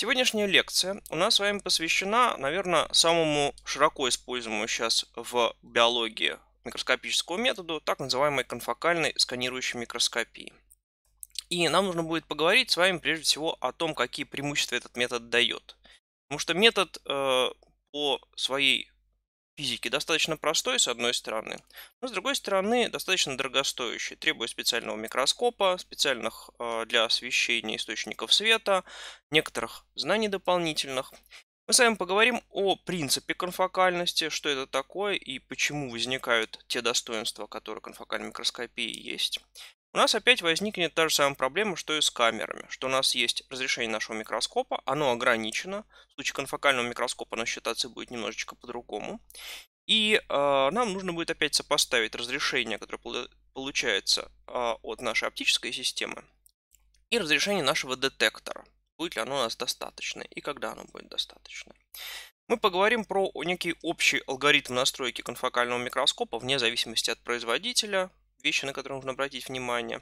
Сегодняшняя лекция у нас с вами посвящена, наверное, самому широко используемому сейчас в биологии микроскопическому методу, так называемой конфокальной сканирующей микроскопии. И нам нужно будет поговорить с вами прежде всего о том, какие преимущества этот метод дает. Потому что метод э, по своей физики достаточно простой, с одной стороны, но с другой стороны достаточно дорогостоящий, требуя специального микроскопа, специальных э, для освещения источников света, некоторых знаний дополнительных. Мы с вами поговорим о принципе конфокальности, что это такое и почему возникают те достоинства, которые конфокальной микроскопии есть. У нас опять возникнет та же самая проблема, что и с камерами, что у нас есть разрешение нашего микроскопа, оно ограничено, в случае конфокального микроскопа оно считаться будет немножечко по-другому, и э, нам нужно будет опять сопоставить разрешение, которое получается э, от нашей оптической системы, и разрешение нашего детектора. Будет ли оно у нас достаточно и когда оно будет достаточно. Мы поговорим про некий общий алгоритм настройки конфокального микроскопа вне зависимости от производителя, вещи, на которые нужно обратить внимание.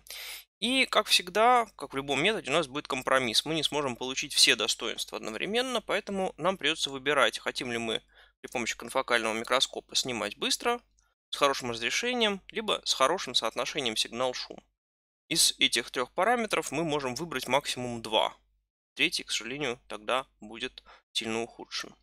И, как всегда, как в любом методе, у нас будет компромисс. Мы не сможем получить все достоинства одновременно, поэтому нам придется выбирать, хотим ли мы при помощи конфокального микроскопа снимать быстро, с хорошим разрешением, либо с хорошим соотношением сигнал-шум. Из этих трех параметров мы можем выбрать максимум два. Третий, к сожалению, тогда будет сильно ухудшен.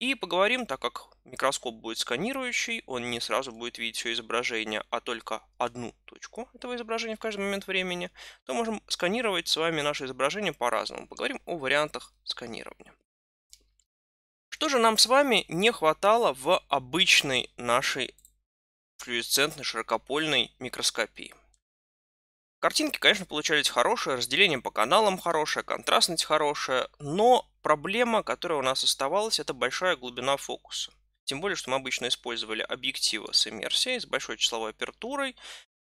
И поговорим, так как микроскоп будет сканирующий, он не сразу будет видеть все изображение, а только одну точку этого изображения в каждый момент времени, то можем сканировать с вами наше изображение по-разному. Поговорим о вариантах сканирования. Что же нам с вами не хватало в обычной нашей флюоресцентной широкопольной микроскопии? Картинки, конечно, получались хорошие, разделение по каналам хорошее, контрастность хорошая, но проблема, которая у нас оставалась, это большая глубина фокуса. Тем более, что мы обычно использовали объективы с иммерсией, с большой числовой апертурой.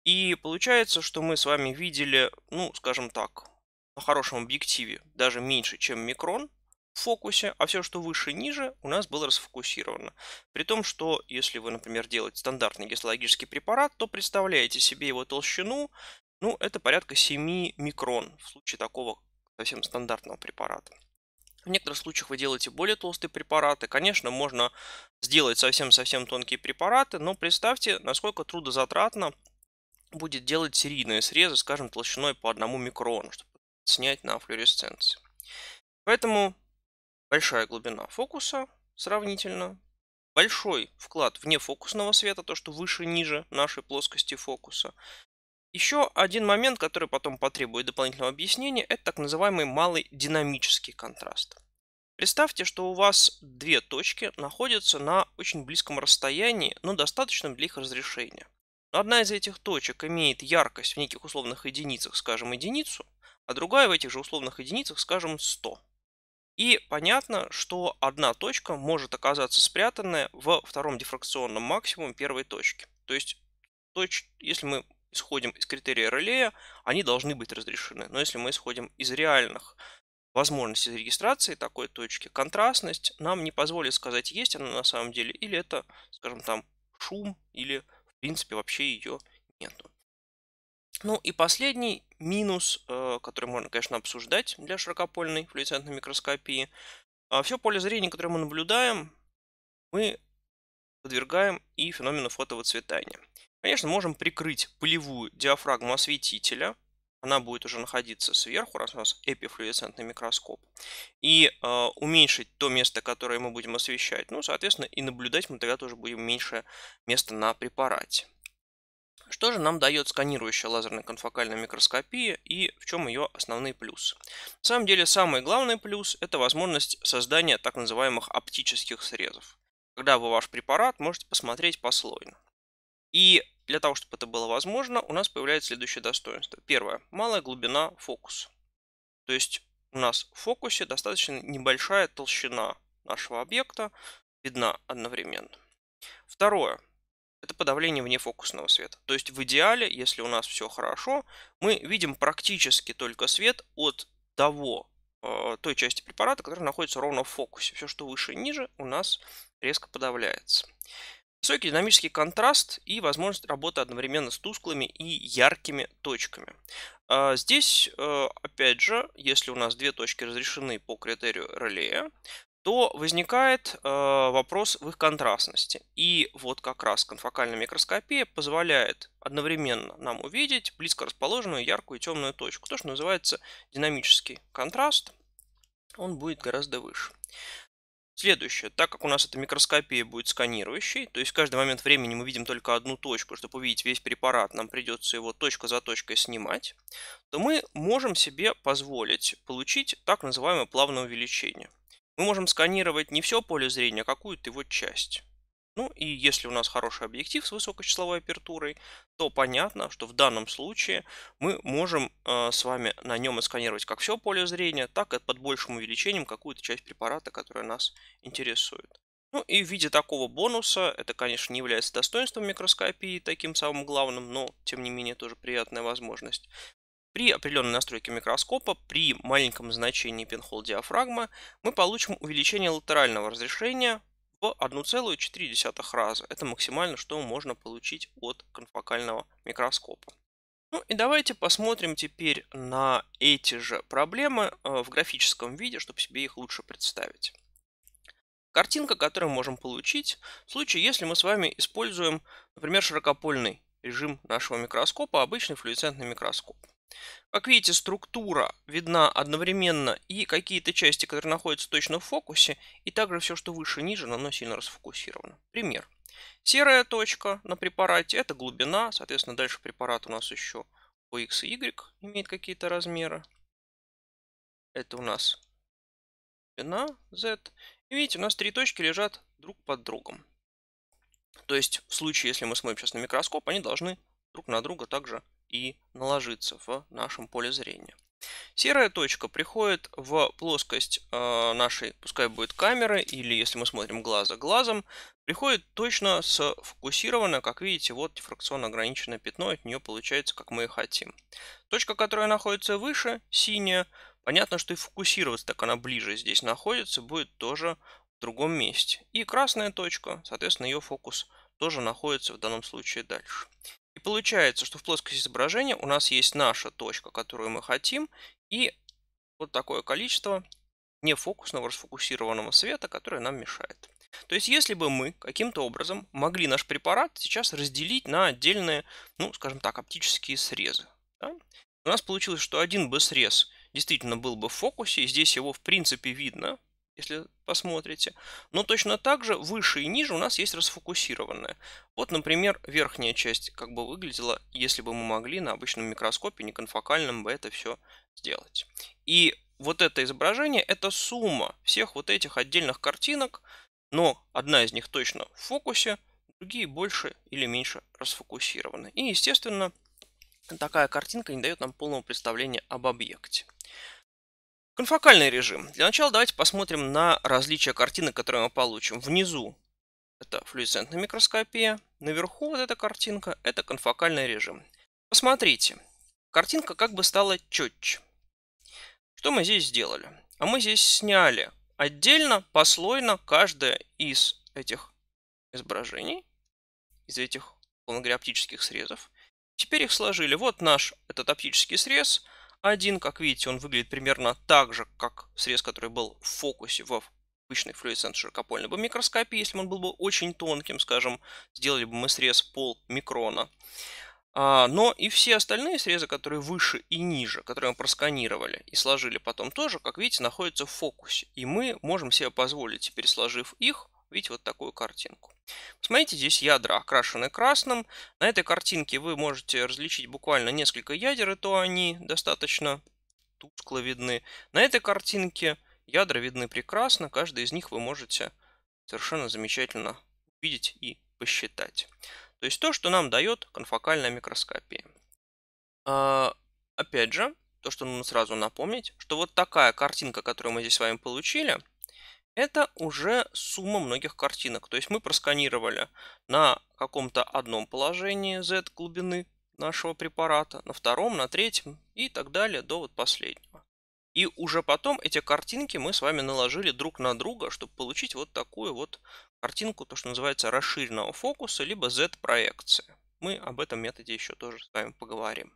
И получается, что мы с вами видели, ну, скажем так, на хорошем объективе даже меньше, чем микрон в фокусе, а все, что выше и ниже, у нас было расфокусировано. При том, что если вы, например, делаете стандартный гистологический препарат, то представляете себе его толщину ну, это порядка 7 микрон в случае такого совсем стандартного препарата. В некоторых случаях вы делаете более толстые препараты. Конечно, можно сделать совсем-совсем тонкие препараты, но представьте, насколько трудозатратно будет делать серийные срезы, скажем, толщиной по одному микрону, чтобы снять на флюоресценции. Поэтому большая глубина фокуса сравнительно, большой вклад вне фокусного света, то, что выше, ниже нашей плоскости фокуса, еще один момент, который потом потребует дополнительного объяснения, это так называемый малый динамический контраст. Представьте, что у вас две точки находятся на очень близком расстоянии, но достаточном для их разрешения. Но одна из этих точек имеет яркость в неких условных единицах, скажем, единицу, а другая в этих же условных единицах, скажем, 100. И понятно, что одна точка может оказаться спрятанная в втором дифракционном максимуме первой точки. То есть, точ... если мы исходим из критерия релея, они должны быть разрешены. Но если мы исходим из реальных возможностей регистрации такой точки, контрастность нам не позволит сказать, есть она на самом деле или это, скажем там, шум или в принципе вообще ее нету. Ну и последний минус, э, который можно, конечно, обсуждать для широкопольной флюоресцентной микроскопии. А Все поле зрения, которое мы наблюдаем, мы подвергаем и феномену фотовыцветания. Конечно, можем прикрыть пылевую диафрагму осветителя. Она будет уже находиться сверху, раз у нас эпифлюоресцентный микроскоп. И э, уменьшить то место, которое мы будем освещать. Ну, соответственно, и наблюдать мы тогда тоже будем меньше места на препарате. Что же нам дает сканирующая лазерная конфокальная микроскопия и в чем ее основные плюсы? На самом деле самый главный плюс – это возможность создания так называемых оптических срезов, когда вы ваш препарат можете посмотреть послойно. И для того, чтобы это было возможно, у нас появляется следующее достоинство. Первое. Малая глубина фокуса. То есть у нас в фокусе достаточно небольшая толщина нашего объекта видна одновременно. Второе. Это подавление внефокусного света. То есть в идеале, если у нас все хорошо, мы видим практически только свет от того, э, той части препарата, которая находится ровно в фокусе. Все, что выше и ниже, у нас резко подавляется. Высокий динамический контраст и возможность работы одновременно с тусклыми и яркими точками. А, здесь, э, опять же, если у нас две точки разрешены по критерию релея, то возникает э, вопрос в их контрастности. И вот как раз конфокальная микроскопия позволяет одновременно нам увидеть близко расположенную яркую и темную точку. То, что называется динамический контраст, он будет гораздо выше. Следующее, так как у нас эта микроскопия будет сканирующей, то есть в каждый момент времени мы видим только одну точку, чтобы увидеть весь препарат, нам придется его точка за точкой снимать, то мы можем себе позволить получить так называемое плавное увеличение. Мы можем сканировать не все поле зрения, а какую-то его часть. Ну и если у нас хороший объектив с высокочисловой апертурой, то понятно, что в данном случае мы можем э, с вами на нем эсканировать как все поле зрения, так и под большим увеличением какую-то часть препарата, которая нас интересует. Ну и в виде такого бонуса, это, конечно, не является достоинством микроскопии, таким самым главным, но, тем не менее, тоже приятная возможность. При определенной настройке микроскопа, при маленьком значении пинхол диафрагмы, мы получим увеличение латерального разрешения в 1,4 раза. Это максимально, что можно получить от конфокального микроскопа. Ну и давайте посмотрим теперь на эти же проблемы э, в графическом виде, чтобы себе их лучше представить. Картинка, которую мы можем получить в случае, если мы с вами используем, например, широкопольный режим нашего микроскопа, обычный флуоресцентный микроскоп. Как видите, структура видна одновременно и какие-то части, которые находятся точно в фокусе, и также все, что выше и ниже, оно сильно расфокусировано. Пример. Серая точка на препарате – это глубина, соответственно, дальше препарат у нас еще по x и Y имеет какие-то размеры. Это у нас глубина Z. И видите, у нас три точки лежат друг под другом. То есть в случае, если мы смотрим сейчас на микроскоп, они должны друг на друга также и наложиться в нашем поле зрения. Серая точка приходит в плоскость э, нашей, пускай будет камеры, или если мы смотрим глаза глазом, приходит точно сфокусировано, как видите, вот дифракционно ограниченное пятно, от нее получается, как мы и хотим. Точка, которая находится выше, синяя, понятно, что и фокусироваться, так она ближе здесь находится, будет тоже в другом месте. И красная точка, соответственно, ее фокус тоже находится в данном случае дальше. И получается, что в плоскости изображения у нас есть наша точка, которую мы хотим, и вот такое количество нефокусного, расфокусированного света, которое нам мешает. То есть, если бы мы каким-то образом могли наш препарат сейчас разделить на отдельные, ну, скажем так, оптические срезы. Да? У нас получилось, что один бы срез действительно был бы в фокусе, здесь его в принципе видно, если посмотрите. Но точно так же выше и ниже у нас есть расфокусированная. Вот, например, верхняя часть как бы выглядела, если бы мы могли на обычном микроскопе, не конфокальном бы это все сделать. И вот это изображение – это сумма всех вот этих отдельных картинок, но одна из них точно в фокусе, другие больше или меньше расфокусированы. И, естественно, такая картинка не дает нам полного представления об объекте. Конфокальный режим. Для начала давайте посмотрим на различия картины, которые мы получим. Внизу это флуоресцентная микроскопия, наверху вот эта картинка, это конфокальный режим. Посмотрите, картинка как бы стала четче. Что мы здесь сделали? А мы здесь сняли отдельно, послойно каждое из этих изображений, из этих, условно говоря, оптических срезов. Теперь их сложили. Вот наш этот оптический срез, 1. Как видите, он выглядит примерно так же, как срез, который был в фокусе в обычной флюесцент широкопольной бы микроскопе. Если он был бы очень тонким, скажем, сделали бы мы срез пол микрона. А, но и все остальные срезы, которые выше и ниже, которые мы просканировали и сложили потом тоже, как видите, находятся в фокусе. И мы можем себе позволить, теперь сложив их, Видите вот такую картинку. Смотрите здесь ядра окрашены красным. На этой картинке вы можете различить буквально несколько ядер, и то они достаточно тускло видны. На этой картинке ядра видны прекрасно. Каждый из них вы можете совершенно замечательно увидеть и посчитать. То есть то, что нам дает конфокальная микроскопия. А, опять же, то, что нужно сразу напомнить, что вот такая картинка, которую мы здесь с вами получили – это уже сумма многих картинок. То есть мы просканировали на каком-то одном положении Z глубины нашего препарата, на втором, на третьем и так далее до вот последнего. И уже потом эти картинки мы с вами наложили друг на друга, чтобы получить вот такую вот картинку, то, что называется расширенного фокуса, либо Z-проекции. Мы об этом методе еще тоже с вами поговорим.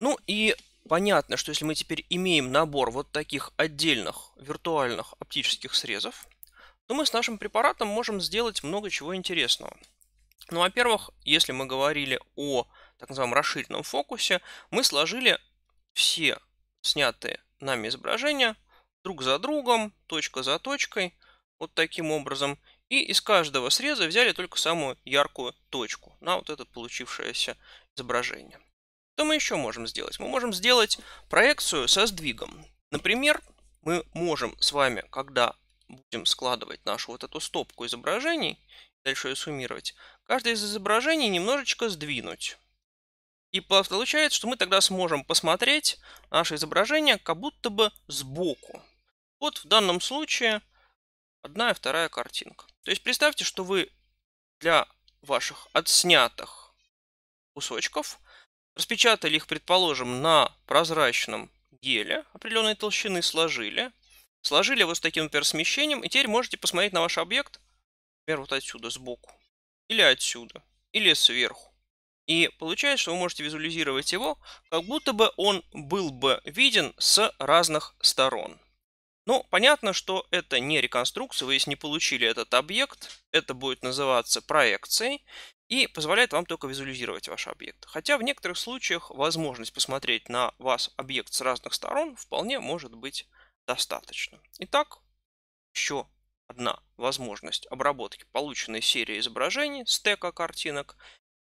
Ну и Понятно, что если мы теперь имеем набор вот таких отдельных виртуальных оптических срезов, то мы с нашим препаратом можем сделать много чего интересного. Ну, во-первых, если мы говорили о так называемом расширенном фокусе, мы сложили все снятые нами изображения друг за другом, точка за точкой, вот таким образом. И из каждого среза взяли только самую яркую точку на вот это получившееся изображение. Что мы еще можем сделать? Мы можем сделать проекцию со сдвигом. Например, мы можем с вами, когда будем складывать нашу вот эту стопку изображений, дальше ее суммировать, каждое из изображений немножечко сдвинуть. И получается, что мы тогда сможем посмотреть наше изображение как будто бы сбоку. Вот в данном случае одна и вторая картинка. То есть представьте, что вы для ваших отснятых кусочков Распечатали их, предположим, на прозрачном геле определенной толщины, сложили. Сложили вот с таким, например, смещением, и теперь можете посмотреть на ваш объект, например, вот отсюда, сбоку, или отсюда, или сверху. И получается, что вы можете визуализировать его, как будто бы он был бы виден с разных сторон. Ну, понятно, что это не реконструкция, вы если не получили этот объект, это будет называться проекцией и позволяет вам только визуализировать ваш объект. Хотя в некоторых случаях возможность посмотреть на вас объект с разных сторон вполне может быть достаточно. Итак, еще одна возможность обработки полученной серии изображений, стека картинок,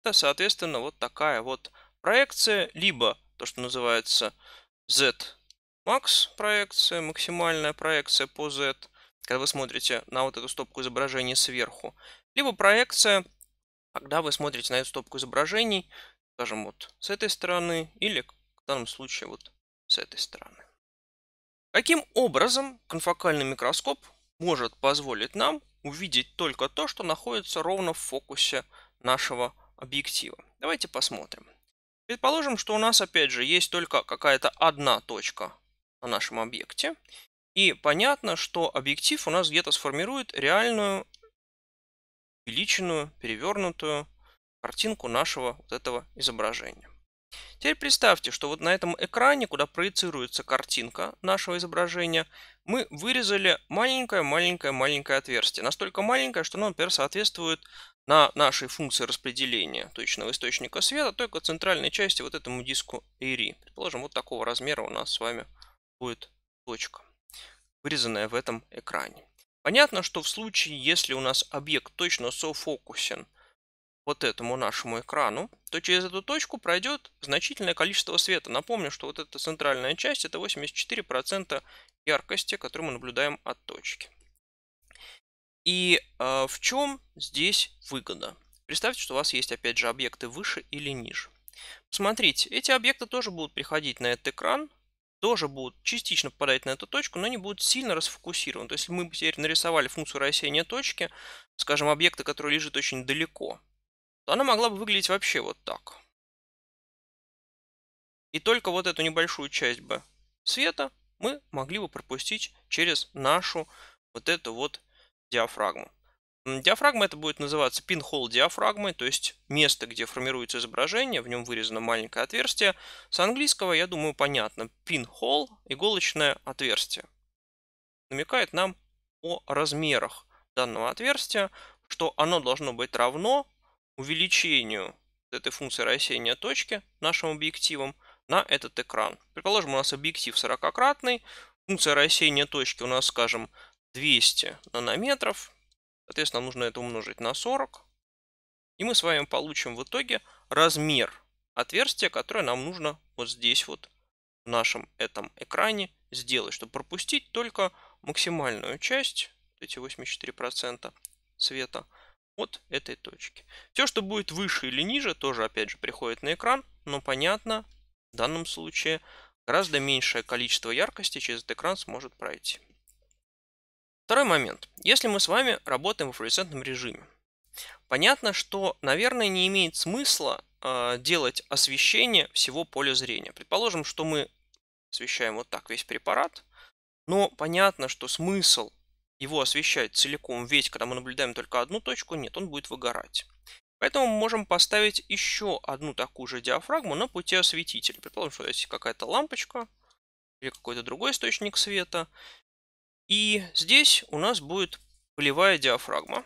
это, соответственно, вот такая вот проекция, либо то, что называется Z-max проекция, максимальная проекция по Z, когда вы смотрите на вот эту стопку изображений сверху, либо проекция когда вы смотрите на эту стопку изображений, скажем, вот с этой стороны или в данном случае вот с этой стороны. Каким образом конфокальный микроскоп может позволить нам увидеть только то, что находится ровно в фокусе нашего объектива? Давайте посмотрим. Предположим, что у нас опять же есть только какая-то одна точка на нашем объекте. И понятно, что объектив у нас где-то сформирует реальную увеличенную, перевернутую картинку нашего вот этого изображения. Теперь представьте, что вот на этом экране, куда проецируется картинка нашего изображения, мы вырезали маленькое-маленькое-маленькое отверстие. Настолько маленькое, что оно, например, соответствует на нашей функции распределения точного источника света только центральной части вот этому диску ARI. Предположим, вот такого размера у нас с вами будет точка, вырезанная в этом экране. Понятно, что в случае, если у нас объект точно софокусен вот этому нашему экрану, то через эту точку пройдет значительное количество света. Напомню, что вот эта центральная часть это 84% яркости, которую мы наблюдаем от точки. И э, в чем здесь выгода? Представьте, что у вас есть опять же объекты выше или ниже. Посмотрите, эти объекты тоже будут приходить на этот экран тоже будут частично попадать на эту точку, но они будут сильно расфокусированы. То есть мы теперь нарисовали функцию рассеяния точки, скажем, объекта, который лежит очень далеко, то она могла бы выглядеть вообще вот так. И только вот эту небольшую часть бы света мы могли бы пропустить через нашу вот эту вот диафрагму. Диафрагма это будет называться пинхол диафрагмы, то есть место, где формируется изображение, в нем вырезано маленькое отверстие. С английского, я думаю, понятно. Пинхол – иголочное отверстие. Намекает нам о размерах данного отверстия, что оно должно быть равно увеличению этой функции рассеяния точки нашим объективом на этот экран. Предположим, у нас объектив 40-кратный, функция рассеяния точки у нас, скажем, 200 нанометров – Соответственно, нам нужно это умножить на 40. И мы с вами получим в итоге размер отверстия, которое нам нужно вот здесь вот в нашем этом экране сделать, чтобы пропустить только максимальную часть, эти 84% света от этой точки. Все, что будет выше или ниже, тоже опять же приходит на экран, но понятно, в данном случае гораздо меньшее количество яркости через этот экран сможет пройти. Второй момент. Если мы с вами работаем в флуоресцентном режиме, понятно, что, наверное, не имеет смысла э, делать освещение всего поля зрения. Предположим, что мы освещаем вот так весь препарат, но понятно, что смысл его освещать целиком весь, когда мы наблюдаем только одну точку, нет, он будет выгорать. Поэтому мы можем поставить еще одну такую же диафрагму на пути осветителя. Предположим, что есть какая-то лампочка или какой-то другой источник света. И здесь у нас будет полевая диафрагма,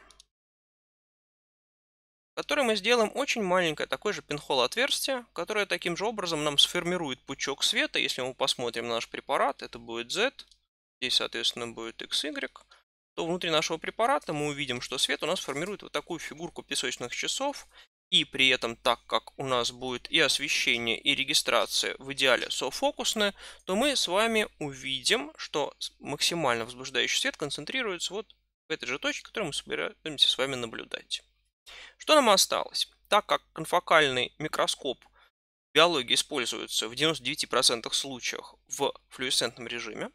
которой мы сделаем очень маленькое такое же пинхол отверстие, которое таким же образом нам сформирует пучок света. Если мы посмотрим на наш препарат, это будет Z, здесь, соответственно, будет XY, то внутри нашего препарата мы увидим, что свет у нас формирует вот такую фигурку песочных часов, и при этом, так как у нас будет и освещение, и регистрация в идеале софокусная, то мы с вами увидим, что максимально возбуждающий свет концентрируется вот в этой же точке, которую мы собираемся с вами наблюдать. Что нам осталось? Так как конфокальный микроскоп в биологии используется в 99% случаях в флуоресцентном режиме,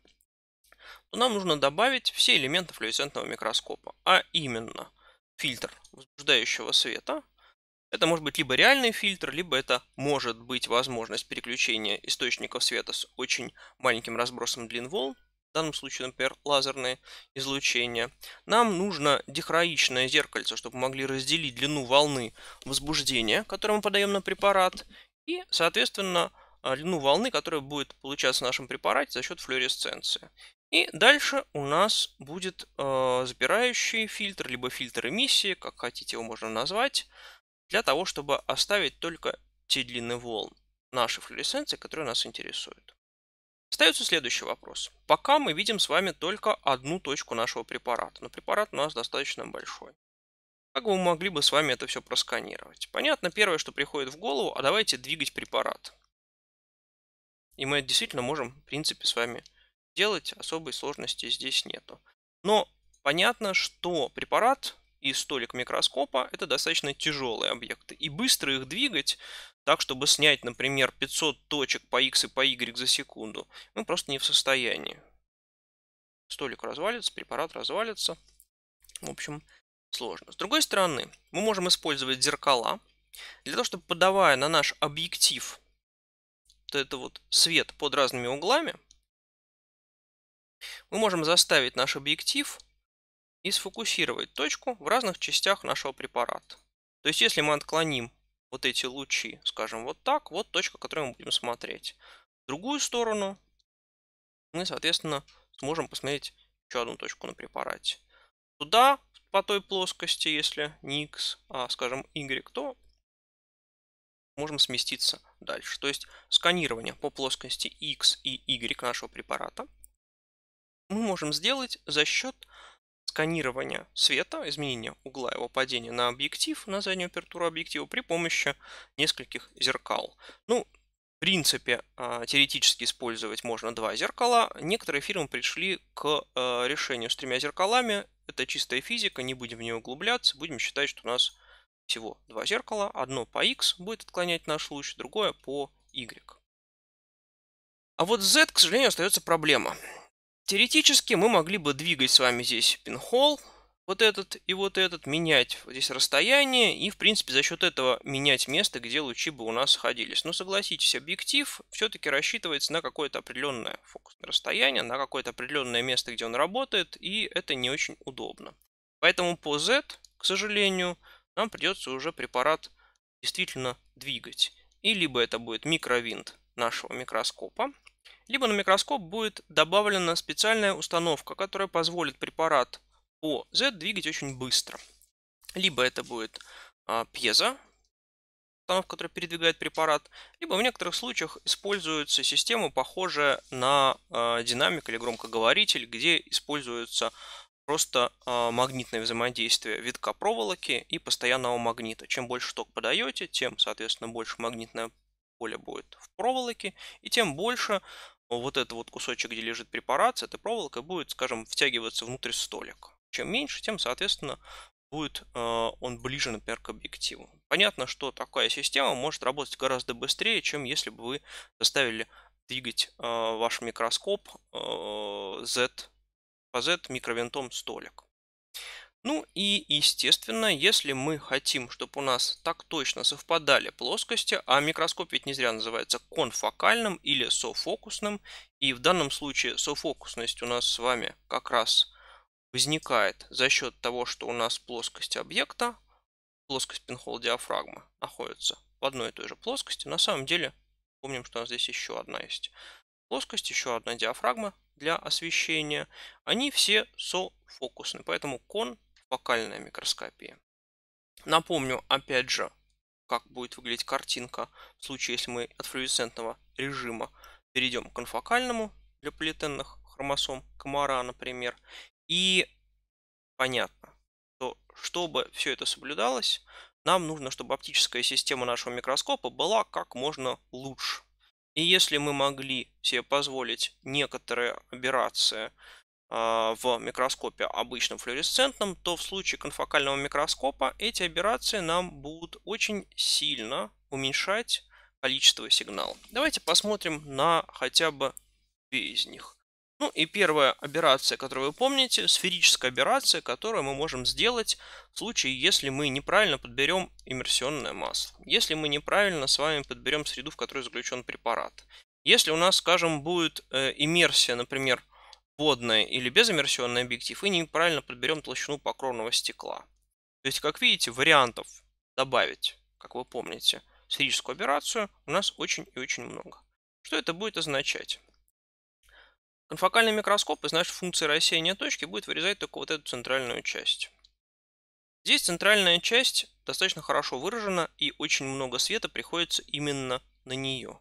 то нам нужно добавить все элементы флуоресцентного микроскопа, а именно фильтр возбуждающего света – это может быть либо реальный фильтр, либо это может быть возможность переключения источников света с очень маленьким разбросом длин волн, в данном случае, например, лазерные излучения. Нам нужно дихроичное зеркальце, чтобы могли разделить длину волны возбуждения, которую мы подаем на препарат, и, соответственно, э, длину волны, которая будет получаться в нашем препарате за счет флуоресценции. И дальше у нас будет э, запирающий фильтр, либо фильтр эмиссии, как хотите его можно назвать для того, чтобы оставить только те длины волн нашей флуоресценции, которые нас интересуют. Остается следующий вопрос. Пока мы видим с вами только одну точку нашего препарата, но препарат у нас достаточно большой. Как бы мы могли бы с вами это все просканировать? Понятно, первое, что приходит в голову, а давайте двигать препарат. И мы это действительно можем, в принципе, с вами делать. Особой сложности здесь нету. Но понятно, что препарат и столик микроскопа, это достаточно тяжелые объекты. И быстро их двигать так, чтобы снять, например, 500 точек по x и по y за секунду, мы просто не в состоянии. Столик развалится, препарат развалится. В общем, сложно. С другой стороны, мы можем использовать зеркала для того, чтобы подавая на наш объектив вот это вот свет под разными углами, мы можем заставить наш объектив и сфокусировать точку в разных частях нашего препарата. То есть если мы отклоним вот эти лучи, скажем, вот так, вот точка, которую мы будем смотреть. В другую сторону мы, соответственно, сможем посмотреть еще одну точку на препарате. Туда, по той плоскости, если не x, а, скажем, y, то можем сместиться дальше. То есть сканирование по плоскости x и y нашего препарата мы можем сделать за счет сканирования света, изменения угла его падения на объектив, на заднюю апертуру объектива при помощи нескольких зеркал. Ну, в принципе, а, теоретически использовать можно два зеркала. Некоторые фирмы пришли к э, решению с тремя зеркалами. Это чистая физика, не будем в нее углубляться. Будем считать, что у нас всего два зеркала. Одно по x будет отклонять наш луч, другое по y. А вот z, к сожалению, остается проблема. Теоретически мы могли бы двигать с вами здесь пинхол, вот этот и вот этот, менять вот здесь расстояние и, в принципе, за счет этого менять место, где лучи бы у нас сходились. Но согласитесь, объектив все-таки рассчитывается на какое-то определенное фокусное расстояние, на какое-то определенное место, где он работает, и это не очень удобно. Поэтому по Z, к сожалению, нам придется уже препарат действительно двигать. И либо это будет микровинт нашего микроскопа, либо на микроскоп будет добавлена специальная установка, которая позволит препарат по Z двигать очень быстро. Либо это будет пьеза, пьезо, установка, которая передвигает препарат, либо в некоторых случаях используется система, похожая на а, динамик или громкоговоритель, где используется просто а, магнитное взаимодействие витка проволоки и постоянного магнита. Чем больше ток подаете, тем, соответственно, больше магнитное поле будет в проволоке, и тем больше вот этот вот кусочек, где лежит препарат эта проволока будет, скажем, втягиваться внутрь столика. Чем меньше, тем, соответственно, будет э, он ближе, например, к объективу. Понятно, что такая система может работать гораздо быстрее, чем если бы вы заставили двигать э, ваш микроскоп э, Z по Z микровинтом столик. Ну и, естественно, если мы хотим, чтобы у нас так точно совпадали плоскости, а микроскоп ведь не зря называется конфокальным или софокусным, и в данном случае софокусность у нас с вами как раз возникает за счет того, что у нас плоскость объекта, плоскость пинхол диафрагмы находится в одной и той же плоскости. На самом деле, помним, что у нас здесь еще одна есть плоскость, еще одна диафрагма для освещения. Они все софокусны, поэтому кон фокальная микроскопия. Напомню, опять же, как будет выглядеть картинка в случае, если мы от флуоресцентного режима перейдем к конфокальному для полиэтенных хромосом комара, например. И понятно, что чтобы все это соблюдалось, нам нужно, чтобы оптическая система нашего микроскопа была как можно лучше. И если мы могли себе позволить некоторые операции а, в микроскопе обычном флуоресцентном, то в случае конфокального микроскопа эти операции нам будут очень сильно уменьшать количество сигнала. Давайте посмотрим на хотя бы две из них. Ну и первая операция, которую вы помните, сферическая операция, которую мы можем сделать в случае, если мы неправильно подберем иммерсионное масло. Если мы неправильно с вами подберем среду, в которой заключен препарат. Если у нас, скажем, будет э, иммерсия, например, водное или безиммерсионный объектив, и неправильно подберем толщину покровного стекла. То есть, как видите, вариантов добавить, как вы помните, сферическую операцию у нас очень и очень много. Что это будет означать? Конфокальный микроскоп из нашей функции рассеяния точки будет вырезать только вот эту центральную часть. Здесь центральная часть достаточно хорошо выражена и очень много света приходится именно на нее.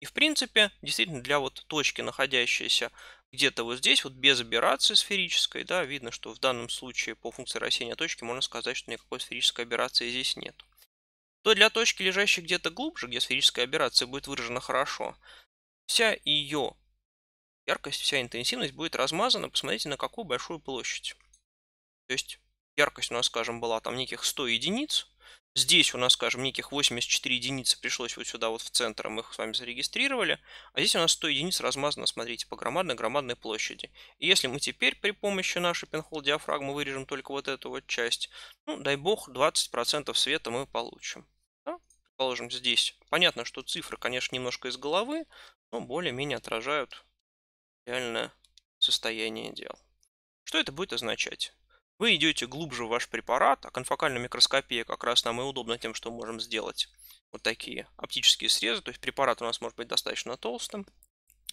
И в принципе, действительно для вот точки, находящейся где-то вот здесь, вот без аберрации сферической, да, видно, что в данном случае по функции рассеяния точки можно сказать, что никакой сферической аберрации здесь нет. То для точки, лежащей где-то глубже, где сферическая аберрация будет выражена хорошо, вся ее яркость, вся интенсивность будет размазана, посмотрите, на какую большую площадь. То есть яркость у нас, скажем, была там неких 100 единиц, Здесь у нас, скажем, неких 84 единицы пришлось вот сюда вот в центр, а мы их с вами зарегистрировали. А здесь у нас 100 единиц размазано, смотрите, по громадной-громадной площади. И если мы теперь при помощи нашей пинхол диафрагмы вырежем только вот эту вот часть, ну, дай бог, 20% света мы получим. Да? Положим здесь. Понятно, что цифры, конечно, немножко из головы, но более-менее отражают реальное состояние дел. Что это будет означать? Вы идете глубже в ваш препарат, а конфокальная микроскопия как раз нам и удобна тем, что можем сделать вот такие оптические срезы, то есть препарат у нас может быть достаточно толстым.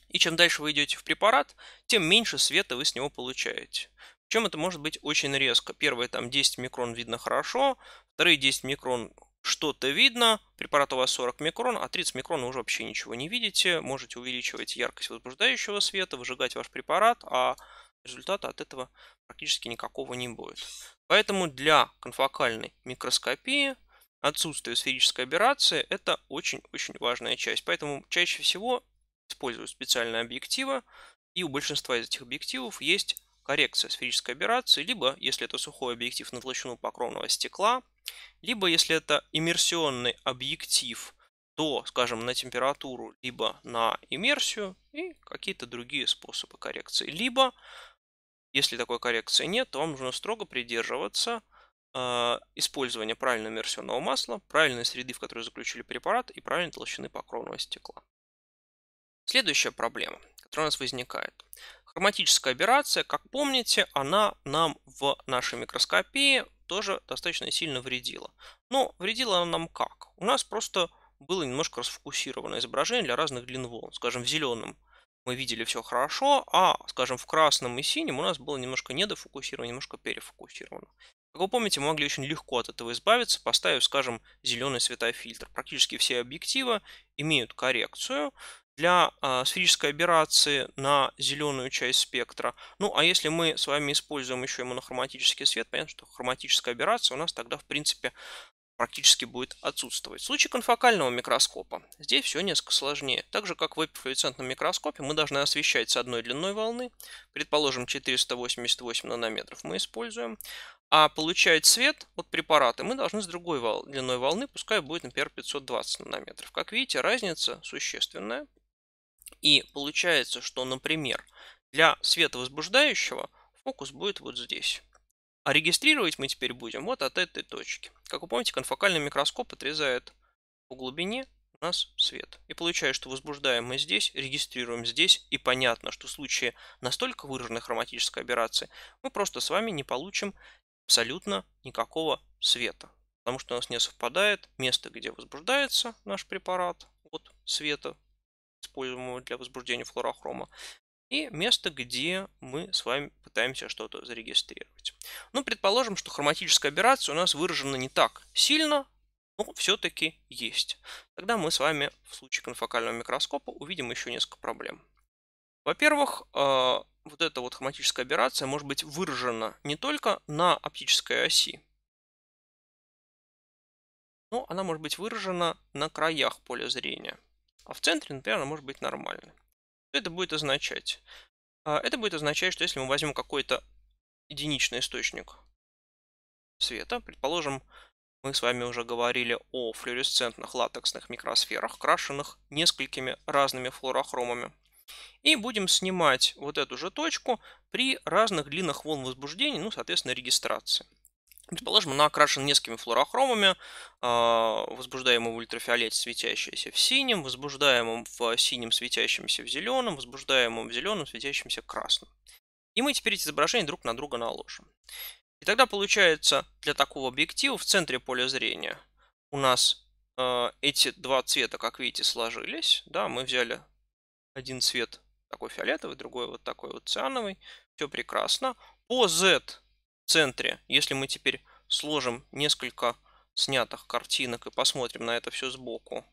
И чем дальше вы идете в препарат, тем меньше света вы с него получаете. Причем это может быть очень резко. Первые там 10 микрон видно хорошо, вторые 10 микрон что-то видно, препарат у вас 40 микрон, а 30 микрон вы уже вообще ничего не видите. Можете увеличивать яркость возбуждающего света, выжигать ваш препарат, а результата от этого практически никакого не будет. Поэтому для конфокальной микроскопии отсутствие сферической аберрации – это очень-очень важная часть. Поэтому чаще всего используют специальные объективы, и у большинства из этих объективов есть коррекция сферической аберрации, либо, если это сухой объектив на толщину покровного стекла, либо, если это иммерсионный объектив, то, скажем, на температуру, либо на иммерсию и какие-то другие способы коррекции. Либо если такой коррекции нет, то вам нужно строго придерживаться а, использования правильного иммерсионного масла, правильной среды, в которой заключили препарат, и правильной толщины покровного стекла. Следующая проблема, которая у нас возникает. Хроматическая аберрация, как помните, она нам в нашей микроскопии тоже достаточно сильно вредила. Но вредила она нам как? У нас просто было немножко расфокусированное изображение для разных длин волн. Скажем, в зеленом мы видели все хорошо, а, скажем, в красном и синем у нас было немножко недофокусировано, немножко перефокусировано. Как вы помните, мы могли очень легко от этого избавиться, поставив, скажем, зеленый светофильтр. Практически все объективы имеют коррекцию для э, сферической аберрации на зеленую часть спектра. Ну, а если мы с вами используем еще и монохроматический свет, понятно, что хроматическая аберрация у нас тогда, в принципе, практически будет отсутствовать. В случае конфокального микроскопа здесь все несколько сложнее. Так же, как в эпифлюоресцентном микроскопе, мы должны освещать с одной длиной волны. Предположим, 488 нанометров мы используем. А получать свет от препарата мы должны с другой вол длиной волны, пускай будет, например, 520 нанометров. Как видите, разница существенная. И получается, что, например, для света возбуждающего, фокус будет вот здесь. А регистрировать мы теперь будем вот от этой точки. Как вы помните, конфокальный микроскоп отрезает по глубине у нас свет. И получается, что возбуждаем мы здесь, регистрируем здесь, и понятно, что в случае настолько выраженной хроматической аберрации мы просто с вами не получим абсолютно никакого света. Потому что у нас не совпадает место, где возбуждается наш препарат от света, используемого для возбуждения флорохрома, и место, где мы с вами пытаемся что-то зарегистрировать. Ну, предположим, что хроматическая операция у нас выражена не так сильно, но все-таки есть. Тогда мы с вами в случае конфокального микроскопа увидим еще несколько проблем. Во-первых, а, вот эта вот хроматическая операция может быть выражена не только на оптической оси, но она может быть выражена на краях поля зрения. А в центре, например, она может быть нормальной. Что это будет означать? А, это будет означать, что если мы возьмем какой-то единичный источник света, предположим, мы с вами уже говорили о флуоресцентных латексных микросферах, крашенных несколькими разными флуорохромами. И будем снимать вот эту же точку при разных длинах волн возбуждения, ну, соответственно, регистрации. Предположим, она окрашена несколькими флуорохромами, а, возбуждаемым в ультрафиолете, светящимся в синем, возбуждаемым в синем, светящимся в зеленом, возбуждаемым в зеленом, светящимся в красном. И мы теперь эти изображения друг на друга наложим. И тогда получается для такого объектива в центре поля зрения у нас а, эти два цвета, как видите, сложились. Да, мы взяли один цвет такой фиолетовый, другой вот такой вот циановый. Все прекрасно. По Z центре, если мы теперь сложим несколько снятых картинок и посмотрим на это все сбоку,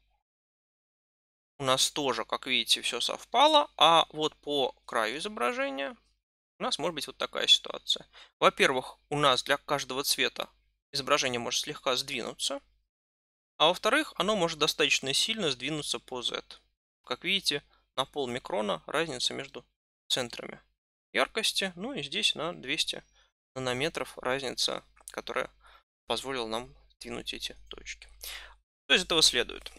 у нас тоже, как видите, все совпало, а вот по краю изображения у нас может быть вот такая ситуация. Во-первых, у нас для каждого цвета изображение может слегка сдвинуться, а во-вторых, оно может достаточно сильно сдвинуться по Z. Как видите, на пол микрона разница между центрами яркости, ну и здесь на 200 нанометров разница, которая позволила нам двинуть эти точки. Что из этого следует?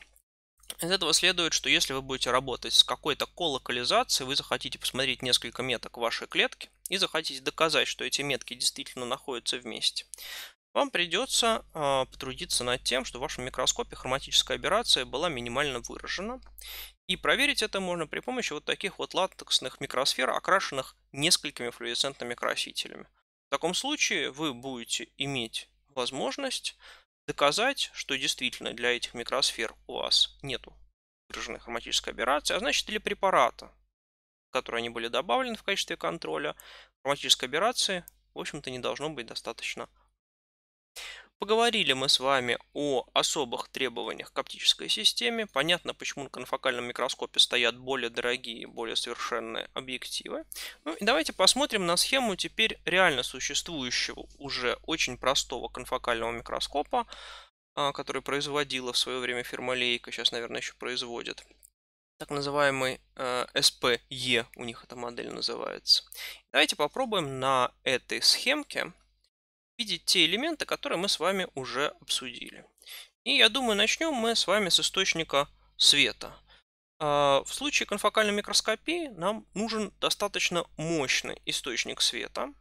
Из этого следует, что если вы будете работать с какой-то колокализацией, вы захотите посмотреть несколько меток вашей клетки и захотите доказать, что эти метки действительно находятся вместе, вам придется э, потрудиться над тем, что в вашем микроскопе хроматическая аберрация была минимально выражена. И проверить это можно при помощи вот таких вот латексных микросфер, окрашенных несколькими флуоресцентными красителями. В таком случае вы будете иметь возможность доказать, что действительно для этих микросфер у вас нет выраженной хроматической аберрации, а значит для препарата, в который они были добавлены в качестве контроля, хроматической аберрации, в общем-то, не должно быть достаточно. Поговорили мы с вами о особых требованиях к оптической системе. Понятно, почему на конфокальном микроскопе стоят более дорогие, более совершенные объективы. Ну и давайте посмотрим на схему теперь реально существующего уже очень простого конфокального микроскопа, а, который производила в свое время фирма Leica. сейчас, наверное, еще производит. Так называемый э, SPE у них эта модель называется. Давайте попробуем на этой схемке видеть те элементы, которые мы с вами уже обсудили. И я думаю, начнем мы с вами с источника света. А, в случае конфокальной микроскопии нам нужен достаточно мощный источник света,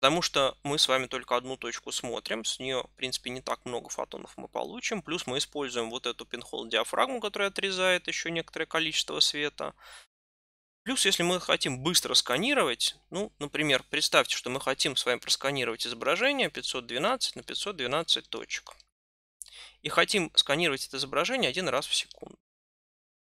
потому что мы с вами только одну точку смотрим, с нее, в принципе, не так много фотонов мы получим, плюс мы используем вот эту пинхол диафрагму, которая отрезает еще некоторое количество света, Плюс, если мы хотим быстро сканировать, ну, например, представьте, что мы хотим с вами просканировать изображение 512 на 512 точек. И хотим сканировать это изображение один раз в секунду.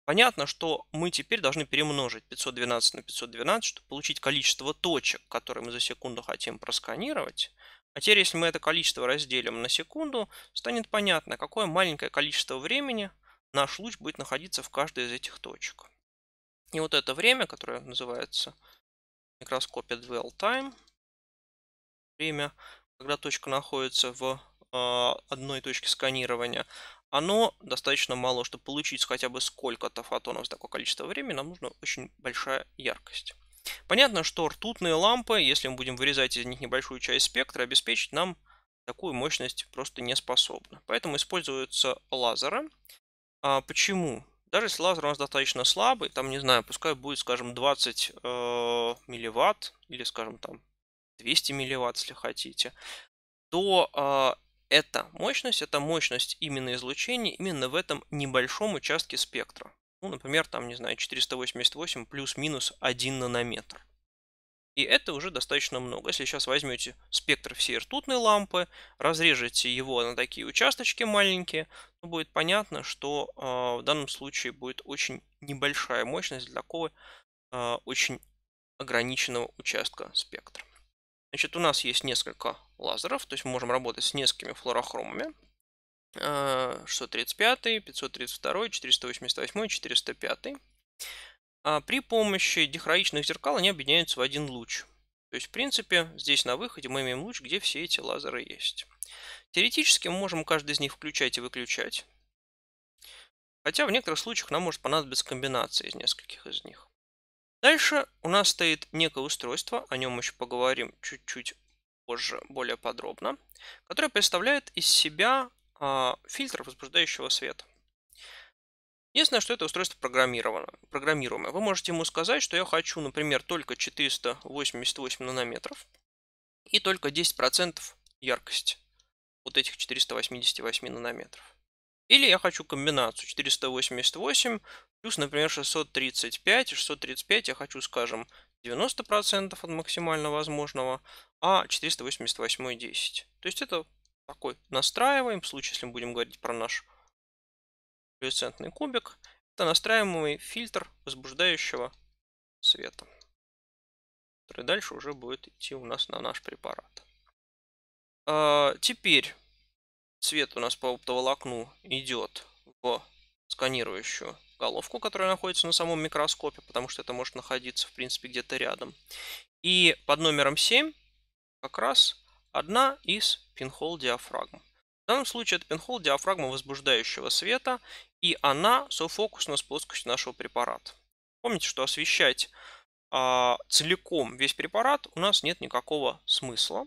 Понятно, что мы теперь должны перемножить 512 на 512, чтобы получить количество точек, которые мы за секунду хотим просканировать. А теперь, если мы это количество разделим на секунду, станет понятно, какое маленькое количество времени наш луч будет находиться в каждой из этих точек не вот это время, которое называется микроскопия dwell time, время, когда точка находится в а, одной точке сканирования, оно достаточно мало, чтобы получить хотя бы сколько-то фотонов за такое количество времени, нам нужна очень большая яркость. Понятно, что ртутные лампы, если мы будем вырезать из них небольшую часть спектра, обеспечить нам такую мощность просто не способны. Поэтому используются лазеры. А почему? Даже если лазер у нас достаточно слабый, там, не знаю, пускай будет, скажем, 20 э, милливатт или, скажем, там 200 милливатт, если хотите, то э, эта мощность, это мощность именно излучения именно в этом небольшом участке спектра. Ну, например, там, не знаю, 488 плюс-минус 1 нанометр. И это уже достаточно много. Если сейчас возьмете спектр всей ртутной лампы, разрежете его на такие участочки маленькие, то будет понятно, что э, в данном случае будет очень небольшая мощность для такого э, очень ограниченного участка спектра. Значит, у нас есть несколько лазеров, то есть мы можем работать с несколькими флуорохромами: 635, 532, 488, 405. А при помощи дихроичных зеркал они объединяются в один луч. То есть, в принципе, здесь на выходе мы имеем луч, где все эти лазеры есть. Теоретически мы можем каждый из них включать и выключать. Хотя в некоторых случаях нам может понадобиться комбинация из нескольких из них. Дальше у нас стоит некое устройство, о нем еще поговорим чуть-чуть позже более подробно, которое представляет из себя э, фильтр возбуждающего света. Единственное, что это устройство программировано, программируемое. Вы можете ему сказать, что я хочу, например, только 488 нанометров и только 10% яркость вот этих 488 нанометров. Или я хочу комбинацию 488 плюс, например, 635. 635 я хочу, скажем, 90% от максимально возможного, а 488 10. То есть это такой настраиваем. В случае, если мы будем говорить про наш люцентный кубик. Это настраиваемый фильтр возбуждающего света, который дальше уже будет идти у нас на наш препарат. А, теперь цвет у нас по оптоволокну идет в сканирующую головку, которая находится на самом микроскопе, потому что это может находиться, в принципе, где-то рядом. И под номером 7 как раз одна из пинхол диафрагм. В данном случае это пинхол диафрагма возбуждающего света, и она софокусна с плоскостью нашего препарата. Помните, что освещать а, целиком весь препарат у нас нет никакого смысла.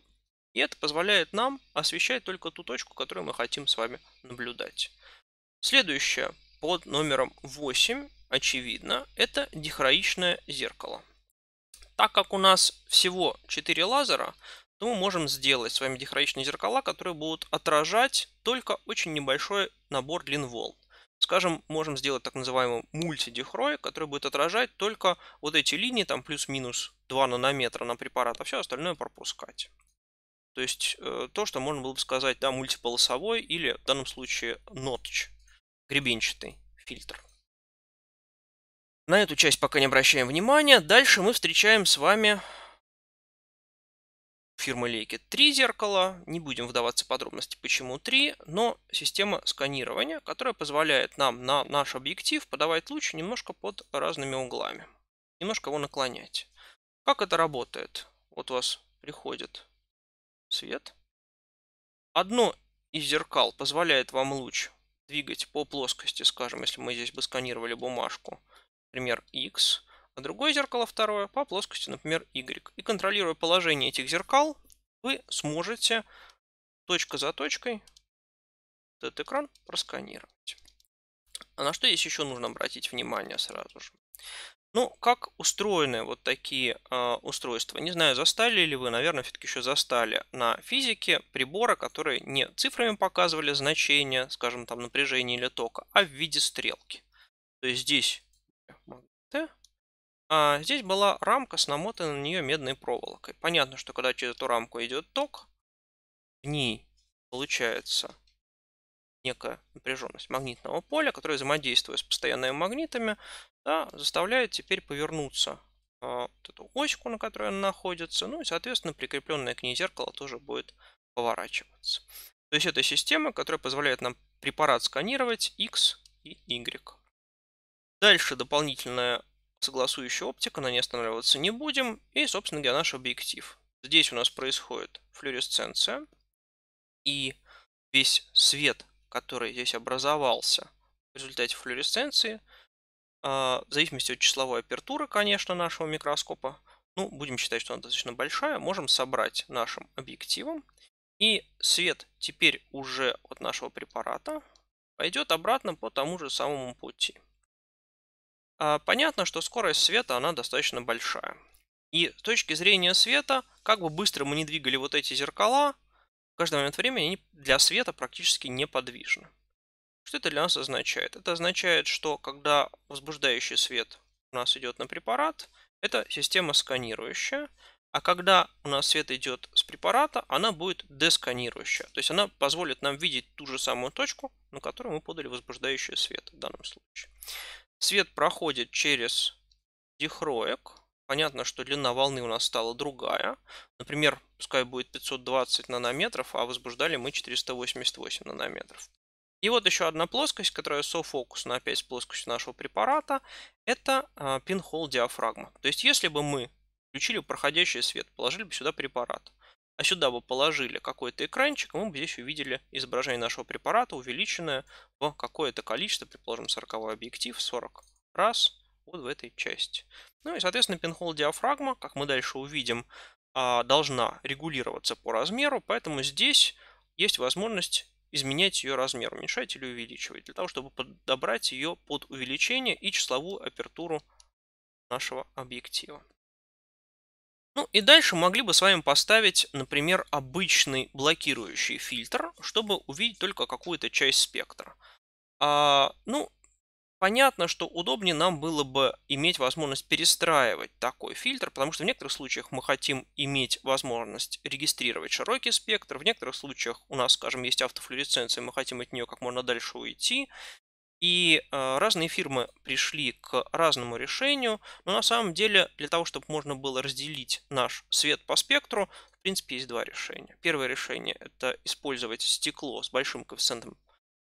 И это позволяет нам освещать только ту точку, которую мы хотим с вами наблюдать. Следующее под номером 8, очевидно, это дихроичное зеркало. Так как у нас всего 4 лазера, то мы можем сделать с вами дихроичные зеркала, которые будут отражать только очень небольшой набор длин волн. Скажем, можем сделать так называемый мультидихрой, который будет отражать только вот эти линии, там плюс-минус 2 нанометра на препарат, а все остальное пропускать. То есть э, то, что можно было бы сказать, да, мультиполосовой или в данном случае нотч, гребенчатый фильтр. На эту часть пока не обращаем внимания. Дальше мы встречаем с вами фирмы Лейки три зеркала. Не будем вдаваться в подробности, почему три, но система сканирования, которая позволяет нам на наш объектив подавать луч немножко под разными углами. Немножко его наклонять. Как это работает? Вот у вас приходит свет. Одно из зеркал позволяет вам луч двигать по плоскости, скажем, если мы здесь бы сканировали бумажку, например, X а другое зеркало второе по плоскости, например, Y. И контролируя положение этих зеркал, вы сможете точка за точкой этот экран просканировать. А на что здесь еще нужно обратить внимание сразу же? Ну, как устроены вот такие э, устройства? Не знаю, застали ли вы, наверное, все-таки еще застали на физике прибора, которые не цифрами показывали значение скажем, там напряжения или тока, а в виде стрелки. То есть здесь э, магниты, а, здесь была рамка с намотанной на нее медной проволокой. Понятно, что когда через эту рамку идет ток, в ней получается некая напряженность магнитного поля, которое взаимодействуя с постоянными магнитами, да, заставляет теперь повернуться а, вот эту оську, на которой она находится, ну и, соответственно, прикрепленное к ней зеркало тоже будет поворачиваться. То есть это система, которая позволяет нам препарат сканировать X и Y. Дальше дополнительная Согласующая оптика, на ней останавливаться не будем. И, собственно говоря, наш объектив. Здесь у нас происходит флюоресценция. И весь свет, который здесь образовался в результате флюоресценции, а, в зависимости от числовой апертуры, конечно, нашего микроскопа, ну, будем считать, что она достаточно большая, можем собрать нашим объективом. И свет теперь уже от нашего препарата пойдет обратно по тому же самому пути. А, понятно, что скорость света, она достаточно большая. И с точки зрения света, как бы быстро мы ни двигали вот эти зеркала, в каждый момент времени они для света практически неподвижны. Что это для нас означает? Это означает, что когда возбуждающий свет у нас идет на препарат, это система сканирующая, а когда у нас свет идет с препарата, она будет десканирующая. То есть она позволит нам видеть ту же самую точку, на которую мы подали возбуждающий свет в данном случае. Свет проходит через дихроек. Понятно, что длина волны у нас стала другая. Например, пускай будет 520 нанометров, а возбуждали мы 488 нанометров. И вот еще одна плоскость, которая софокус на опять с плоскостью нашего препарата, это а, пинхол диафрагма. То есть если бы мы включили проходящий свет, положили бы сюда препарат – а сюда бы положили какой-то экранчик, и мы бы здесь увидели изображение нашего препарата, увеличенное в какое-то количество, предположим, 40 объектив, 40 раз, вот в этой части. Ну и, соответственно, пинхол диафрагма, как мы дальше увидим, а, должна регулироваться по размеру, поэтому здесь есть возможность изменять ее размер, уменьшать или увеличивать, для того, чтобы подобрать ее под увеличение и числовую апертуру нашего объектива. Ну и дальше могли бы с вами поставить, например, обычный блокирующий фильтр, чтобы увидеть только какую-то часть спектра. А, ну, понятно, что удобнее нам было бы иметь возможность перестраивать такой фильтр, потому что в некоторых случаях мы хотим иметь возможность регистрировать широкий спектр, в некоторых случаях у нас, скажем, есть автофлюоресценция, мы хотим от нее как можно дальше уйти, и э, разные фирмы пришли к разному решению, но на самом деле для того, чтобы можно было разделить наш свет по спектру, в принципе, есть два решения. Первое решение – это использовать стекло с большим коэффициентом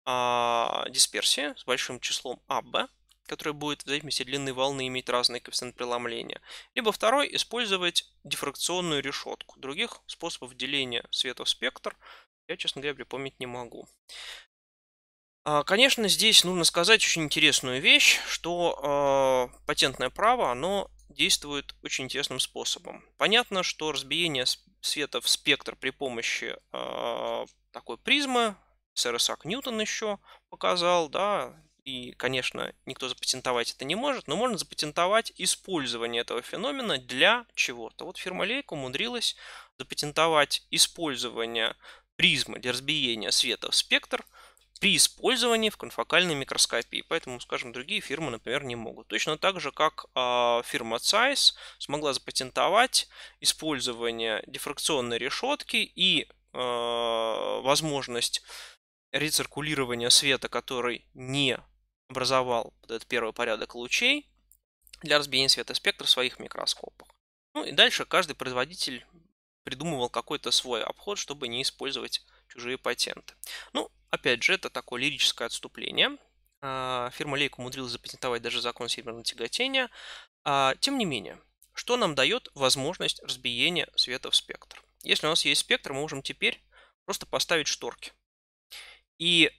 а, дисперсии, с большим числом АБ, которое будет в зависимости от длины волны иметь разный коэффициент преломления. Либо второй – использовать дифракционную решетку. Других способов деления света в спектр я, честно говоря, припомнить не могу. А, конечно, здесь нужно сказать очень интересную вещь, что э, патентное право, оно действует очень интересным способом. Понятно, что разбиение света в спектр при помощи э, такой призмы, сэр Ньютон еще показал, да, и, конечно, никто запатентовать это не может, но можно запатентовать использование этого феномена для чего-то. Вот фирма Лейк умудрилась запатентовать использование призмы для разбиения света в спектр – при использовании в конфокальной микроскопии. Поэтому, скажем, другие фирмы, например, не могут. Точно так же, как а, фирма Zeiss смогла запатентовать использование дифракционной решетки и а, возможность рециркулирования света, который не образовал вот этот первый порядок лучей для разбиения светоспектра в своих микроскопах. Ну и дальше каждый производитель придумывал какой-то свой обход, чтобы не использовать чужие патенты. Ну, опять же, это такое лирическое отступление. А, фирма Лейк умудрилась запатентовать даже закон северного тяготения. А, тем не менее, что нам дает возможность разбиения света в спектр? Если у нас есть спектр, мы можем теперь просто поставить шторки. И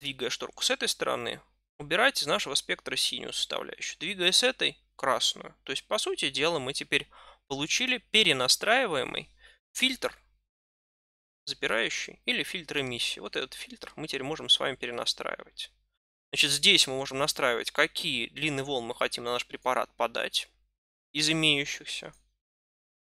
двигая шторку с этой стороны, убирать из нашего спектра синюю составляющую, двигая с этой красную. То есть, по сути дела, мы теперь получили перенастраиваемый фильтр запирающий или фильтр эмиссии. Вот этот фильтр мы теперь можем с вами перенастраивать. Значит, здесь мы можем настраивать, какие длины волн мы хотим на наш препарат подать из имеющихся.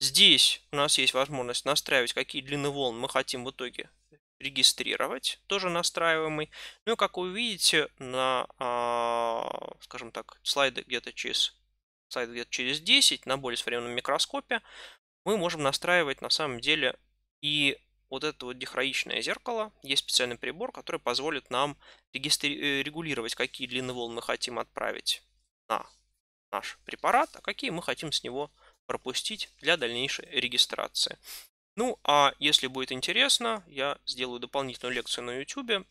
Здесь у нас есть возможность настраивать, какие длины волн мы хотим в итоге регистрировать, тоже настраиваемый. Ну и как вы видите на, а, скажем так, слайды где-то через, слайд где-то через 10 на более современном микроскопе, мы можем настраивать на самом деле и вот это вот дихроичное зеркало, есть специальный прибор, который позволит нам э, регулировать, какие длины волн мы хотим отправить на наш препарат, а какие мы хотим с него пропустить для дальнейшей регистрации. Ну, а если будет интересно, я сделаю дополнительную лекцию на YouTube,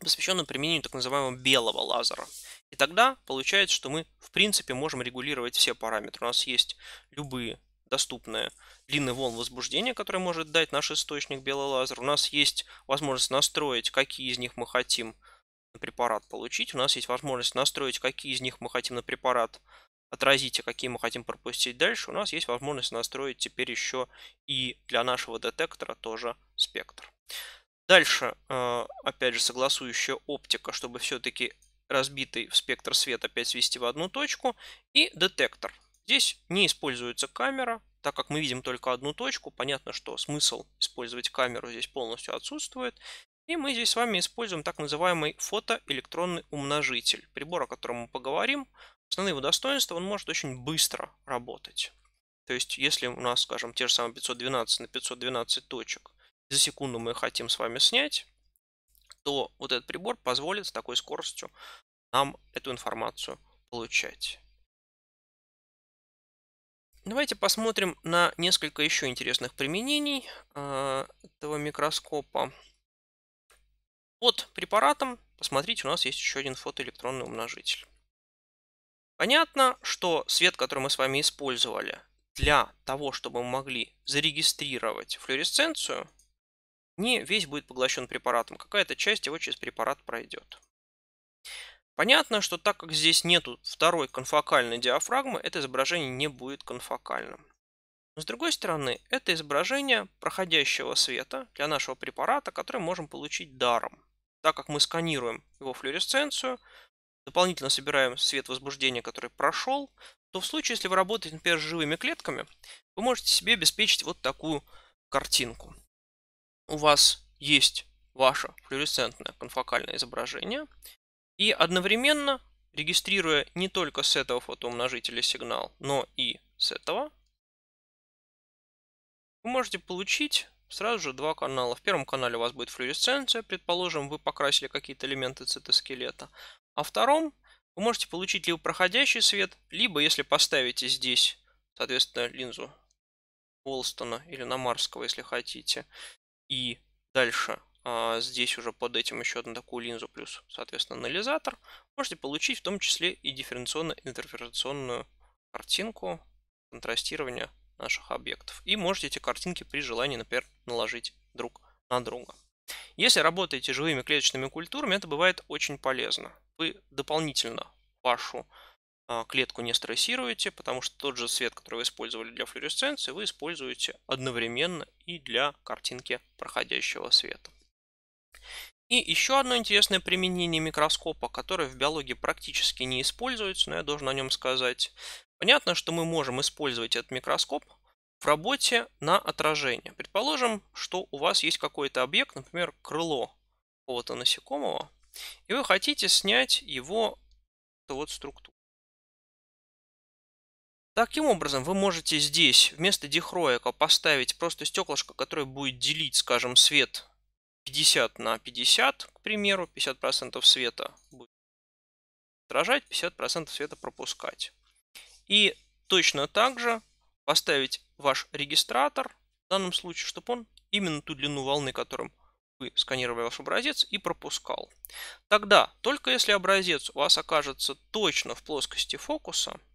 посвященную применению так называемого белого лазера. И тогда получается, что мы в принципе можем регулировать все параметры. У нас есть любые доступное длинный волн возбуждения, который может дать наш источник белый лазер. У нас есть возможность настроить, какие из них мы хотим на препарат получить. У нас есть возможность настроить, какие из них мы хотим на препарат отразить, а какие мы хотим пропустить дальше. У нас есть возможность настроить теперь еще и для нашего детектора тоже спектр. Дальше, э, опять же, согласующая оптика, чтобы все-таки разбитый в спектр свет опять свести в одну точку. И детектор. Здесь не используется камера, так как мы видим только одну точку, понятно, что смысл использовать камеру здесь полностью отсутствует. И мы здесь с вами используем так называемый фотоэлектронный умножитель. Прибор, о котором мы поговорим. Основные его достоинства, он может очень быстро работать. То есть, если у нас, скажем, те же самые 512 на 512 точек за секунду мы хотим с вами снять, то вот этот прибор позволит с такой скоростью нам эту информацию получать. Давайте посмотрим на несколько еще интересных применений а, этого микроскопа. Под препаратом, посмотрите, у нас есть еще один фотоэлектронный умножитель. Понятно, что свет, который мы с вами использовали для того, чтобы мы могли зарегистрировать флуоресценцию, не весь будет поглощен препаратом. Какая-то часть его через препарат пройдет. Понятно, что так как здесь нету второй конфокальной диафрагмы, это изображение не будет конфокальным. с другой стороны, это изображение проходящего света для нашего препарата, который можем получить даром. Так как мы сканируем его флюоресценцию, дополнительно собираем свет возбуждения, который прошел, то в случае, если вы работаете, например, с живыми клетками, вы можете себе обеспечить вот такую картинку. У вас есть ваше флюоресцентное конфокальное изображение, и одновременно, регистрируя не только с этого фотоумножителя сигнал, но и с этого, вы можете получить сразу же два канала. В первом канале у вас будет флюоресценция, предположим, вы покрасили какие-то элементы цитоскелета. А втором вы можете получить либо проходящий свет, либо если поставите здесь, соответственно, линзу Уолстона или Намарского, если хотите, и дальше а, здесь уже под этим еще одну такую линзу плюс, соответственно, анализатор, можете получить в том числе и дифференционно-интерференционную картинку контрастирования наших объектов. И можете эти картинки при желании, например, наложить друг на друга. Если работаете живыми клеточными культурами, это бывает очень полезно. Вы дополнительно вашу а, клетку не стрессируете, потому что тот же свет, который вы использовали для флюоресценции, вы используете одновременно и для картинки проходящего света. И еще одно интересное применение микроскопа, которое в биологии практически не используется, но я должен о нем сказать. Понятно, что мы можем использовать этот микроскоп в работе на отражение. Предположим, что у вас есть какой-то объект, например, крыло какого-то насекомого, и вы хотите снять его вот структуру. Таким образом, вы можете здесь вместо дихроика поставить просто стеклышко, которое будет делить, скажем, свет 50 на 50, к примеру, 50% света будет отражать, 50% света пропускать. И точно так же поставить ваш регистратор, в данном случае, чтобы он именно ту длину волны, которым вы сканировали ваш образец и пропускал. Тогда, только если образец у вас окажется точно в плоскости фокуса –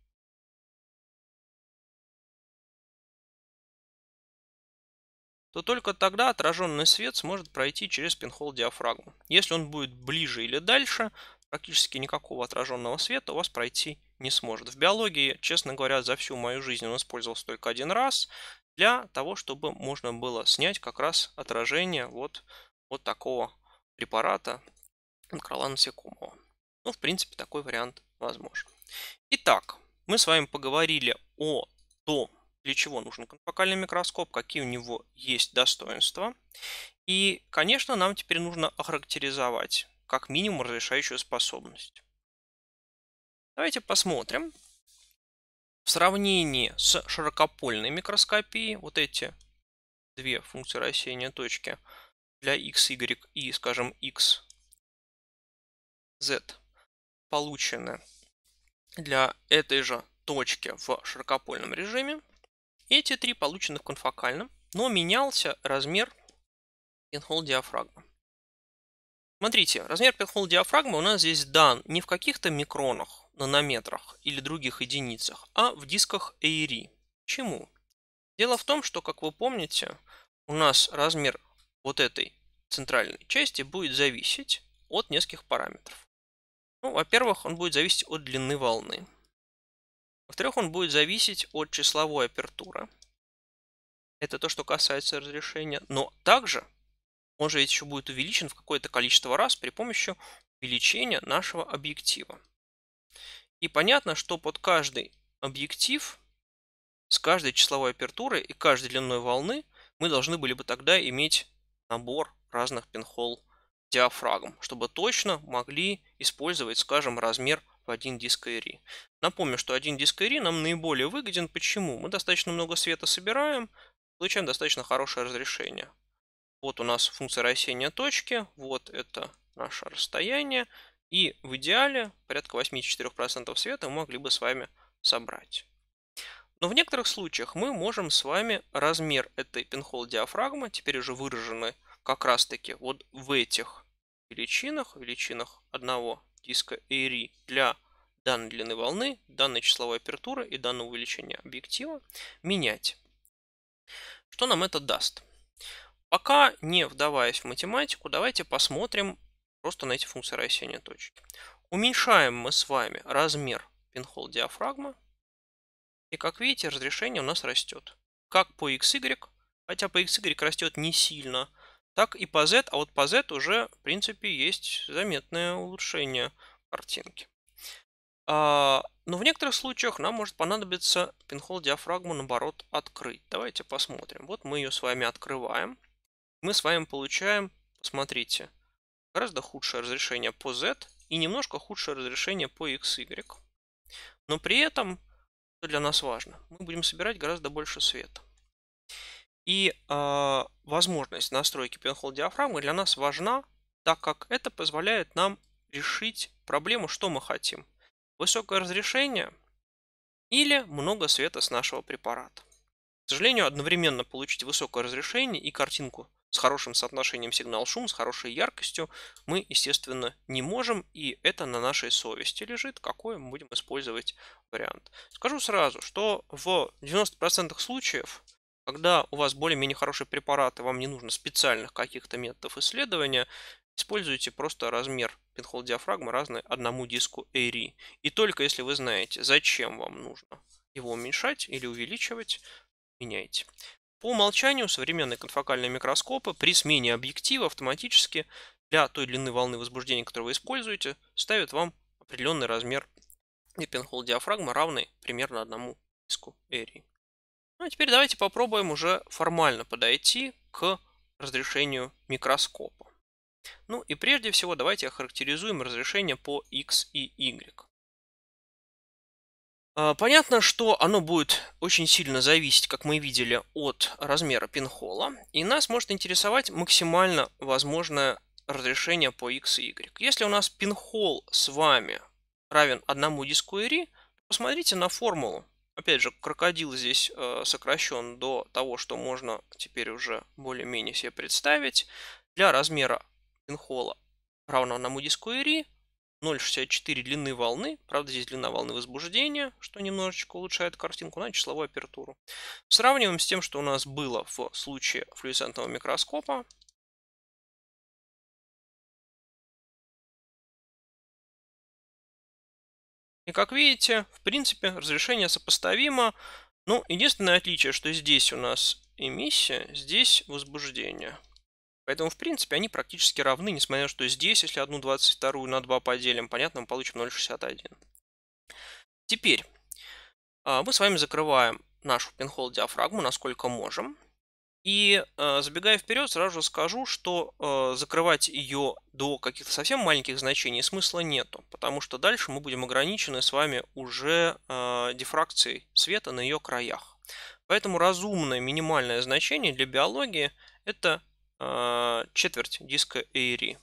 то только тогда отраженный свет сможет пройти через пинхол диафрагму. Если он будет ближе или дальше, практически никакого отраженного света у вас пройти не сможет. В биологии, честно говоря, за всю мою жизнь он использовался только один раз для того, чтобы можно было снять как раз отражение вот, вот такого препарата крыла насекомого. Ну, в принципе, такой вариант возможен. Итак, мы с вами поговорили о том, для чего нужен конфокальный микроскоп, какие у него есть достоинства. И, конечно, нам теперь нужно охарактеризовать как минимум разрешающую способность. Давайте посмотрим в сравнении с широкопольной микроскопией вот эти две функции рассеяния точки для x, y и, скажем, x, z получены для этой же точки в широкопольном режиме – эти три получены в конфокальном, но менялся размер пинхол диафрагмы. Смотрите, размер пинхол диафрагмы у нас здесь дан не в каких-то микронах, нанометрах или других единицах, а в дисках ARI. Почему? Дело в том, что, как вы помните, у нас размер вот этой центральной части будет зависеть от нескольких параметров. Ну, во-первых, он будет зависеть от длины волны. Во-вторых, он будет зависеть от числовой апертуры. Это то, что касается разрешения. Но также он же ведь еще будет увеличен в какое-то количество раз при помощи увеличения нашего объектива. И понятно, что под каждый объектив с каждой числовой апертурой и каждой длиной волны мы должны были бы тогда иметь набор разных пинхол диафрагм, чтобы точно могли использовать, скажем, размер один 1 диска Напомню, что один диск IRI нам наиболее выгоден. Почему? Мы достаточно много света собираем, получаем достаточно хорошее разрешение. Вот у нас функция рассеяния точки, вот это наше расстояние. И в идеале порядка 84% света мы могли бы с вами собрать. Но в некоторых случаях мы можем с вами размер этой пинхол диафрагмы, теперь уже выраженный как раз таки вот в этих величинах, величинах одного диска ARI для данной длины волны, данной числовой апертуры и данного увеличения объектива менять. Что нам это даст? Пока не вдаваясь в математику, давайте посмотрим просто на эти функции рассеяния точек. Уменьшаем мы с вами размер пинхол диафрагмы. И как видите, разрешение у нас растет. Как по xy, хотя по xy растет не сильно, так и по Z, а вот по Z уже, в принципе, есть заметное улучшение картинки. А, но в некоторых случаях нам может понадобиться пинхол диафрагму, наоборот, открыть. Давайте посмотрим. Вот мы ее с вами открываем. Мы с вами получаем, посмотрите, гораздо худшее разрешение по Z и немножко худшее разрешение по XY. Но при этом, что для нас важно, мы будем собирать гораздо больше света. И э, возможность настройки пинхол диафрагмы для нас важна, так как это позволяет нам решить проблему, что мы хотим. Высокое разрешение или много света с нашего препарата. К сожалению, одновременно получить высокое разрешение и картинку с хорошим соотношением сигнал-шум, с хорошей яркостью мы, естественно, не можем, и это на нашей совести лежит, какой мы будем использовать вариант. Скажу сразу, что в 90% случаев когда у вас более-менее хорошие препараты, вам не нужно специальных каких-то методов исследования, используйте просто размер пинхол диафрагмы разный одному диску ARI. И только если вы знаете, зачем вам нужно его уменьшать или увеличивать, меняйте. По умолчанию современные конфокальные микроскопы при смене объектива автоматически для той длины волны возбуждения, которую вы используете, ставят вам определенный размер пинхол диафрагмы, равный примерно одному диску ARI. Ну а теперь давайте попробуем уже формально подойти к разрешению микроскопа. Ну и прежде всего давайте охарактеризуем разрешение по x и y. А, понятно, что оно будет очень сильно зависеть, как мы видели, от размера пинхола, и нас может интересовать максимально возможное разрешение по x и y. Если у нас пинхол с вами равен одному диску Ири, посмотрите на формулу Опять же, крокодил здесь э, сокращен до того, что можно теперь уже более-менее себе представить. Для размера пинхола равного на Moody's 0,64 длины волны. Правда, здесь длина волны возбуждения, что немножечко улучшает картинку на числовую апертуру. Сравниваем с тем, что у нас было в случае флюоресцентного микроскопа. И как видите, в принципе, разрешение сопоставимо. Ну, единственное отличие, что здесь у нас эмиссия, здесь возбуждение. Поэтому, в принципе, они практически равны, несмотря на то, что здесь, если одну 22 на 2 поделим, понятно, мы получим 0,61. Теперь а, мы с вами закрываем нашу пинхол диафрагму, насколько можем. И э, забегая вперед, сразу скажу, что э, закрывать ее до каких-то совсем маленьких значений смысла нету, потому что дальше мы будем ограничены с вами уже э, дифракцией света на ее краях. Поэтому разумное минимальное значение для биологии это четверть диска Эйри.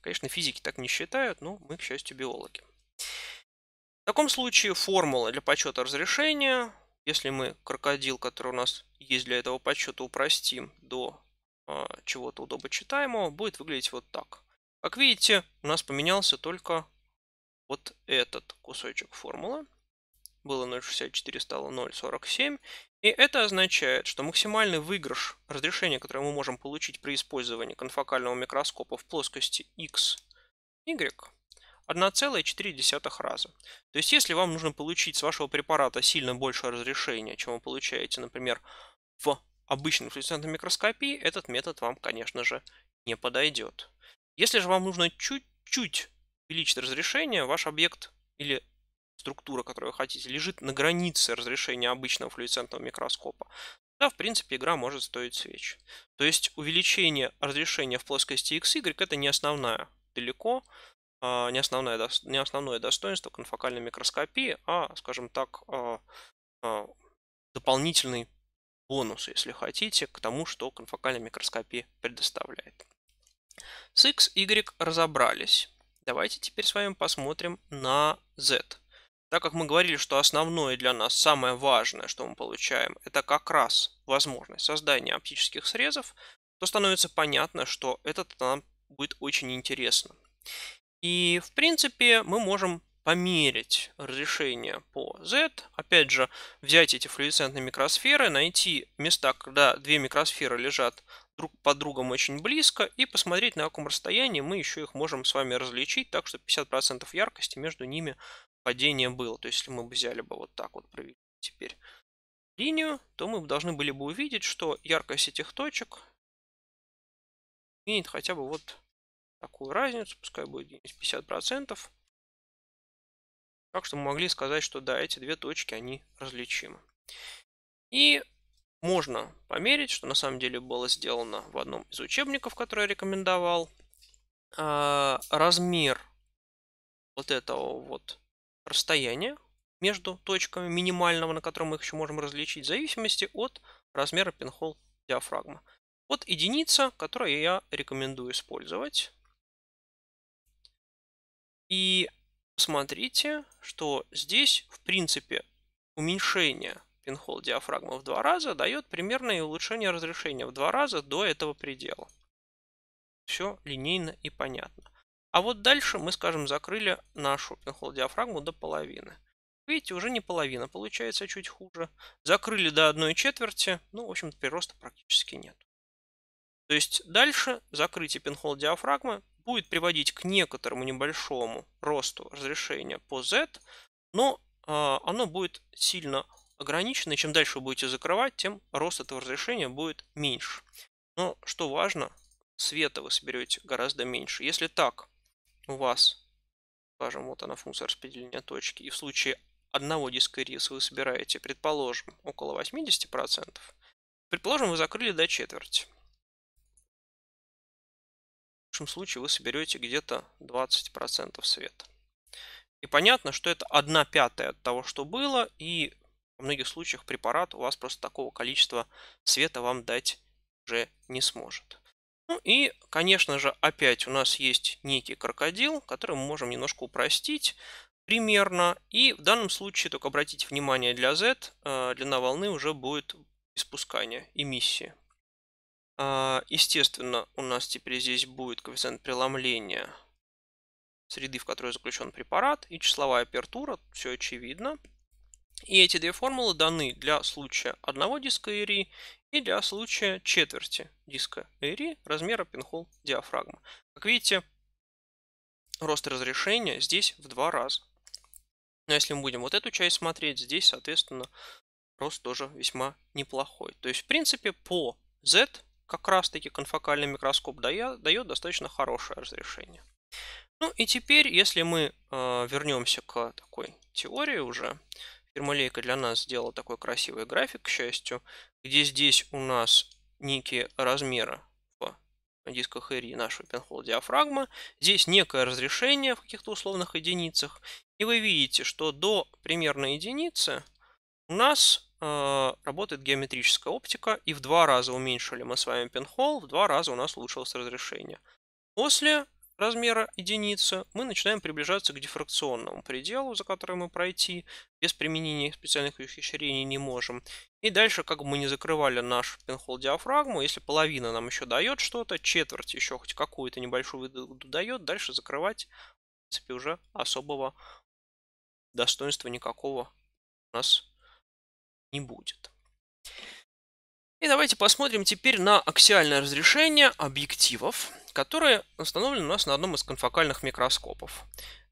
Конечно, физики так не считают, но мы, к счастью, биологи. В таком случае формула для подсчета разрешения если мы крокодил, который у нас есть для этого подсчета, упростим до э, чего-то удобочитаемого, будет выглядеть вот так. Как видите, у нас поменялся только вот этот кусочек формулы. Было 0,64, стало 0,47. И это означает, что максимальный выигрыш разрешения, которое мы можем получить при использовании конфокального микроскопа в плоскости x, y, 1,4 раза. То есть если вам нужно получить с вашего препарата сильно большее разрешение, чем вы получаете, например, в обычной флуоресцентной микроскопии, этот метод вам, конечно же, не подойдет. Если же вам нужно чуть-чуть увеличить разрешение, ваш объект или структура, которую вы хотите, лежит на границе разрешения обычного флуоресцентного микроскопа, да, в принципе, игра может стоить свеч. То есть увеличение разрешения в плоскости XY это не основная далеко а, не основное, не основное достоинство конфокальной микроскопии, а, скажем так, а, а, дополнительный бонус, если хотите, к тому, что конфокальная микроскопия предоставляет. С X, Y разобрались. Давайте теперь с вами посмотрим на Z. Так как мы говорили, что основное для нас, самое важное, что мы получаем, это как раз возможность создания оптических срезов, то становится понятно, что это нам будет очень интересно. И, в принципе, мы можем померить разрешение по Z. Опять же, взять эти флуоресцентные микросферы, найти места, когда две микросферы лежат друг под другом очень близко, и посмотреть, на каком расстоянии мы еще их можем с вами различить, так что 50% яркости между ними падение было. То есть, если мы бы взяли бы вот так вот провели теперь линию, то мы должны были бы увидеть, что яркость этих точек имеет хотя бы вот такую разницу, пускай будет 50%. Так что мы могли сказать, что да, эти две точки, они различимы. И можно померить, что на самом деле было сделано в одном из учебников, который я рекомендовал, а, размер вот этого вот расстояния между точками минимального, на котором мы их еще можем различить, в зависимости от размера пинхол диафрагмы. Вот единица, которую я рекомендую использовать. И смотрите, что здесь, в принципе, уменьшение пинхол диафрагмы в два раза дает примерное улучшение разрешения в два раза до этого предела. Все линейно и понятно. А вот дальше мы, скажем, закрыли нашу пинхол диафрагму до половины. Видите, уже не половина, получается а чуть хуже. Закрыли до одной четверти, ну, в общем-то, прироста практически нет. То есть дальше закрытие пинхол диафрагмы будет приводить к некоторому небольшому росту разрешения по Z, но а, оно будет сильно ограничено, и чем дальше вы будете закрывать, тем рост этого разрешения будет меньше. Но что важно, света вы соберете гораздо меньше. Если так у вас, скажем, вот она функция распределения точки, и в случае одного диска риса вы собираете, предположим, около 80%, предположим, вы закрыли до четверти лучшем случае вы соберете где-то 20% света. И понятно, что это 1 пятая от того, что было, и во многих случаях препарат у вас просто такого количества света вам дать уже не сможет. Ну и, конечно же, опять у нас есть некий крокодил, который мы можем немножко упростить примерно. И в данном случае, только обратите внимание, для Z э, длина волны уже будет испускания, эмиссии. А, естественно, у нас теперь здесь будет коэффициент преломления среды, в которой заключен препарат, и числовая апертура, все очевидно. И эти две формулы даны для случая одного диска ИРИ и для случая четверти диска ИРИ размера пинхол диафрагмы. Как видите, рост разрешения здесь в два раза. Но если мы будем вот эту часть смотреть, здесь, соответственно, рост тоже весьма неплохой. То есть, в принципе, по Z как раз-таки конфокальный микроскоп дает достаточно хорошее разрешение. Ну и теперь, если мы э, вернемся к такой теории уже, фирма для нас сделала такой красивый график, к счастью, где здесь у нас некие размеры в дисках Эри нашего пинхол диафрагма. Здесь некое разрешение в каких-то условных единицах. И вы видите, что до примерно единицы у нас а, работает геометрическая оптика, и в два раза уменьшили мы с вами пинхол в два раза у нас улучшилось разрешение. После размера единицы мы начинаем приближаться к дифракционному пределу, за который мы пройти без применения специальных ухищрений не можем. И дальше, как бы мы не закрывали наш пинхол диафрагму, если половина нам еще дает что-то, четверть еще хоть какую-то небольшую выгоду дает, дальше закрывать, в принципе, уже особого достоинства никакого у нас не будет. И давайте посмотрим теперь на аксиальное разрешение объективов, которые установлены у нас на одном из конфокальных микроскопов.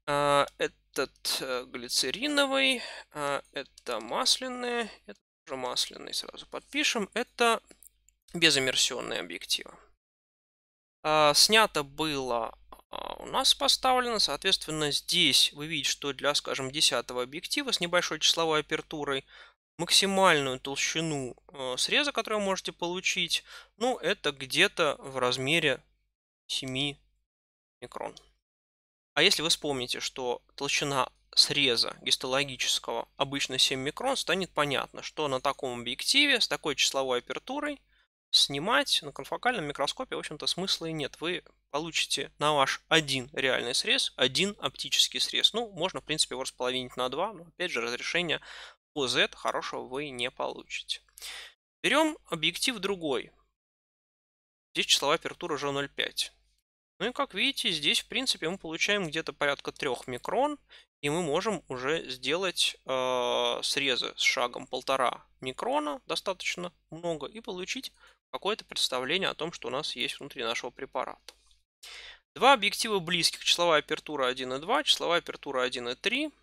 А, этот э, глицериновый, а, это масляные, это тоже масляный, сразу подпишем. Это безиммерсионные объективы. А, снято было у нас поставлено, соответственно, здесь вы видите, что для, скажем, 10 объектива с небольшой числовой апертурой – максимальную толщину э, среза, которую вы можете получить, ну, это где-то в размере 7 микрон. А если вы вспомните, что толщина среза гистологического обычно 7 микрон, станет понятно, что на таком объективе с такой числовой апертурой снимать на конфокальном микроскопе, в общем-то, смысла и нет. Вы получите на ваш один реальный срез, один оптический срез. Ну, можно, в принципе, его располовинить на два, но, опять же, разрешение OZ хорошего вы не получите. Берем объектив другой. Здесь числовая апертура G05. Ну и как видите, здесь в принципе мы получаем где-то порядка 3 микрон, и мы можем уже сделать э, срезы с шагом 1,5 микрона, достаточно много, и получить какое-то представление о том, что у нас есть внутри нашего препарата. Два объектива близких, числовая апертура 1.2 числовая апертура 1.3.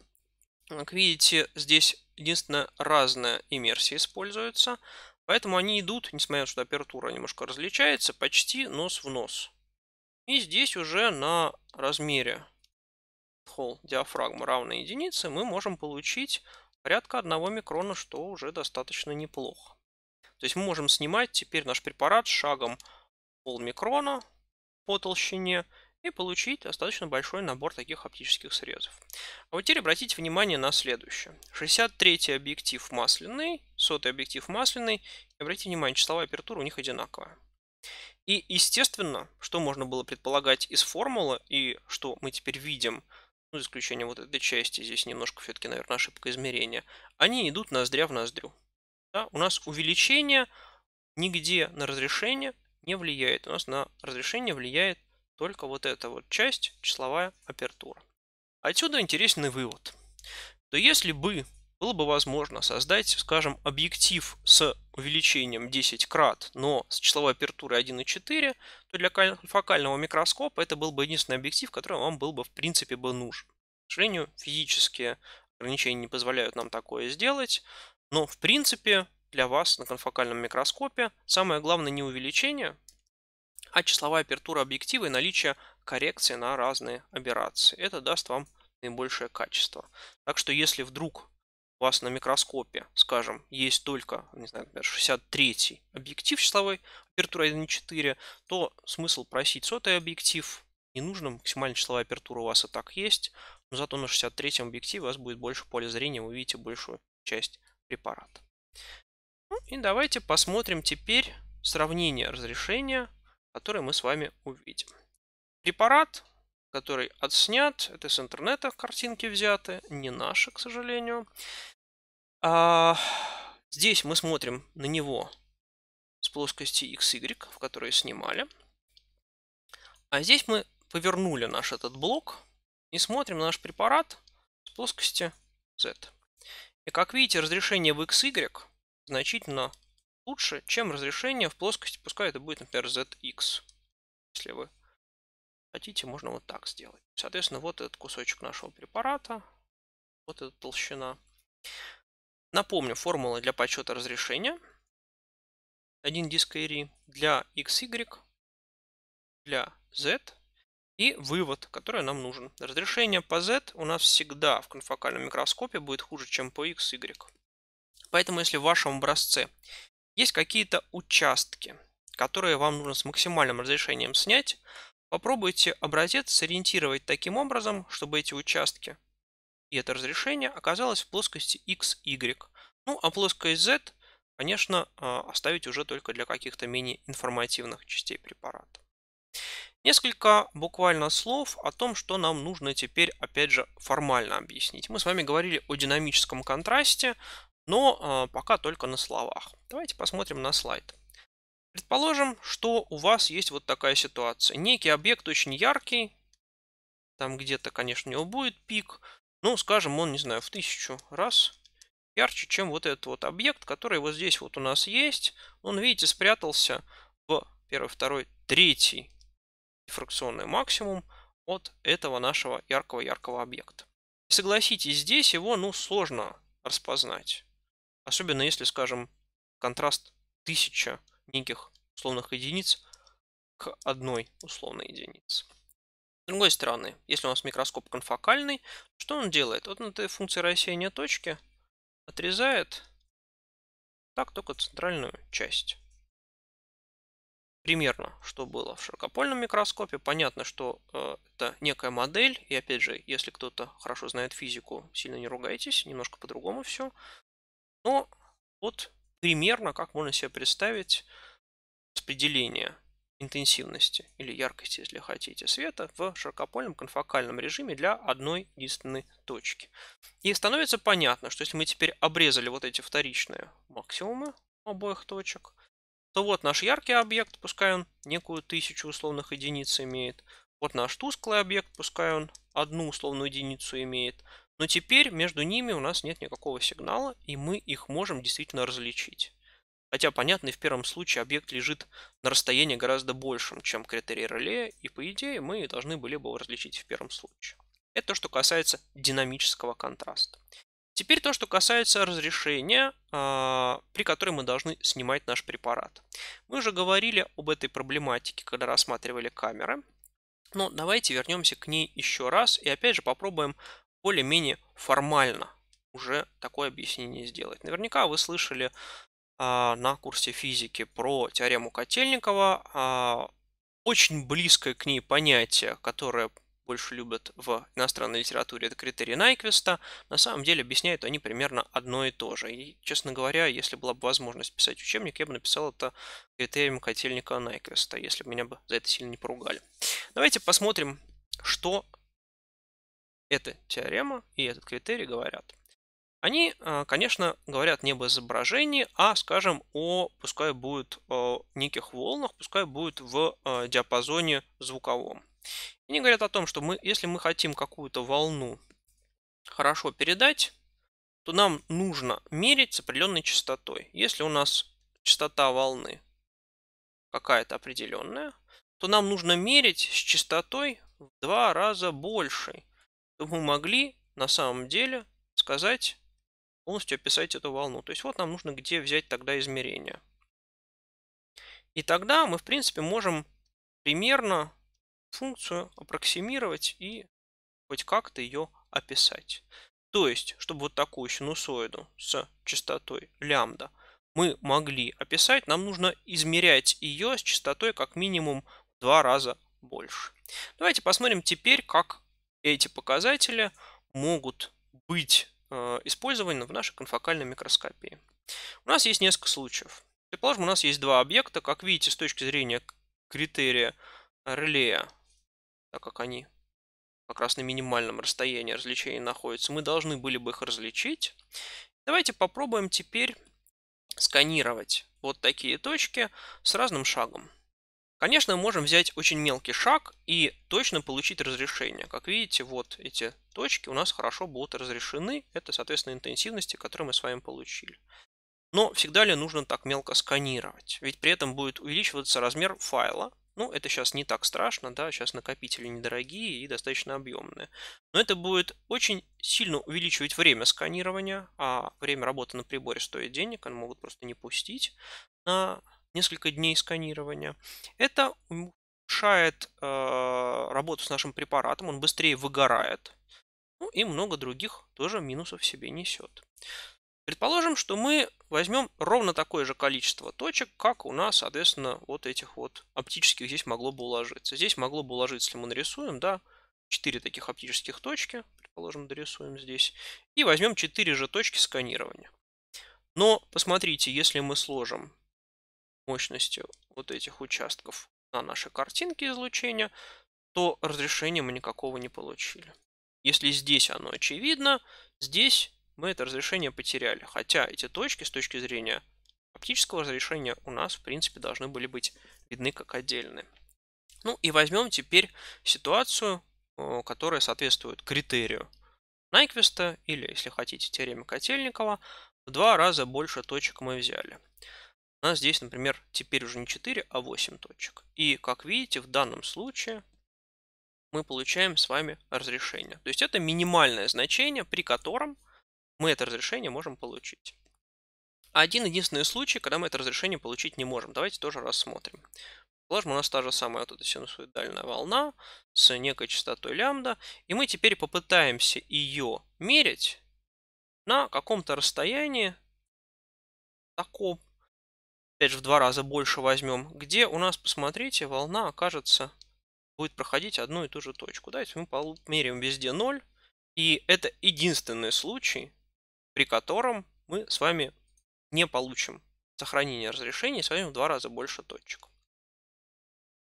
Как видите, здесь Единственное, разная иммерсия используется, поэтому они идут, несмотря на то, что апертура немножко различается, почти нос в нос. И здесь уже на размере холл диафрагмы равной единице мы можем получить порядка 1 микрона, что уже достаточно неплохо. То есть мы можем снимать теперь наш препарат шагом полмикрона по толщине – и получить достаточно большой набор таких оптических срезов. А вот теперь обратите внимание на следующее. 63 объектив масляный, 100 объектив масляный. обратите внимание, числовая апертура у них одинаковая. И, естественно, что можно было предполагать из формулы, и что мы теперь видим, ну, за исключением вот этой части, здесь немножко все-таки, наверное, ошибка измерения, они идут ноздря в ноздрю. Да? У нас увеличение нигде на разрешение не влияет. У нас на разрешение влияет только вот эта вот часть, числовая апертура. Отсюда интересный вывод. То если бы было бы возможно создать, скажем, объектив с увеличением 10 крат, но с числовой апертурой 1,4, то для фокального микроскопа это был бы единственный объектив, который вам был бы в принципе бы нужен. К сожалению, физические ограничения не позволяют нам такое сделать, но в принципе для вас на конфокальном микроскопе самое главное не увеличение, а числовая апертура объектива и наличие коррекции на разные операции Это даст вам наибольшее качество. Так что если вдруг у вас на микроскопе, скажем, есть только, не знаю, например, 63 объектив числовой апертура 1.4, то смысл просить сотый объектив не нужно, максимальная числовая апертура у вас и так есть, но зато на 63 объективе у вас будет больше поля зрения, вы увидите большую часть препарата. Ну, и давайте посмотрим теперь сравнение разрешения который мы с вами увидим. Препарат, который отснят, это с интернета картинки взяты, не наши, к сожалению. А, здесь мы смотрим на него с плоскости XY, в которой снимали. А здесь мы повернули наш этот блок и смотрим на наш препарат с плоскости Z. И как видите, разрешение в XY значительно лучше, чем разрешение в плоскости, пускай это будет, например, ZX. Если вы хотите, можно вот так сделать. Соответственно, вот этот кусочек нашего препарата, вот эта толщина. Напомню, формулы для подсчета разрешения. Один диск IRI для XY, для Z и вывод, который нам нужен. Разрешение по Z у нас всегда в конфокальном микроскопе будет хуже, чем по XY. Поэтому если в вашем образце есть какие-то участки, которые вам нужно с максимальным разрешением снять. Попробуйте образец сориентировать таким образом, чтобы эти участки и это разрешение оказалось в плоскости x, y. Ну, а плоскость z, конечно, а, оставить уже только для каких-то менее информативных частей препарата. Несколько буквально слов о том, что нам нужно теперь, опять же, формально объяснить. Мы с вами говорили о динамическом контрасте, но а, пока только на словах. Давайте посмотрим на слайд. Предположим, что у вас есть вот такая ситуация. Некий объект очень яркий, там где-то, конечно, у него будет пик, ну, скажем, он, не знаю, в тысячу раз ярче, чем вот этот вот объект, который вот здесь вот у нас есть. Он, видите, спрятался в первый, второй, третий дифракционный максимум от этого нашего яркого-яркого объекта. Согласитесь, здесь его, ну, сложно распознать. Особенно если, скажем, контраст тысяча неких условных единиц к одной условной единице. С другой стороны, если у нас микроскоп конфокальный, что он делает? Вот на этой функции рассеяния точки отрезает так только центральную часть. Примерно, что было в широкопольном микроскопе. Понятно, что э, это некая модель. И опять же, если кто-то хорошо знает физику, сильно не ругайтесь, немножко по-другому все. Но вот примерно, как можно себе представить распределение интенсивности или яркости, если хотите, света в широкопольном конфокальном режиме для одной единственной точки. И становится понятно, что если мы теперь обрезали вот эти вторичные максимумы обоих точек, то вот наш яркий объект, пускай он некую тысячу условных единиц имеет, вот наш тусклый объект, пускай он одну условную единицу имеет, но теперь между ними у нас нет никакого сигнала, и мы их можем действительно различить. Хотя, понятно, и в первом случае объект лежит на расстоянии гораздо большем, чем критерий реле, и по идее мы должны были бы его различить в первом случае. Это то, что касается динамического контраста. Теперь то, что касается разрешения, а, при которой мы должны снимать наш препарат. Мы уже говорили об этой проблематике, когда рассматривали камеры. Но давайте вернемся к ней еще раз и опять же попробуем более-менее формально уже такое объяснение сделать. Наверняка вы слышали а, на курсе физики про теорему Котельникова, а, очень близкое к ней понятие, которое больше любят в иностранной литературе, это критерий Найквиста, на самом деле объясняют они примерно одно и то же. И, честно говоря, если была бы возможность писать учебник, я бы написал это критерием котельникова Найквиста, если бы меня бы за это сильно не поругали. Давайте посмотрим, что эта теорема и этот критерий говорят? Они, э, конечно, говорят не об изображении, а, скажем, о, пускай будет, о э, неких волнах, пускай будет в э, диапазоне звуковом. И они говорят о том, что мы, если мы хотим какую-то волну хорошо передать, то нам нужно мерить с определенной частотой. Если у нас частота волны какая-то определенная, то нам нужно мерить с частотой в два раза большей, то мы могли на самом деле сказать, полностью описать эту волну. То есть вот нам нужно где взять тогда измерения. И тогда мы, в принципе, можем примерно функцию аппроксимировать и хоть как-то ее описать. То есть, чтобы вот такую синусоиду с частотой лямбда мы могли описать, нам нужно измерять ее с частотой как минимум в два раза больше. Давайте посмотрим теперь, как эти показатели могут быть э, использованы в нашей конфокальной микроскопии. У нас есть несколько случаев. Предположим, у нас есть два объекта. Как видите, с точки зрения критерия релея, так как они как раз на минимальном расстоянии развлечения находятся, мы должны были бы их различить. Давайте попробуем теперь сканировать вот такие точки с разным шагом. Конечно, мы можем взять очень мелкий шаг и точно получить разрешение. Как видите, вот эти точки у нас хорошо будут разрешены. Это, соответственно, интенсивности, которые мы с вами получили. Но всегда ли нужно так мелко сканировать? Ведь при этом будет увеличиваться размер файла. Ну, это сейчас не так страшно, да, сейчас накопители недорогие и достаточно объемные. Но это будет очень сильно увеличивать время сканирования, а время работы на приборе стоит денег, они могут просто не пустить на несколько дней сканирования. Это улучшает э, работу с нашим препаратом, он быстрее выгорает. Ну и много других тоже минусов себе несет. Предположим, что мы возьмем ровно такое же количество точек, как у нас, соответственно, вот этих вот оптических здесь могло бы уложиться. Здесь могло бы уложиться, если мы нарисуем, да, 4 таких оптических точки, предположим, дорисуем здесь, и возьмем 4 же точки сканирования. Но посмотрите, если мы сложим мощности вот этих участков на нашей картинке излучения, то разрешения мы никакого не получили. Если здесь оно очевидно, здесь мы это разрешение потеряли. Хотя эти точки с точки зрения оптического разрешения у нас, в принципе, должны были быть видны как отдельные. Ну и возьмем теперь ситуацию, э, которая соответствует критерию Найквиста, или, если хотите, теореме Котельникова, в два раза больше точек мы взяли. У нас здесь, например, теперь уже не 4, а 8 точек. И, как видите, в данном случае мы получаем с вами разрешение. То есть это минимальное значение, при котором мы это разрешение можем получить. Один единственный случай, когда мы это разрешение получить не можем. Давайте тоже рассмотрим. Положим, у нас та же самая вот эта синусоидальная волна с некой частотой лямбда. И мы теперь попытаемся ее мерить на каком-то расстоянии таком, опять же в два раза больше возьмем, где у нас, посмотрите, волна окажется, будет проходить одну и ту же точку. Давайте мы померяем везде 0, и это единственный случай, при котором мы с вами не получим сохранение разрешения. с вами в два раза больше точек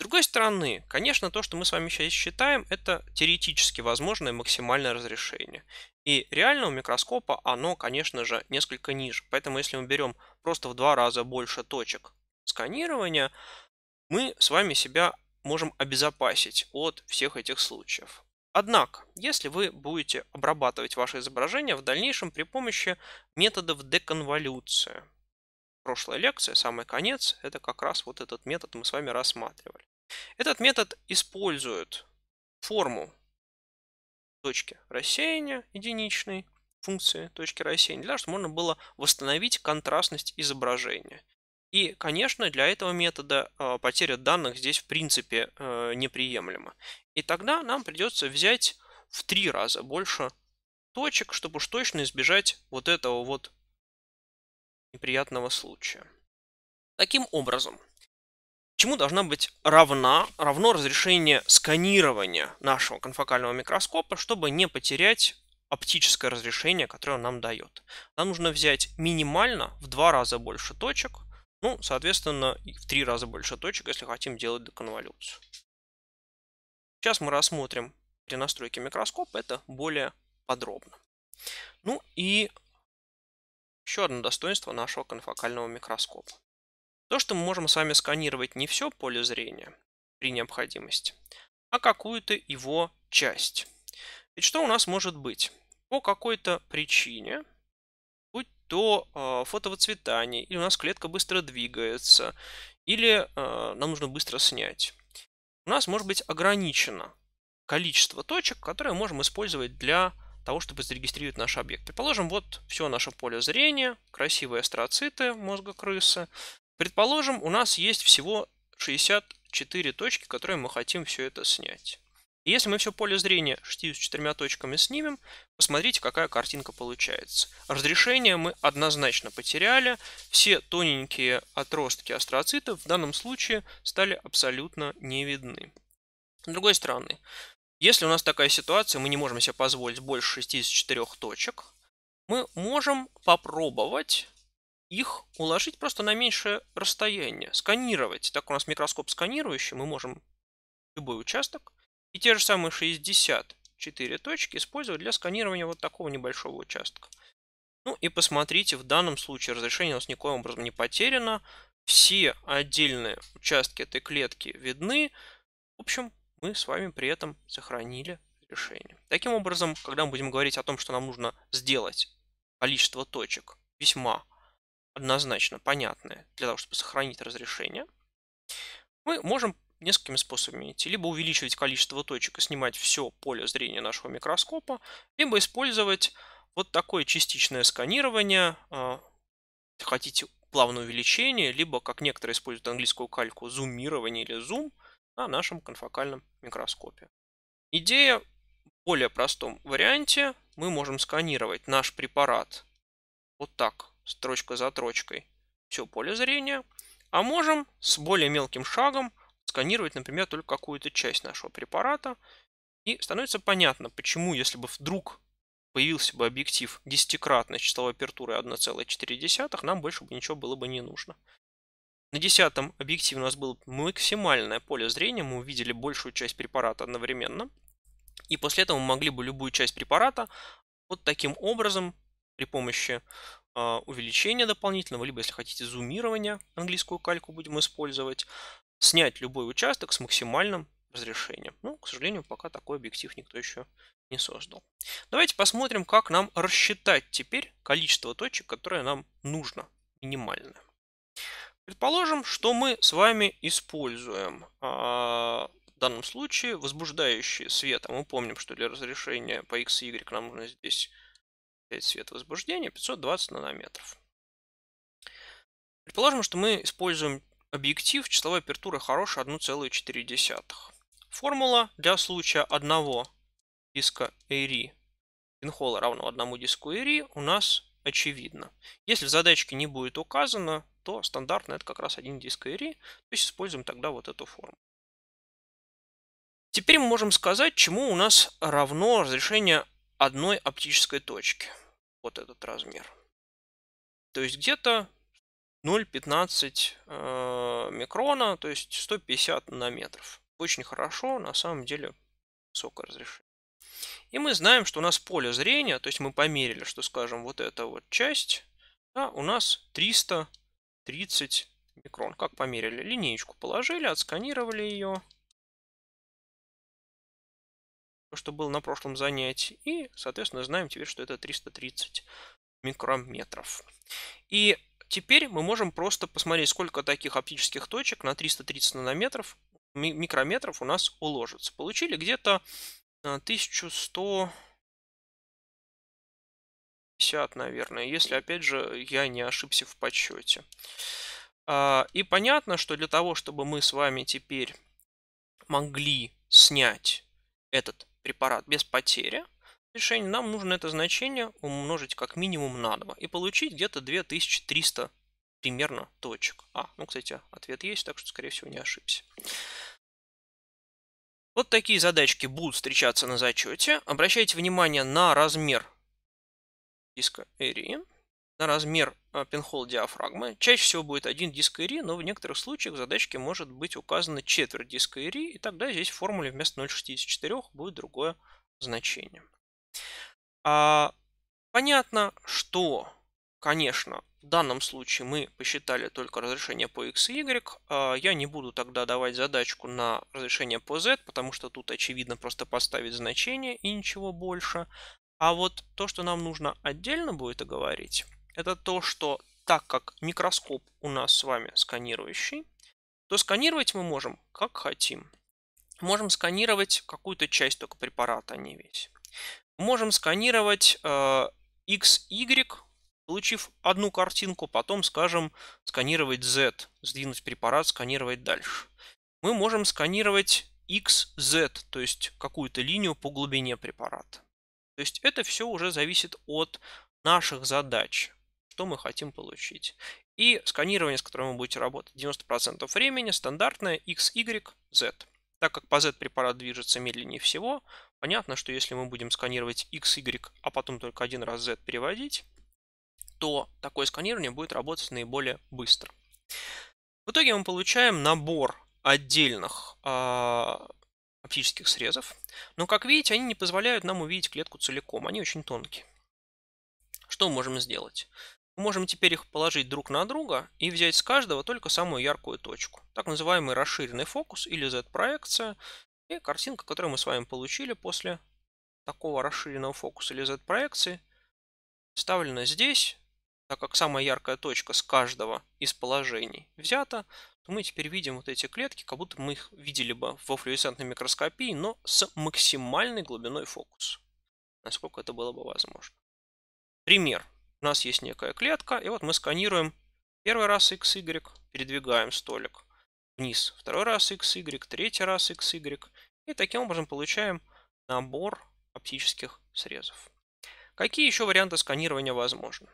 другой стороны, конечно, то, что мы с вами сейчас считаем, это теоретически возможное максимальное разрешение. И реально у микроскопа оно, конечно же, несколько ниже. Поэтому если мы берем просто в два раза больше точек сканирования, мы с вами себя можем обезопасить от всех этих случаев. Однако, если вы будете обрабатывать ваше изображение в дальнейшем при помощи методов деконволюции, прошлая лекция, самый конец, это как раз вот этот метод мы с вами рассматривали. Этот метод использует форму точки рассеяния единичной, функции точки рассеяния, для того, чтобы можно было восстановить контрастность изображения. И, конечно, для этого метода э, потеря данных здесь в принципе э, неприемлема. И тогда нам придется взять в три раза больше точек, чтобы уж точно избежать вот этого вот неприятного случая. Таким образом, Чему должна быть равна, равно разрешение сканирования нашего конфокального микроскопа, чтобы не потерять оптическое разрешение, которое он нам дает. Нам нужно взять минимально в два раза больше точек, ну, соответственно, в три раза больше точек, если хотим делать деконволюцию. Сейчас мы рассмотрим при настройке микроскопа это более подробно. Ну и еще одно достоинство нашего конфокального микроскопа. То, что мы можем с вами сканировать не все поле зрения при необходимости, а какую-то его часть. Ведь что у нас может быть? По какой-то причине, будь то э, фотовыцветание, или у нас клетка быстро двигается, или э, нам нужно быстро снять, у нас может быть ограничено количество точек, которые мы можем использовать для того, чтобы зарегистрировать наш объект. Предположим, вот все наше поле зрения, красивые астроциты мозга крысы, Предположим, у нас есть всего 64 точки, которые мы хотим все это снять. И если мы все поле зрения штию четырьмя точками снимем, посмотрите, какая картинка получается. Разрешение мы однозначно потеряли. Все тоненькие отростки астроцитов в данном случае стали абсолютно не видны. С другой стороны, если у нас такая ситуация, мы не можем себе позволить больше 64 точек, мы можем попробовать их уложить просто на меньшее расстояние, сканировать. Так у нас микроскоп сканирующий, мы можем любой участок. И те же самые 64 точки использовать для сканирования вот такого небольшого участка. Ну и посмотрите, в данном случае разрешение у нас никоим образом не потеряно. Все отдельные участки этой клетки видны. В общем, мы с вами при этом сохранили решение. Таким образом, когда мы будем говорить о том, что нам нужно сделать количество точек весьма однозначно понятное для того, чтобы сохранить разрешение, мы можем несколькими способами идти. Либо увеличивать количество точек и снимать все поле зрения нашего микроскопа, либо использовать вот такое частичное сканирование, а, хотите плавное увеличение, либо, как некоторые используют английскую кальку, зумирование или зум на нашем конфокальном микроскопе. Идея в более простом варианте. Мы можем сканировать наш препарат вот так строчка за строчкой все поле зрения, а можем с более мелким шагом сканировать, например, только какую-то часть нашего препарата. И становится понятно, почему, если бы вдруг появился бы объектив десятикратной числовой апертуры 1,4, нам больше бы ничего было бы не нужно. На десятом объективе у нас было максимальное поле зрения, мы увидели большую часть препарата одновременно. И после этого мы могли бы любую часть препарата вот таким образом при помощи а, увеличения дополнительного, либо, если хотите, зумирования, английскую кальку будем использовать, снять любой участок с максимальным разрешением. Ну, к сожалению, пока такой объектив никто еще не создал. Давайте посмотрим, как нам рассчитать теперь количество точек, которое нам нужно, минимальное. Предположим, что мы с вами используем а, в данном случае возбуждающий свет. А мы помним, что для разрешения по x и y нам нужно здесь опять свет возбуждения, 520 нанометров. Предположим, что мы используем объектив числовой апертуры хорошая 1,4. Формула для случая одного диска ARI пинхола равного одному диску ARI у нас очевидна. Если в задачке не будет указано, то стандартно это как раз один диск ARI, то есть используем тогда вот эту форму. Теперь мы можем сказать, чему у нас равно разрешение одной оптической точки вот этот размер. То есть где-то 0,15 э, микрона, то есть 150 нанометров. Очень хорошо, на самом деле высокое разрешение. И мы знаем, что у нас поле зрения, то есть мы померили, что, скажем, вот эта вот часть, да, у нас 330 микрон. Как померили? Линеечку положили, отсканировали ее что было на прошлом занятии, и, соответственно, знаем теперь, что это 330 микрометров. И теперь мы можем просто посмотреть, сколько таких оптических точек на 330 нанометров, микрометров у нас уложится. Получили где-то 1100... А, наверное, если, опять же, я не ошибся в подсчете. А, и понятно, что для того, чтобы мы с вами теперь могли снять этот препарат без потери решения, нам нужно это значение умножить как минимум на 2 и получить где-то 2300 примерно точек. А, ну, кстати, ответ есть, так что, скорее всего, не ошибся. Вот такие задачки будут встречаться на зачете. Обращайте внимание на размер диска Эри на размер а, пинхол диафрагмы. Чаще всего будет один диск IRI, но в некоторых случаях в задачке может быть указано четверть диска IRI, и тогда здесь в формуле вместо 0,64 будет другое значение. А, понятно, что, конечно, в данном случае мы посчитали только разрешение по x и y. А, я не буду тогда давать задачку на разрешение по z, потому что тут очевидно просто поставить значение и ничего больше. А вот то, что нам нужно отдельно будет оговорить, это то, что так как микроскоп у нас с вами сканирующий, то сканировать мы можем как хотим. Можем сканировать какую-то часть только препарата, а не весь. Можем сканировать э, XY, получив одну картинку, потом, скажем, сканировать Z, сдвинуть препарат, сканировать дальше. Мы можем сканировать XZ, то есть какую-то линию по глубине препарата. То есть это все уже зависит от наших задач, что мы хотим получить. И сканирование, с которым вы будете работать 90% времени, стандартное X, Y, Z. Так как по Z препарат движется медленнее всего, понятно, что если мы будем сканировать X, Y, а потом только один раз Z переводить, то такое сканирование будет работать наиболее быстро. В итоге мы получаем набор отдельных э, оптических срезов, но, как видите, они не позволяют нам увидеть клетку целиком, они очень тонкие. Что мы можем сделать? Мы можем теперь их положить друг на друга и взять с каждого только самую яркую точку. Так называемый расширенный фокус или Z-проекция. И картинка, которую мы с вами получили после такого расширенного фокуса или Z-проекции, вставлена здесь, так как самая яркая точка с каждого из положений взята, то мы теперь видим вот эти клетки, как будто мы их видели бы во флуоресцентной микроскопии, но с максимальной глубиной фокуса, насколько это было бы возможно. Пример. У нас есть некая клетка, и вот мы сканируем первый раз x, y, передвигаем столик вниз, второй раз x, y, третий раз x, y, и таким образом получаем набор оптических срезов. Какие еще варианты сканирования возможны?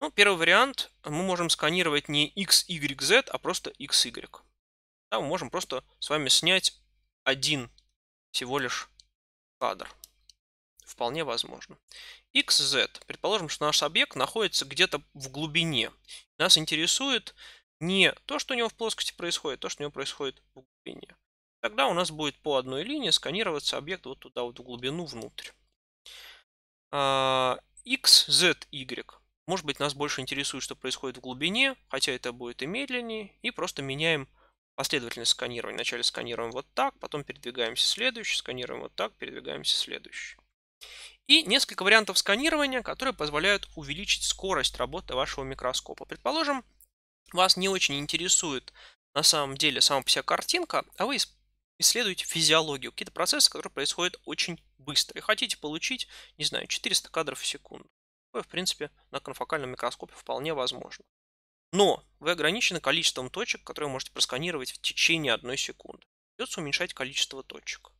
Ну, первый вариант, мы можем сканировать не x, y, z, а просто x, y. Да, мы можем просто с вами снять один всего лишь кадр. Вполне возможно. XZ. Предположим, что наш объект находится где-то в глубине. Нас интересует не то, что у него в плоскости происходит, а то, что у него происходит в глубине. Тогда у нас будет по одной линии сканироваться объект вот туда, вот в глубину, внутрь. А, X, Z, Y. Может быть, нас больше интересует, что происходит в глубине, хотя это будет и медленнее, и просто меняем последовательность сканирования. Вначале сканируем вот так, потом передвигаемся следующий, сканируем вот так, передвигаемся следующий и несколько вариантов сканирования, которые позволяют увеличить скорость работы вашего микроскопа. Предположим, вас не очень интересует на самом деле сама по себе картинка, а вы исследуете физиологию, какие-то процессы, которые происходят очень быстро, и хотите получить, не знаю, 400 кадров в секунду. Такое, в принципе, на конфокальном микроскопе вполне возможно. Но вы ограничены количеством точек, которые можете просканировать в течение одной секунды. Придется уменьшать количество точек.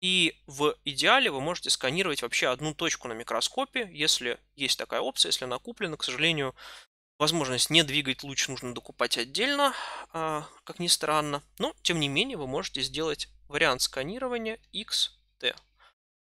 И в идеале вы можете сканировать вообще одну точку на микроскопе, если есть такая опция, если она куплена. К сожалению, возможность не двигать луч нужно докупать отдельно, а, как ни странно. Но, тем не менее, вы можете сделать вариант сканирования XT.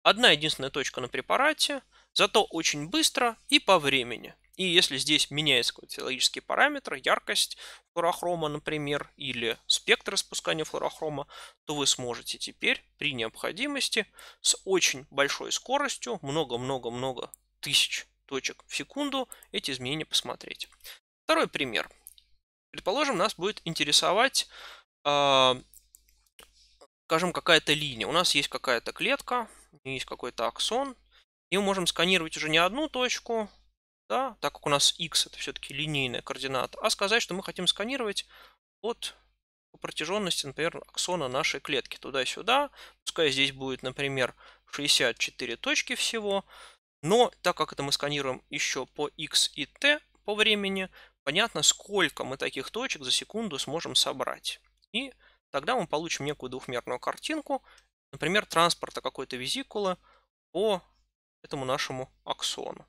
Одна единственная точка на препарате, зато очень быстро и по времени. И если здесь меняется какой-то технологический параметр, яркость флорохрома, например, или спектр спускания флорохрома, то вы сможете теперь при необходимости с очень большой скоростью, много-много-много тысяч точек в секунду, эти изменения посмотреть. Второй пример. Предположим, нас будет интересовать, э, скажем, какая-то линия. У нас есть какая-то клетка, есть какой-то аксон, и мы можем сканировать уже не одну точку, да, так как у нас x это все-таки линейная координата, а сказать, что мы хотим сканировать от протяженности, например, аксона нашей клетки туда-сюда. Пускай здесь будет, например, 64 точки всего. Но так как это мы сканируем еще по x и t по времени, понятно, сколько мы таких точек за секунду сможем собрать. И тогда мы получим некую двухмерную картинку, например, транспорта какой-то визикулы по этому нашему аксону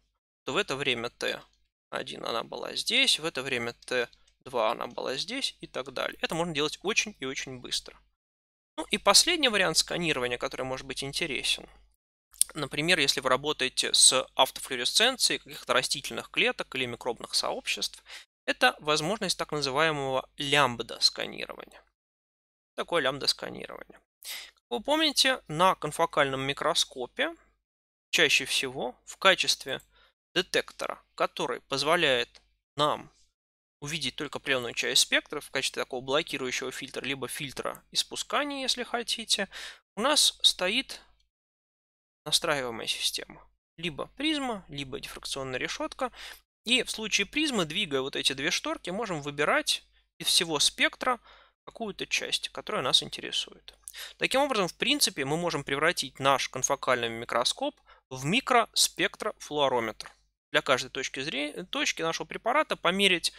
то в это время t1 она была здесь, в это время t2 она была здесь и так далее. Это можно делать очень и очень быстро. Ну и последний вариант сканирования, который может быть интересен. Например, если вы работаете с автофлюоресценцией каких-то растительных клеток или микробных сообществ, это возможность так называемого лямбда-сканирования. Такое лямбда-сканирование. Как вы помните, на конфокальном микроскопе чаще всего в качестве детектора, который позволяет нам увидеть только определенную часть спектра в качестве такого блокирующего фильтра, либо фильтра испускания, если хотите, у нас стоит настраиваемая система. Либо призма, либо дифракционная решетка. И в случае призмы, двигая вот эти две шторки, можем выбирать из всего спектра какую-то часть, которая нас интересует. Таким образом, в принципе, мы можем превратить наш конфокальный микроскоп в микроспектрофлуорометр для каждой точки, зрения, точки нашего препарата померить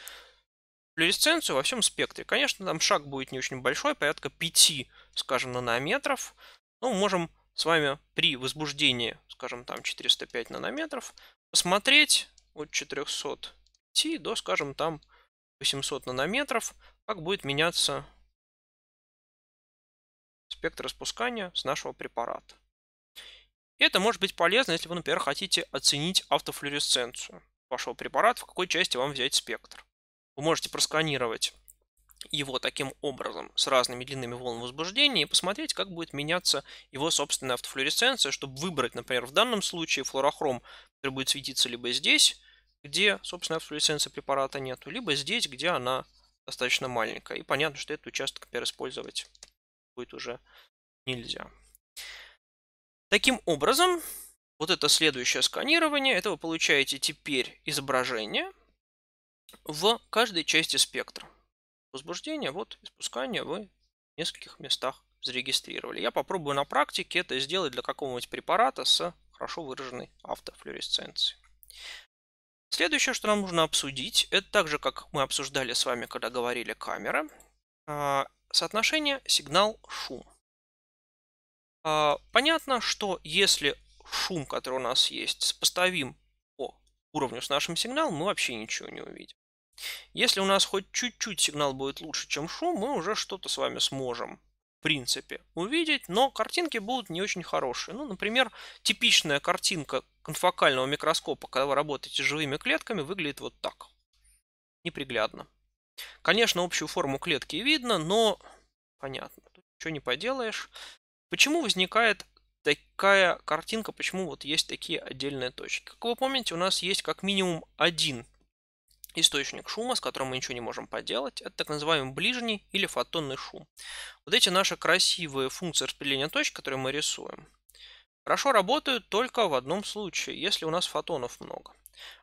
флюоресценцию во всем спектре. Конечно, там шаг будет не очень большой, порядка 5, скажем, нанометров. Но мы можем с вами при возбуждении, скажем, там 405 нанометров, посмотреть от 400 до, скажем, там 800 нанометров, как будет меняться спектр распускания с нашего препарата. И это может быть полезно, если вы, например, хотите оценить автофлюоресценцию вашего препарата, в какой части вам взять спектр. Вы можете просканировать его таким образом с разными длинными волн возбуждения и посмотреть, как будет меняться его собственная автофлюоресценция, чтобы выбрать, например, в данном случае флорохром, который будет светиться либо здесь, где, собственно, автофлюоресценции препарата нету, либо здесь, где она достаточно маленькая. И понятно, что этот участок, например, использовать будет уже нельзя. Таким образом, вот это следующее сканирование, это вы получаете теперь изображение в каждой части спектра. Возбуждение, вот, испускание вы в нескольких местах зарегистрировали. Я попробую на практике это сделать для какого-нибудь препарата с хорошо выраженной автофлюоресценцией. Следующее, что нам нужно обсудить, это так же, как мы обсуждали с вами, когда говорили камера, а, соотношение сигнал-шум. А, понятно, что если шум, который у нас есть, сопоставим по уровню с нашим сигналом, мы вообще ничего не увидим. Если у нас хоть чуть-чуть сигнал будет лучше, чем шум, мы уже что-то с вами сможем, в принципе, увидеть, но картинки будут не очень хорошие. Ну, например, типичная картинка конфокального микроскопа, когда вы работаете с живыми клетками, выглядит вот так. Неприглядно. Конечно, общую форму клетки видно, но понятно, тут ничего не поделаешь. Почему возникает такая картинка, почему вот есть такие отдельные точки? Как вы помните, у нас есть как минимум один источник шума, с которым мы ничего не можем поделать. Это так называемый ближний или фотонный шум. Вот эти наши красивые функции распределения точек, которые мы рисуем, хорошо работают только в одном случае, если у нас фотонов много.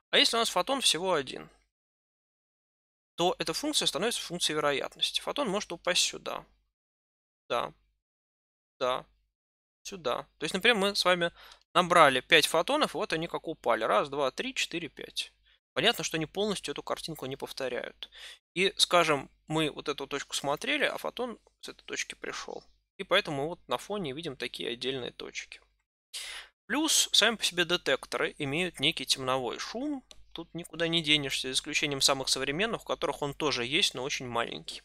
А если у нас фотон всего один, то эта функция становится функцией вероятности. Фотон может упасть сюда. Да, сюда, сюда. То есть, например, мы с вами набрали 5 фотонов, и вот они как упали. Раз, два, три, четыре, пять. Понятно, что они полностью эту картинку не повторяют. И, скажем, мы вот эту точку смотрели, а фотон с этой точки пришел. И поэтому мы вот на фоне видим такие отдельные точки. Плюс сами по себе детекторы имеют некий темновой шум. Тут никуда не денешься, за исключением самых современных, у которых он тоже есть, но очень маленький.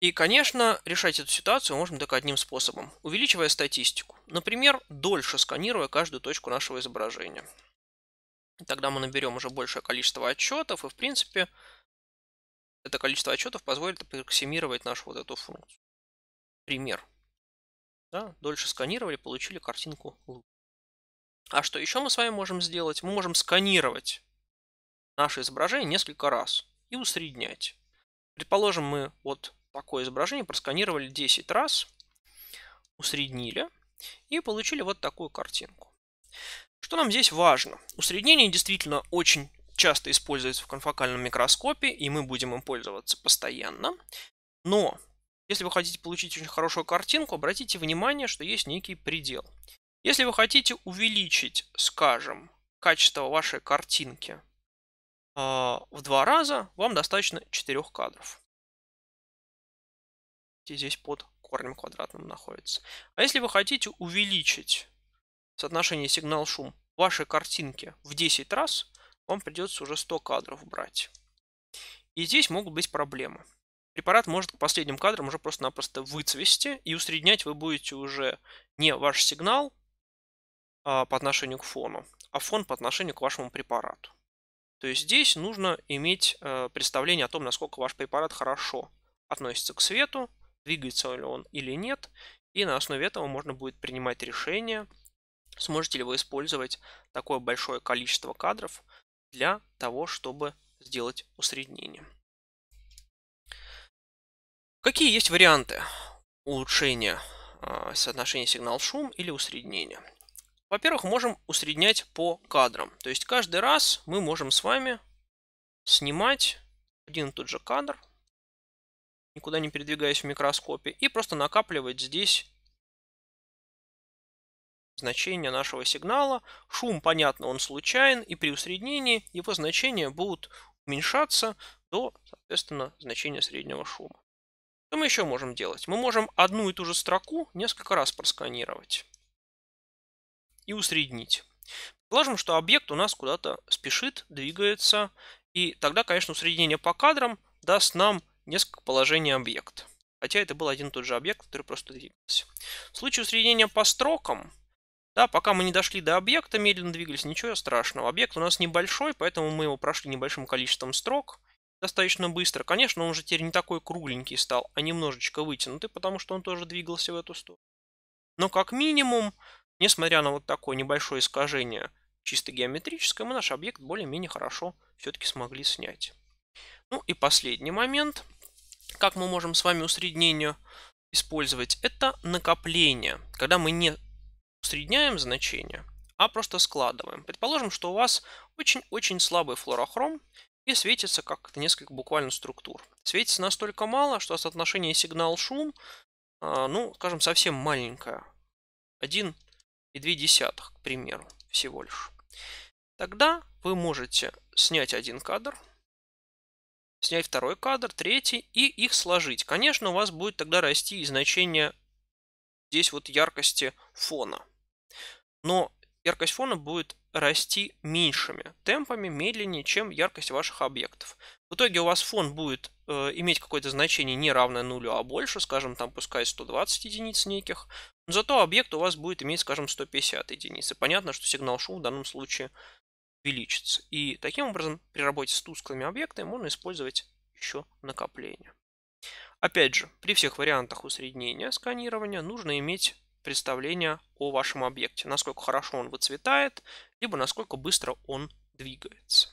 И, конечно, решать эту ситуацию можно только одним способом, увеличивая статистику. Например, дольше сканируя каждую точку нашего изображения. Тогда мы наберем уже большее количество отчетов, и, в принципе, это количество отчетов позволит аппроксимировать нашу вот эту функцию. Пример. Да, дольше сканировали, получили картинку лучше. А что еще мы с вами можем сделать? Мы можем сканировать наше изображение несколько раз и усреднять. Предположим, мы вот такое изображение просканировали 10 раз, усреднили и получили вот такую картинку. Что нам здесь важно? Усреднение действительно очень часто используется в конфокальном микроскопе, и мы будем им пользоваться постоянно. Но если вы хотите получить очень хорошую картинку, обратите внимание, что есть некий предел. Если вы хотите увеличить, скажем, качество вашей картинки а, в два раза, вам достаточно четырех кадров видите, здесь под корнем квадратным находится. А если вы хотите увеличить соотношение сигнал-шум вашей картинки в 10 раз, вам придется уже 100 кадров брать. И здесь могут быть проблемы. Препарат может к последним кадрам уже просто-напросто выцвести, и усреднять вы будете уже не ваш сигнал а, по отношению к фону, а фон по отношению к вашему препарату. То есть здесь нужно иметь э, представление о том, насколько ваш препарат хорошо относится к свету, двигается ли он или нет, и на основе этого можно будет принимать решение, сможете ли вы использовать такое большое количество кадров для того, чтобы сделать усреднение. Какие есть варианты улучшения э, соотношения сигнал-шум или усреднения? Во-первых, можем усреднять по кадрам. То есть каждый раз мы можем с вами снимать один и тот же кадр, никуда не передвигаясь в микроскопе, и просто накапливать здесь значение нашего сигнала. Шум, понятно, он случайен, и при усреднении его значения будут уменьшаться до, соответственно, значения среднего шума. Что мы еще можем делать? Мы можем одну и ту же строку несколько раз просканировать и усреднить. Предположим, что объект у нас куда-то спешит, двигается, и тогда, конечно, усреднение по кадрам даст нам несколько положений объекта. Хотя это был один и тот же объект, который просто двигался. В случае усреднения по строкам, да, пока мы не дошли до объекта, медленно двигались, ничего страшного. Объект у нас небольшой, поэтому мы его прошли небольшим количеством строк, достаточно быстро. Конечно, он уже теперь не такой кругленький стал, а немножечко вытянутый, потому что он тоже двигался в эту сторону. Но как минимум, несмотря на вот такое небольшое искажение чисто геометрическое, мы наш объект более-менее хорошо все-таки смогли снять. Ну и последний момент – как мы можем с вами усреднение использовать? Это накопление, когда мы не усредняем значение, а просто складываем. Предположим, что у вас очень-очень слабый флорохром и светится как несколько буквально структур. Светится настолько мало, что соотношение сигнал-шум, а, ну, скажем, совсем маленькое. 1,2, к примеру, всего лишь. Тогда вы можете снять один кадр – снять второй кадр, третий и их сложить. Конечно, у вас будет тогда расти и значение здесь вот яркости фона. Но яркость фона будет расти меньшими темпами, медленнее, чем яркость ваших объектов. В итоге у вас фон будет э, иметь какое-то значение не равное нулю, а больше, скажем, там пускай 120 единиц неких, но зато объект у вас будет иметь, скажем, 150 единиц. И понятно, что сигнал шум в данном случае увеличится. И таким образом при работе с тусклыми объектами можно использовать еще накопление. Опять же, при всех вариантах усреднения сканирования нужно иметь представление о вашем объекте, насколько хорошо он выцветает, либо насколько быстро он двигается.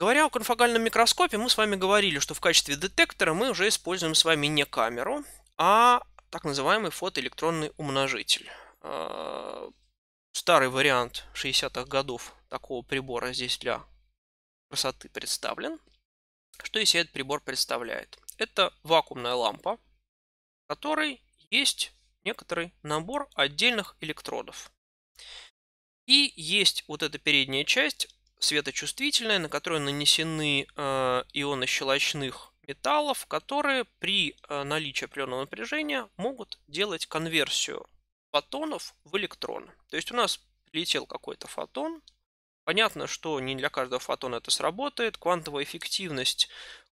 Говоря о конфокальном микроскопе, мы с вами говорили, что в качестве детектора мы уже используем с вами не камеру, а так называемый фотоэлектронный умножитель. Э, Старый вариант 60-х годов такого прибора здесь для красоты представлен. Что из себя этот прибор представляет? Это вакуумная лампа, в которой есть некоторый набор отдельных электродов. И есть вот эта передняя часть, светочувствительная, на которую нанесены э, ионы щелочных металлов, которые при э, наличии определенного напряжения могут делать конверсию фотонов в электрон. То есть у нас прилетел какой-то фотон. Понятно, что не для каждого фотона это сработает. Квантовая эффективность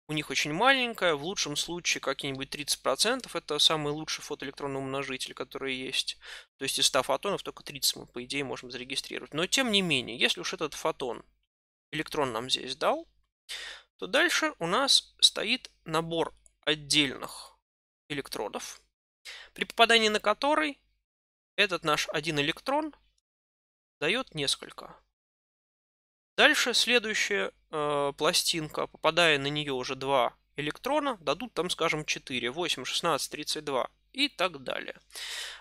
у них очень маленькая. В лучшем случае какие-нибудь 30%. Это самый лучший фотоэлектронный умножитель, который есть. То есть из 100 фотонов только 30 мы, по идее, можем зарегистрировать. Но тем не менее, если уж этот фотон, электрон нам здесь дал, то дальше у нас стоит набор отдельных электродов, при попадании на который этот наш один электрон дает несколько. Дальше следующая э, пластинка, попадая на нее уже два электрона, дадут там, скажем, 4, 8, 16, 32 и так далее.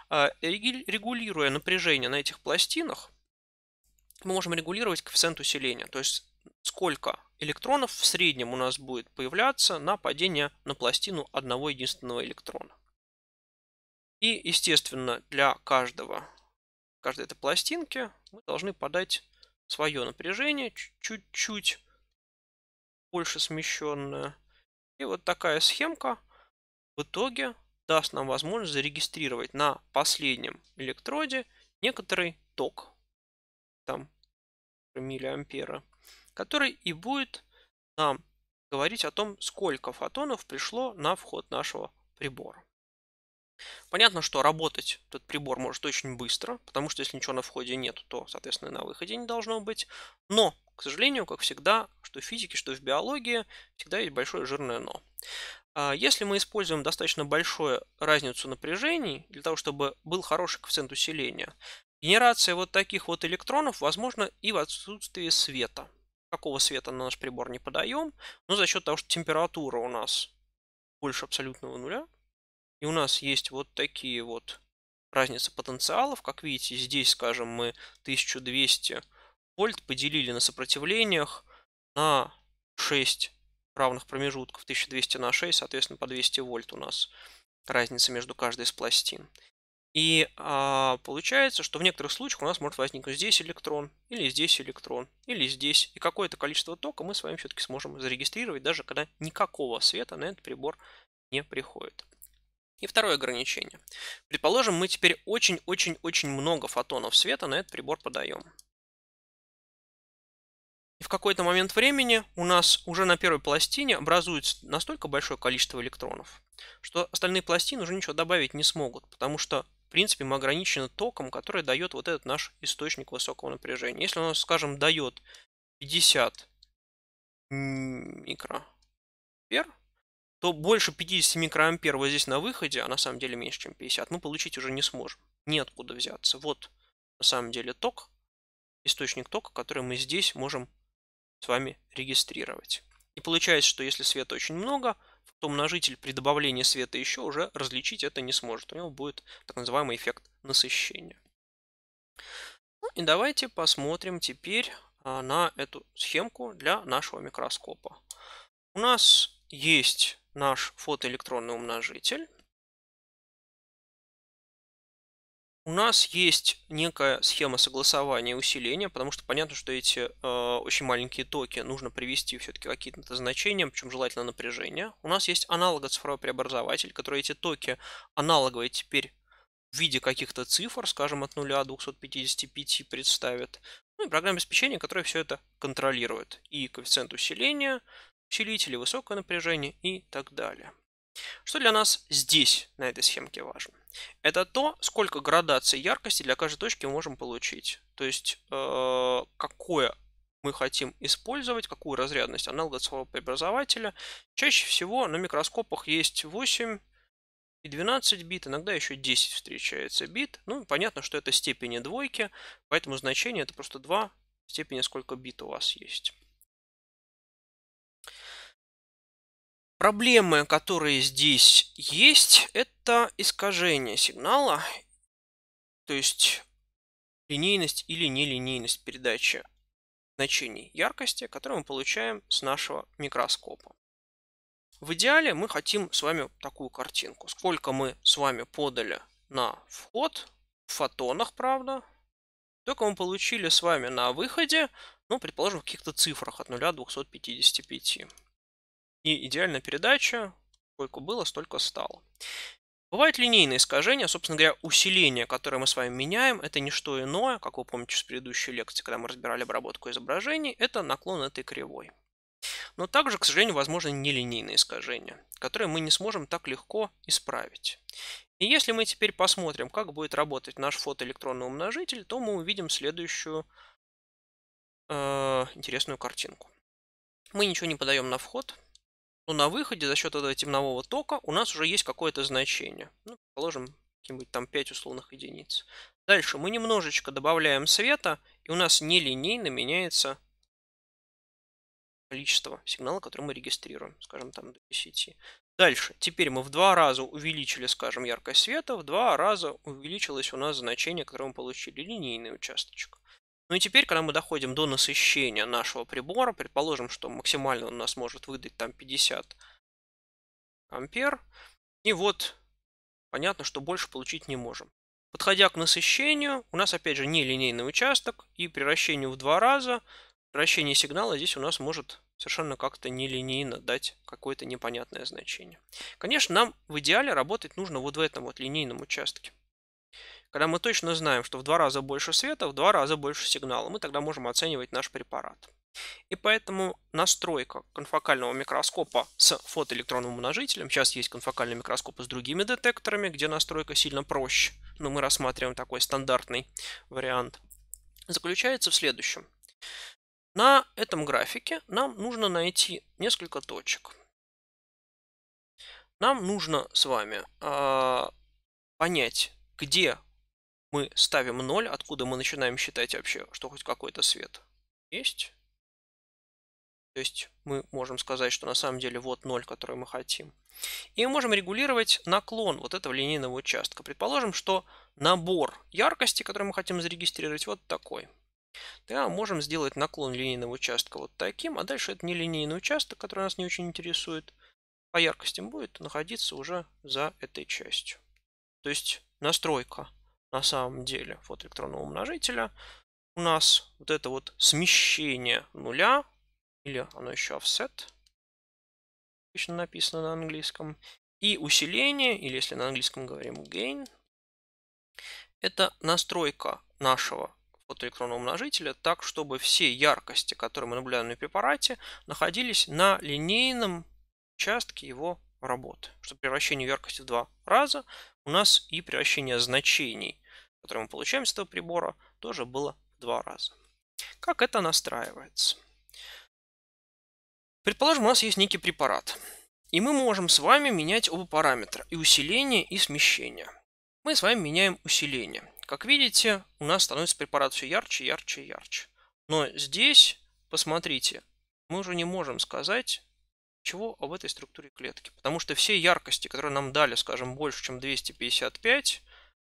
А, регулируя напряжение на этих пластинах, мы можем регулировать коэффициент усиления, то есть сколько электронов в среднем у нас будет появляться на падение на пластину одного единственного электрона. И, естественно, для каждого, каждой этой пластинки мы должны подать свое напряжение, чуть-чуть больше смещенное. И вот такая схемка в итоге даст нам возможность зарегистрировать на последнем электроде некоторый ток, там миллиампера, который и будет нам говорить о том, сколько фотонов пришло на вход нашего прибора. Понятно, что работать этот прибор может очень быстро, потому что если ничего на входе нет, то, соответственно, и на выходе не должно быть. Но, к сожалению, как всегда, что в физике, что в биологии, всегда есть большое жирное «но». А, если мы используем достаточно большую разницу напряжений для того, чтобы был хороший коэффициент усиления, генерация вот таких вот электронов возможна и в отсутствии света. Какого света на наш прибор не подаем, но за счет того, что температура у нас больше абсолютного нуля, и у нас есть вот такие вот разница потенциалов. Как видите, здесь, скажем, мы 1200 вольт поделили на сопротивлениях на 6 равных промежутков. 1200 на 6, соответственно, по 200 вольт у нас разница между каждой из пластин. И а, получается, что в некоторых случаях у нас может возникнуть здесь электрон, или здесь электрон, или здесь. И какое-то количество тока мы с вами все-таки сможем зарегистрировать, даже когда никакого света на этот прибор не приходит. И второе ограничение. Предположим, мы теперь очень-очень-очень много фотонов света на этот прибор подаем. И в какой-то момент времени у нас уже на первой пластине образуется настолько большое количество электронов, что остальные пластины уже ничего добавить не смогут, потому что в принципе, мы ограничены током, который дает вот этот наш источник высокого напряжения. Если он, нас, скажем, дает 50 микроампер, то больше 50 микроампер вот здесь на выходе, а на самом деле меньше, чем 50, мы получить уже не сможем. Неоткуда взяться. Вот на самом деле ток, источник тока, который мы здесь можем с вами регистрировать. И получается, что если света очень много, то множитель при добавлении света еще уже различить это не сможет. У него будет так называемый эффект насыщения. Ну и давайте посмотрим теперь а, на эту схемку для нашего микроскопа. У нас есть наш фотоэлектронный умножитель. У нас есть некая схема согласования усиления, потому что понятно, что эти э, очень маленькие токи нужно привести все-таки к каким-то значениям, причем желательно напряжение. У нас есть аналого-цифровой преобразователь, который эти токи аналоговые теперь в виде каких-то цифр, скажем, от 0 до 255 представит. Ну и программа обеспечения, которая все это контролирует. И коэффициент усиления, усилители высокого напряжения и так далее. Что для нас здесь, на этой схемке, важно? Это то, сколько градаций яркости для каждой точки мы можем получить. То есть, э, какое мы хотим использовать, какую разрядность аналога от преобразователя. Чаще всего на микроскопах есть 8 и 12 бит, иногда еще 10 встречается бит. Ну, понятно, что это степени двойки, поэтому значение это просто 2 степени, сколько бит у вас есть. Проблемы, которые здесь есть, это искажение сигнала, то есть линейность или нелинейность передачи значений яркости, которые мы получаем с нашего микроскопа. В идеале мы хотим с вами такую картинку. Сколько мы с вами подали на вход, в фотонах, правда, только мы получили с вами на выходе, ну, предположим, в каких-то цифрах от 0 до 255. И идеальная передача, сколько было, столько стало. Бывают линейные искажения, собственно говоря, усиление, которое мы с вами меняем, это не что иное, как вы помните с предыдущей лекции, когда мы разбирали обработку изображений, это наклон этой кривой. Но также, к сожалению, возможны нелинейные искажения, которые мы не сможем так легко исправить. И если мы теперь посмотрим, как будет работать наш фотоэлектронный умножитель, то мы увидим следующую э, интересную картинку. Мы ничего не подаем на вход, то ну, на выходе за счет этого темнового тока у нас уже есть какое-то значение. Ну, положим, какие-нибудь там 5 условных единиц. Дальше мы немножечко добавляем света, и у нас нелинейно меняется количество сигнала, который мы регистрируем, скажем, там до 10. Дальше. Теперь мы в два раза увеличили, скажем, яркость света, в два раза увеличилось у нас значение, которое мы получили, линейный участочек. Ну и теперь, когда мы доходим до насыщения нашего прибора, предположим, что максимально он у нас может выдать там 50 ампер, и вот понятно, что больше получить не можем. Подходя к насыщению, у нас опять же нелинейный участок, и при в два раза, вращение сигнала здесь у нас может совершенно как-то нелинейно дать какое-то непонятное значение. Конечно, нам в идеале работать нужно вот в этом вот линейном участке. Когда мы точно знаем, что в два раза больше света, в два раза больше сигнала, мы тогда можем оценивать наш препарат. И поэтому настройка конфокального микроскопа с фотоэлектронным умножителем, сейчас есть конфокальные микроскопы с другими детекторами, где настройка сильно проще, но мы рассматриваем такой стандартный вариант, заключается в следующем. На этом графике нам нужно найти несколько точек. Нам нужно с вами э, понять, где мы ставим 0, откуда мы начинаем считать вообще, что хоть какой-то свет есть. То есть мы можем сказать, что на самом деле вот 0, который мы хотим. И мы можем регулировать наклон вот этого линейного участка. Предположим, что набор яркости, который мы хотим зарегистрировать, вот такой. Мы можем сделать наклон линейного участка вот таким, а дальше это не линейный участок, который нас не очень интересует. По яркости будет находиться уже за этой частью. То есть настройка на самом деле фотоэлектронного умножителя, у нас вот это вот смещение нуля, или оно еще offset, обычно написано на английском, и усиление, или если на английском говорим gain, это настройка нашего фотоэлектронного умножителя так, чтобы все яркости, которые мы наблюдаем на препарате, находились на линейном участке его работы. Что превращение яркости в два раза у нас и превращение значений, которые мы получаем с этого прибора, тоже было в два раза. Как это настраивается? Предположим, у нас есть некий препарат. И мы можем с вами менять оба параметра, и усиление, и смещение. Мы с вами меняем усиление. Как видите, у нас становится препарат все ярче, ярче, ярче. Но здесь, посмотрите, мы уже не можем сказать, чего об этой структуре клетки? Потому что все яркости, которые нам дали, скажем, больше, чем 255,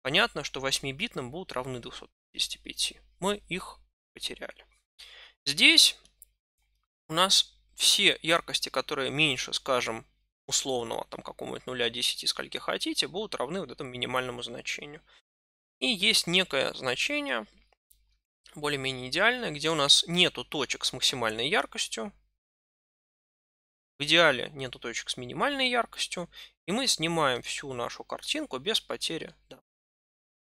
понятно, что 8-битным будут равны 255. Мы их потеряли. Здесь у нас все яркости, которые меньше, скажем, условного, там какого-нибудь 0,10, скольки хотите, будут равны вот этому минимальному значению. И есть некое значение, более-менее идеальное, где у нас нету точек с максимальной яркостью, в идеале нету точек с минимальной яркостью, и мы снимаем всю нашу картинку без потери. Да.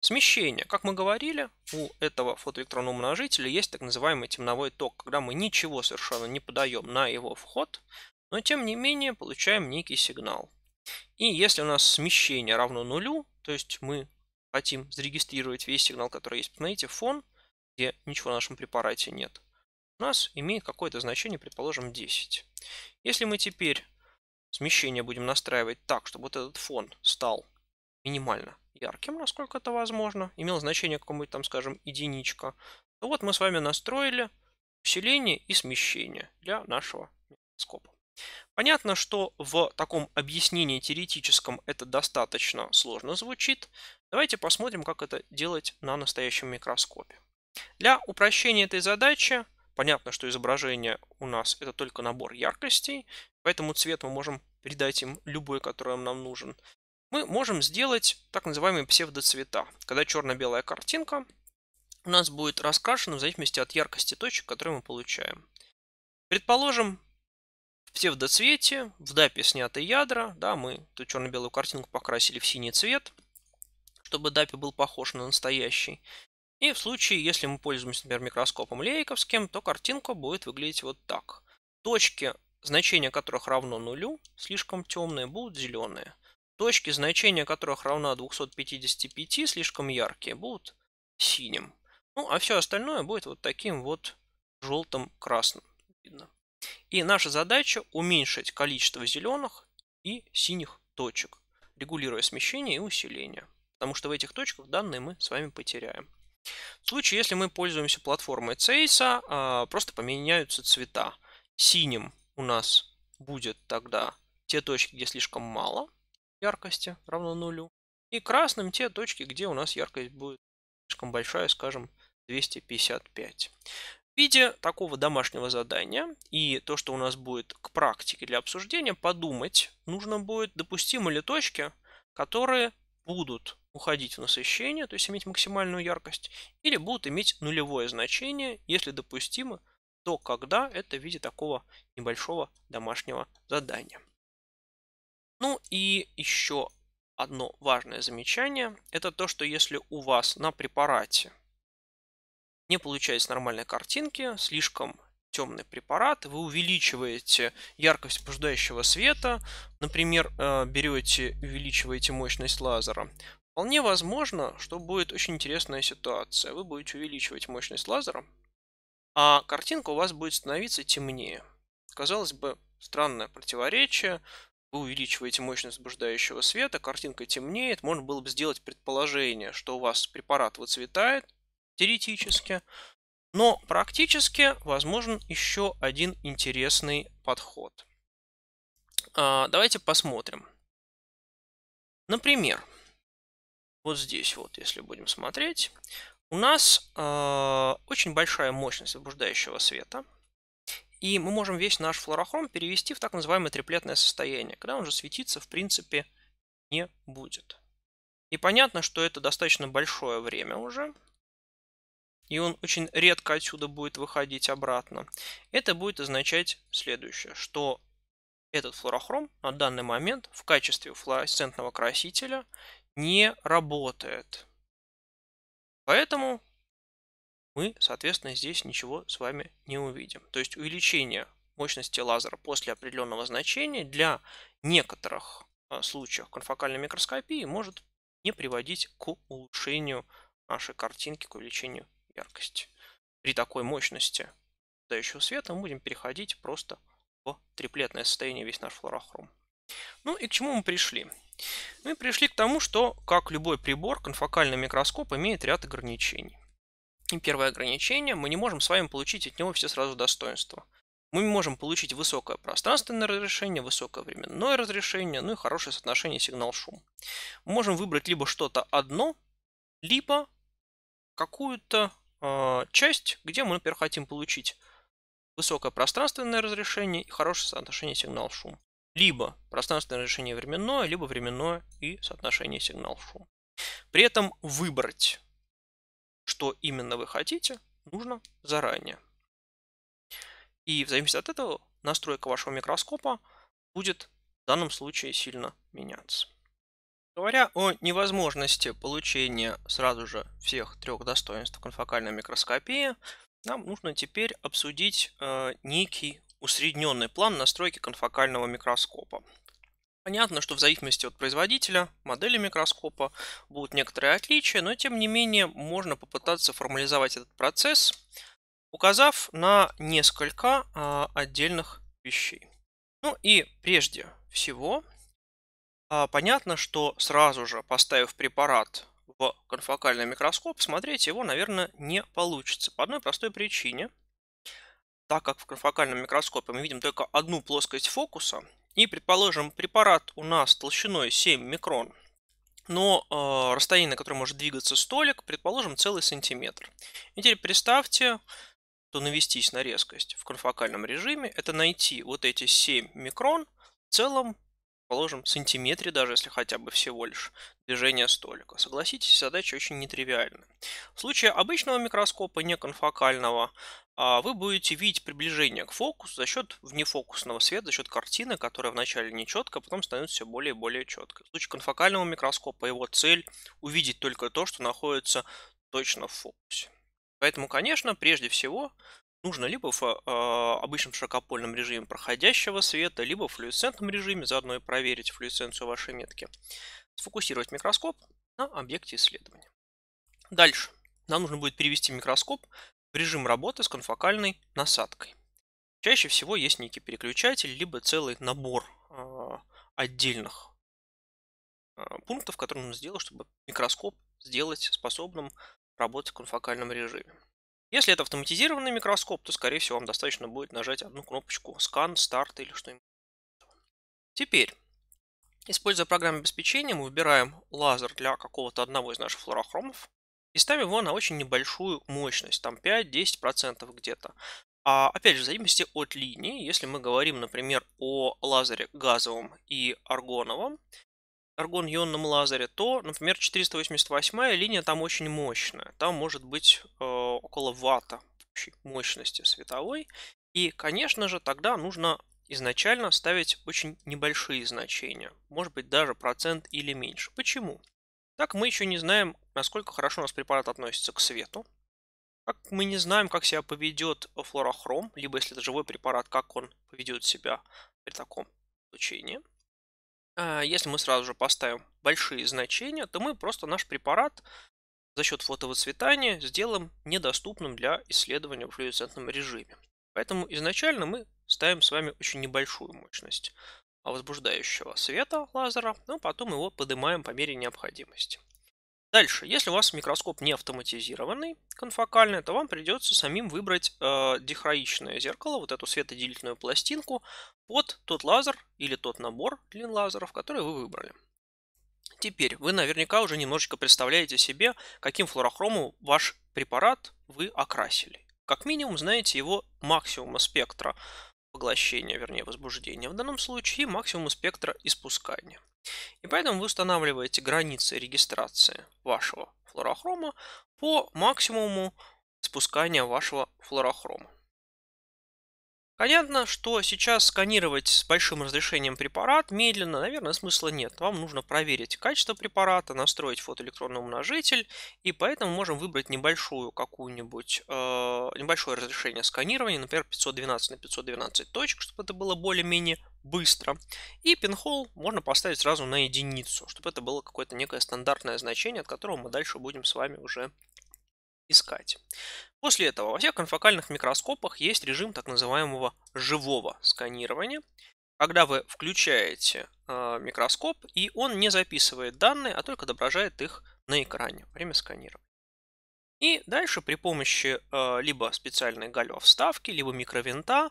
Смещение. Как мы говорили, у этого фотоэлектронного умножителя есть так называемый темновой ток, когда мы ничего совершенно не подаем на его вход, но тем не менее получаем некий сигнал. И если у нас смещение равно нулю, то есть мы хотим зарегистрировать весь сигнал, который есть, посмотрите, фон, где ничего в нашем препарате нет нас имеет какое-то значение, предположим, 10. Если мы теперь смещение будем настраивать так, чтобы вот этот фон стал минимально ярким, насколько это возможно, имел значение какое-нибудь там, скажем, единичка, то вот мы с вами настроили усиление и смещение для нашего микроскопа. Понятно, что в таком объяснении теоретическом это достаточно сложно звучит. Давайте посмотрим, как это делать на настоящем микроскопе. Для упрощения этой задачи Понятно, что изображение у нас это только набор яркостей, поэтому цвет мы можем передать им любой, который нам нужен. Мы можем сделать так называемые псевдоцвета, когда черно-белая картинка у нас будет раскрашена в зависимости от яркости точек, которые мы получаем. Предположим, в псевдоцвете, в дапе сняты ядра, да, мы эту черно-белую картинку покрасили в синий цвет, чтобы дапе был похож на настоящий. И в случае, если мы пользуемся, например, микроскопом лейковским, то картинка будет выглядеть вот так. Точки, значение которых равно нулю, слишком темные, будут зеленые. Точки, значение которых равно 255, слишком яркие, будут синим. Ну, а все остальное будет вот таким вот желтым-красным. Видно. И наша задача уменьшить количество зеленых и синих точек, регулируя смещение и усиление. Потому что в этих точках данные мы с вами потеряем. В случае, если мы пользуемся платформой Цейса, а, просто поменяются цвета. Синим у нас будет тогда те точки, где слишком мало яркости, равно нулю. И красным те точки, где у нас яркость будет слишком большая, скажем, 255. В виде такого домашнего задания и то, что у нас будет к практике для обсуждения, подумать нужно будет, допустимы ли точки, которые будут уходить в насыщение, то есть иметь максимальную яркость, или будут иметь нулевое значение, если допустимо, то когда это в виде такого небольшого домашнего задания. Ну и еще одно важное замечание, это то, что если у вас на препарате не получается нормальной картинки, слишком темный препарат, вы увеличиваете яркость пождающего света, например, э, берете, увеличиваете мощность лазера, Вполне возможно, что будет очень интересная ситуация. Вы будете увеличивать мощность лазера, а картинка у вас будет становиться темнее. Казалось бы, странное противоречие. Вы увеличиваете мощность возбуждающего света, картинка темнеет. Можно было бы сделать предположение, что у вас препарат выцветает, теоретически. Но практически возможен еще один интересный подход. А, давайте посмотрим. Например, вот здесь вот, если будем смотреть, у нас э, очень большая мощность возбуждающего света. И мы можем весь наш флорохром перевести в так называемое триплетное состояние, когда он же светиться в принципе не будет. И понятно, что это достаточно большое время уже. И он очень редко отсюда будет выходить обратно. Это будет означать следующее, что этот флорохром на данный момент в качестве флуоресцентного красителя не работает. Поэтому мы, соответственно, здесь ничего с вами не увидим. То есть увеличение мощности лазера после определенного значения для некоторых а, случаев конфокальной микроскопии может не приводить к улучшению нашей картинки, к увеличению яркости. При такой мощности дающего света мы будем переходить просто в триплетное состояние весь наш флорохром. Ну и к чему мы пришли? Мы ну пришли к тому, что, как любой прибор, конфокальный микроскоп имеет ряд ограничений. И первое ограничение – мы не можем с вами получить от него все сразу достоинства. Мы можем получить высокое пространственное разрешение, высокое временное разрешение, ну и хорошее соотношение сигнал-шум. Мы можем выбрать либо что-то одно, либо какую-то э, часть, где мы, например, хотим получить высокое пространственное разрешение и хорошее соотношение сигнал-шум либо пространственное разрешение временное, либо временное и соотношение сигнал-шум. При этом выбрать, что именно вы хотите, нужно заранее. И в зависимости от этого настройка вашего микроскопа будет в данном случае сильно меняться. Говоря о невозможности получения сразу же всех трех достоинств конфокальной микроскопии, нам нужно теперь обсудить э, некий усредненный план настройки конфокального микроскопа. Понятно, что в зависимости от производителя модели микроскопа будут некоторые отличия, но тем не менее можно попытаться формализовать этот процесс, указав на несколько а, отдельных вещей. Ну и прежде всего, а, понятно, что сразу же поставив препарат в конфокальный микроскоп, смотреть его, наверное, не получится. По одной простой причине – так как в конфокальном микроскопе мы видим только одну плоскость фокуса, и, предположим, препарат у нас толщиной 7 микрон, но э, расстояние, на которое может двигаться столик, предположим, целый сантиметр. И теперь представьте, что навестись на резкость в конфокальном режиме, это найти вот эти 7 микрон в целом, положим, сантиметре даже, если хотя бы всего лишь, движение столика. Согласитесь, задача очень нетривиальна. В случае обычного микроскопа, неконфокального конфокального, а, вы будете видеть приближение к фокусу за счет внефокусного света, за счет картины, которая вначале не а потом становится все более и более четкой. В случае конфокального микроскопа его цель увидеть только то, что находится точно в фокусе. Поэтому, конечно, прежде всего нужно либо в э, а, обычном широкопольном режиме проходящего света, либо в флюоресцентном режиме, заодно и проверить флюоресценцию вашей метки, сфокусировать микроскоп на объекте исследования. Дальше. Нам нужно будет перевести микроскоп режим работы с конфокальной насадкой. Чаще всего есть некий переключатель, либо целый набор а, отдельных а, пунктов, которые нужно сделать, чтобы микроскоп сделать способным работать в конфокальном режиме. Если это автоматизированный микроскоп, то, скорее всего, вам достаточно будет нажать одну кнопочку «Скан», «Старт» или что-нибудь. Теперь, используя программное обеспечение, мы выбираем лазер для какого-то одного из наших флорохромов и ставим его на очень небольшую мощность, там 5-10% где-то. А, опять же, в зависимости от линии, если мы говорим, например, о лазере газовом и аргоновом, аргон-ионном лазере, то, например, 488 линия там очень мощная. Там может быть э, около ватта мощности световой. И, конечно же, тогда нужно изначально ставить очень небольшие значения. Может быть, даже процент или меньше. Почему? Так мы еще не знаем, насколько хорошо у нас препарат относится к свету. Как мы не знаем, как себя поведет флорохром, либо если это живой препарат, как он поведет себя при таком излучении. А, если мы сразу же поставим большие значения, то мы просто наш препарат за счет фотовыцветания сделаем недоступным для исследования в флюоресцентном режиме. Поэтому изначально мы ставим с вами очень небольшую мощность возбуждающего света лазера, но ну, потом его поднимаем по мере необходимости. Дальше, если у вас микроскоп не автоматизированный, конфокальный, то вам придется самим выбрать э, дихроичное зеркало, вот эту светоделительную пластинку, под тот лазер или тот набор длин лазеров, которые вы выбрали. Теперь вы наверняка уже немножечко представляете себе, каким флуорохромом ваш препарат вы окрасили. Как минимум знаете его максимума спектра поглощения, вернее возбуждения, в данном случае и максимум спектра испускания. И поэтому вы устанавливаете границы регистрации вашего флорохрома по максимуму спускания вашего флорохрома. Понятно, что сейчас сканировать с большим разрешением препарат медленно, наверное, смысла нет. Вам нужно проверить качество препарата, настроить фотоэлектронный умножитель, и поэтому можем выбрать небольшую какую-нибудь, э, небольшое разрешение сканирования, например, 512 на 512 точек, чтобы это было более-менее быстро. И пинхол можно поставить сразу на единицу, чтобы это было какое-то некое стандартное значение, от которого мы дальше будем с вами уже искать. После этого во всех конфокальных микроскопах есть режим так называемого живого сканирования, когда вы включаете э, микроскоп, и он не записывает данные, а только отображает их на экране во время сканирования. И дальше при помощи э, либо специальной галлюа-вставки, либо микровинта,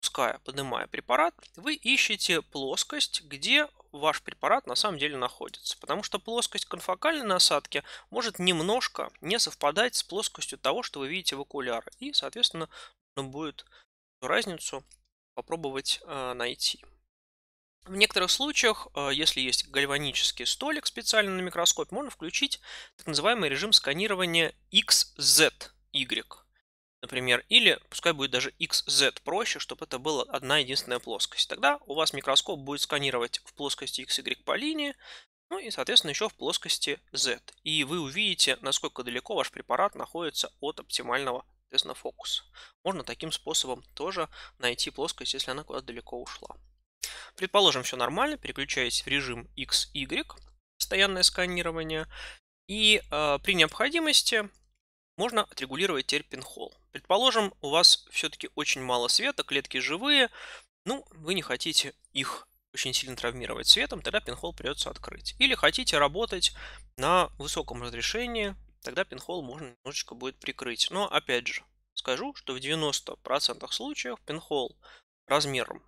пуская, поднимая препарат, вы ищете плоскость, где ваш препарат на самом деле находится. Потому что плоскость конфокальной насадки может немножко не совпадать с плоскостью того, что вы видите в окуляре. И, соответственно, будет разницу попробовать э, найти. В некоторых случаях, э, если есть гальванический столик специально на микроскопе, можно включить так называемый режим сканирования XZY например, или пускай будет даже xz проще, чтобы это была одна единственная плоскость. Тогда у вас микроскоп будет сканировать в плоскости xy по линии, ну и, соответственно, еще в плоскости z. И вы увидите, насколько далеко ваш препарат находится от оптимального соответственно, фокуса. Можно таким способом тоже найти плоскость, если она куда-то далеко ушла. Предположим, все нормально, переключаясь в режим XY, постоянное сканирование, и э, при необходимости можно отрегулировать терпенхол. Предположим, у вас все-таки очень мало света, клетки живые, ну, вы не хотите их очень сильно травмировать светом, тогда пинхол придется открыть. Или хотите работать на высоком разрешении, тогда пинхол можно немножечко будет прикрыть. Но опять же, скажу, что в 90% случаев пинхол размером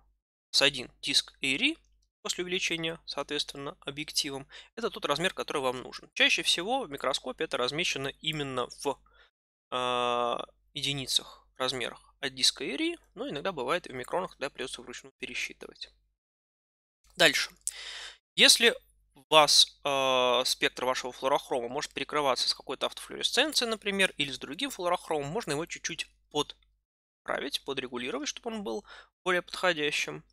с один диск ИРИ после увеличения, соответственно, объективом, это тот размер, который вам нужен. Чаще всего в микроскопе это размещено именно в а, единицах, размерах от диска ERI, но иногда бывает и в микронах, когда придется вручную пересчитывать. Дальше. Если у вас э, спектр вашего флуорохрома может перекрываться с какой-то автофлюоресценцией, например, или с другим флуорохромом, можно его чуть-чуть подправить, подрегулировать, чтобы он был более подходящим.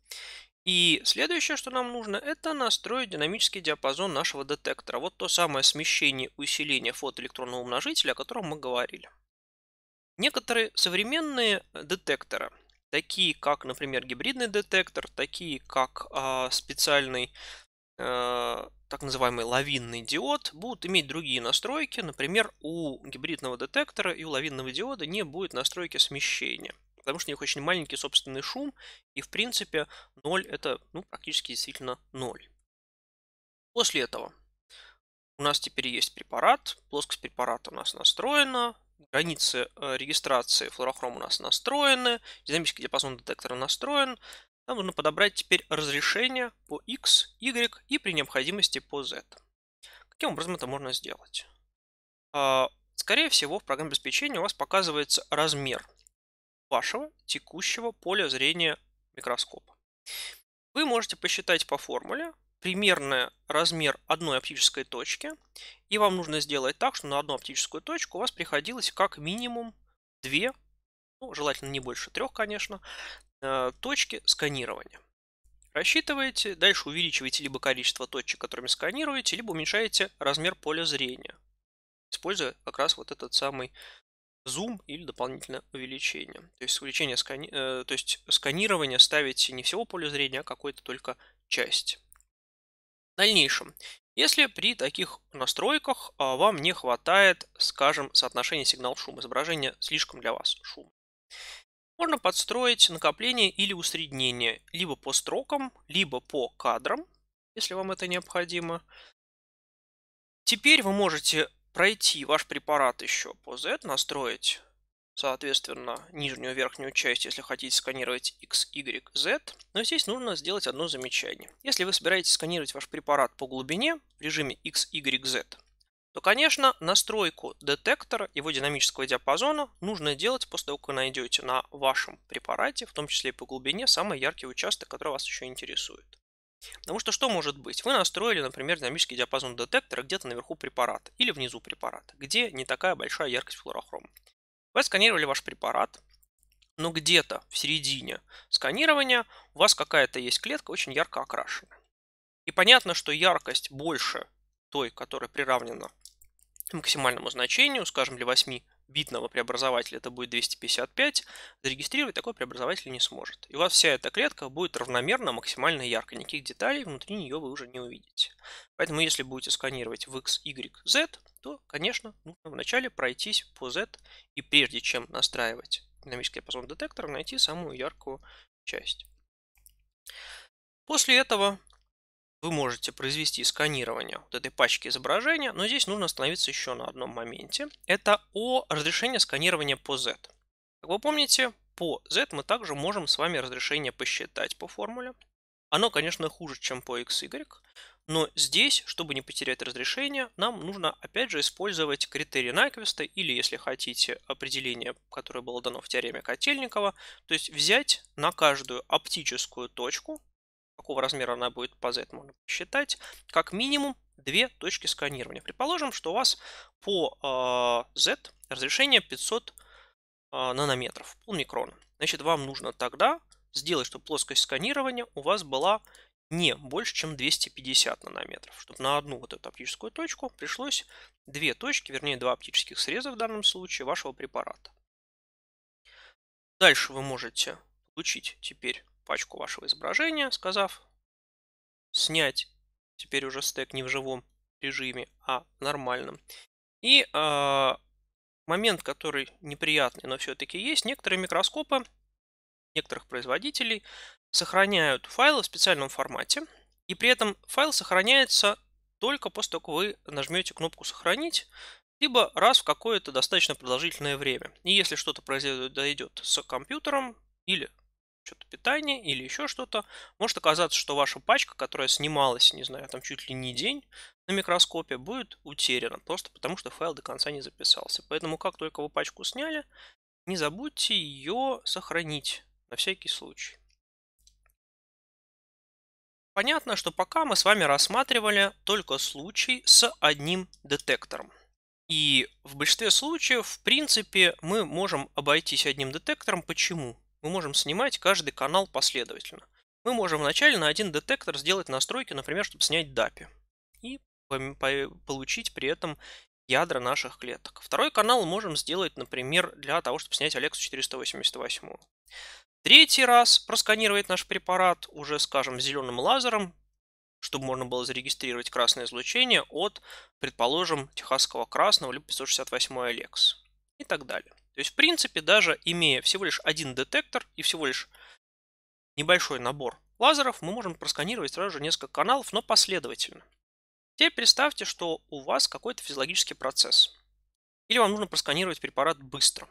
И следующее, что нам нужно, это настроить динамический диапазон нашего детектора. Вот то самое смещение усиления фотоэлектронного умножителя, о котором мы говорили. Некоторые современные э, детекторы, такие как, например, гибридный детектор, такие как э, специальный э, так называемый лавинный диод, будут иметь другие настройки. Например, у гибридного детектора и у лавинного диода не будет настройки смещения, потому что у них очень маленький собственный шум, и в принципе 0 это ну, практически действительно 0. После этого у нас теперь есть препарат, плоскость препарата у нас настроена, границы э, регистрации флорохром у нас настроены, динамический диапазон детектора настроен. Нам нужно подобрать теперь разрешение по X, Y и при необходимости по Z. Каким образом это можно сделать? А, скорее всего, в программе обеспечения у вас показывается размер вашего текущего поля зрения микроскопа. Вы можете посчитать по формуле, примерный размер одной оптической точки. И вам нужно сделать так, что на одну оптическую точку у вас приходилось как минимум две, ну, желательно не больше трех, конечно, э, точки сканирования. Рассчитываете, дальше увеличиваете либо количество точек, которыми сканируете, либо уменьшаете размер поля зрения, используя как раз вот этот самый зум или дополнительное увеличение. То есть увеличение скани... Э, то есть сканирование ставите не всего поля зрения, а какой-то только часть. В дальнейшем, если при таких настройках а, вам не хватает, скажем, соотношения сигнал-шум, изображение слишком для вас шум, можно подстроить накопление или усреднение либо по строкам, либо по кадрам, если вам это необходимо. Теперь вы можете пройти ваш препарат еще по Z, настроить соответственно, нижнюю и верхнюю часть, если хотите сканировать X, Y, Z. Но здесь нужно сделать одно замечание. Если вы собираетесь сканировать ваш препарат по глубине в режиме X, Y, Z, то, конечно, настройку детектора, его динамического диапазона нужно делать после того, как вы найдете на вашем препарате, в том числе и по глубине, самый яркий участок, который вас еще интересует. Потому что что может быть? Вы настроили, например, динамический диапазон детектора где-то наверху препарата или внизу препарата, где не такая большая яркость флуорохрома. Вы сканировали ваш препарат, но где-то в середине сканирования у вас какая-то есть клетка очень ярко окрашена. И понятно, что яркость больше той, которая приравнена максимальному значению, скажем, для 8 битного преобразователя это будет 255, зарегистрировать такой преобразователь не сможет. И у вас вся эта клетка будет равномерно максимально ярко, никаких деталей внутри нее вы уже не увидите. Поэтому если будете сканировать в x, y, z, то, конечно, нужно вначале пройтись по z и прежде чем настраивать динамический диапазон детектора, найти самую яркую часть. После этого вы можете произвести сканирование вот этой пачки изображения, но здесь нужно остановиться еще на одном моменте. Это о разрешении сканирования по Z. Как вы помните, по Z мы также можем с вами разрешение посчитать по формуле. Оно, конечно, хуже, чем по XY, но здесь, чтобы не потерять разрешение, нам нужно опять же использовать критерий Найквиста или, если хотите, определение, которое было дано в теореме Котельникова, то есть взять на каждую оптическую точку какого размера она будет по Z, можно посчитать, как минимум две точки сканирования. Предположим, что у вас по а, Z разрешение 500 а, нанометров, полмикрона. Значит, вам нужно тогда сделать, чтобы плоскость сканирования у вас была не больше, чем 250 нанометров. Чтобы на одну вот эту оптическую точку пришлось две точки, вернее, два оптических среза в данном случае вашего препарата. Дальше вы можете получить теперь пачку вашего изображения, сказав снять теперь уже стек не в живом режиме, а нормальном. И э, момент, который неприятный, но все-таки есть, некоторые микроскопы некоторых производителей сохраняют файлы в специальном формате, и при этом файл сохраняется только после того, как вы нажмете кнопку «Сохранить», либо раз в какое-то достаточно продолжительное время. И если что-то произойдет с компьютером или что-то питание или еще что-то, может оказаться, что ваша пачка, которая снималась, не знаю, там чуть ли не день на микроскопе, будет утеряна, просто потому что файл до конца не записался. Поэтому как только вы пачку сняли, не забудьте ее сохранить на всякий случай. Понятно, что пока мы с вами рассматривали только случай с одним детектором. И в большинстве случаев, в принципе, мы можем обойтись одним детектором. Почему? мы можем снимать каждый канал последовательно. Мы можем вначале на один детектор сделать настройки, например, чтобы снять DAPI. А и получить при этом ядра наших клеток. Второй канал можем сделать, например, для того, чтобы снять Алексу 488. Третий раз просканировать наш препарат уже, скажем, зеленым лазером, чтобы можно было зарегистрировать красное излучение от, предположим, техасского красного либо 568 Алекс и так далее. То есть, в принципе, даже имея всего лишь один детектор и всего лишь небольшой набор лазеров, мы можем просканировать сразу же несколько каналов, но последовательно. Теперь представьте, что у вас какой-то физиологический процесс. Или вам нужно просканировать препарат быстро.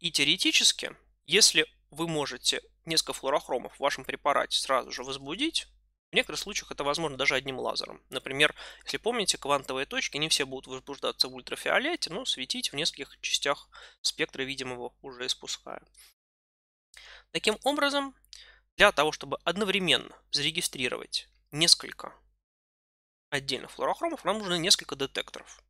И теоретически, если вы можете несколько флуорохромов в вашем препарате сразу же возбудить, некоторых случаях это возможно даже одним лазером. Например, если помните, квантовые точки не все будут возбуждаться в ультрафиолете, но светить в нескольких частях спектра видимого уже испуская. Таким образом, для того, чтобы одновременно зарегистрировать несколько отдельных флуорохромов, нам нужно несколько детекторов.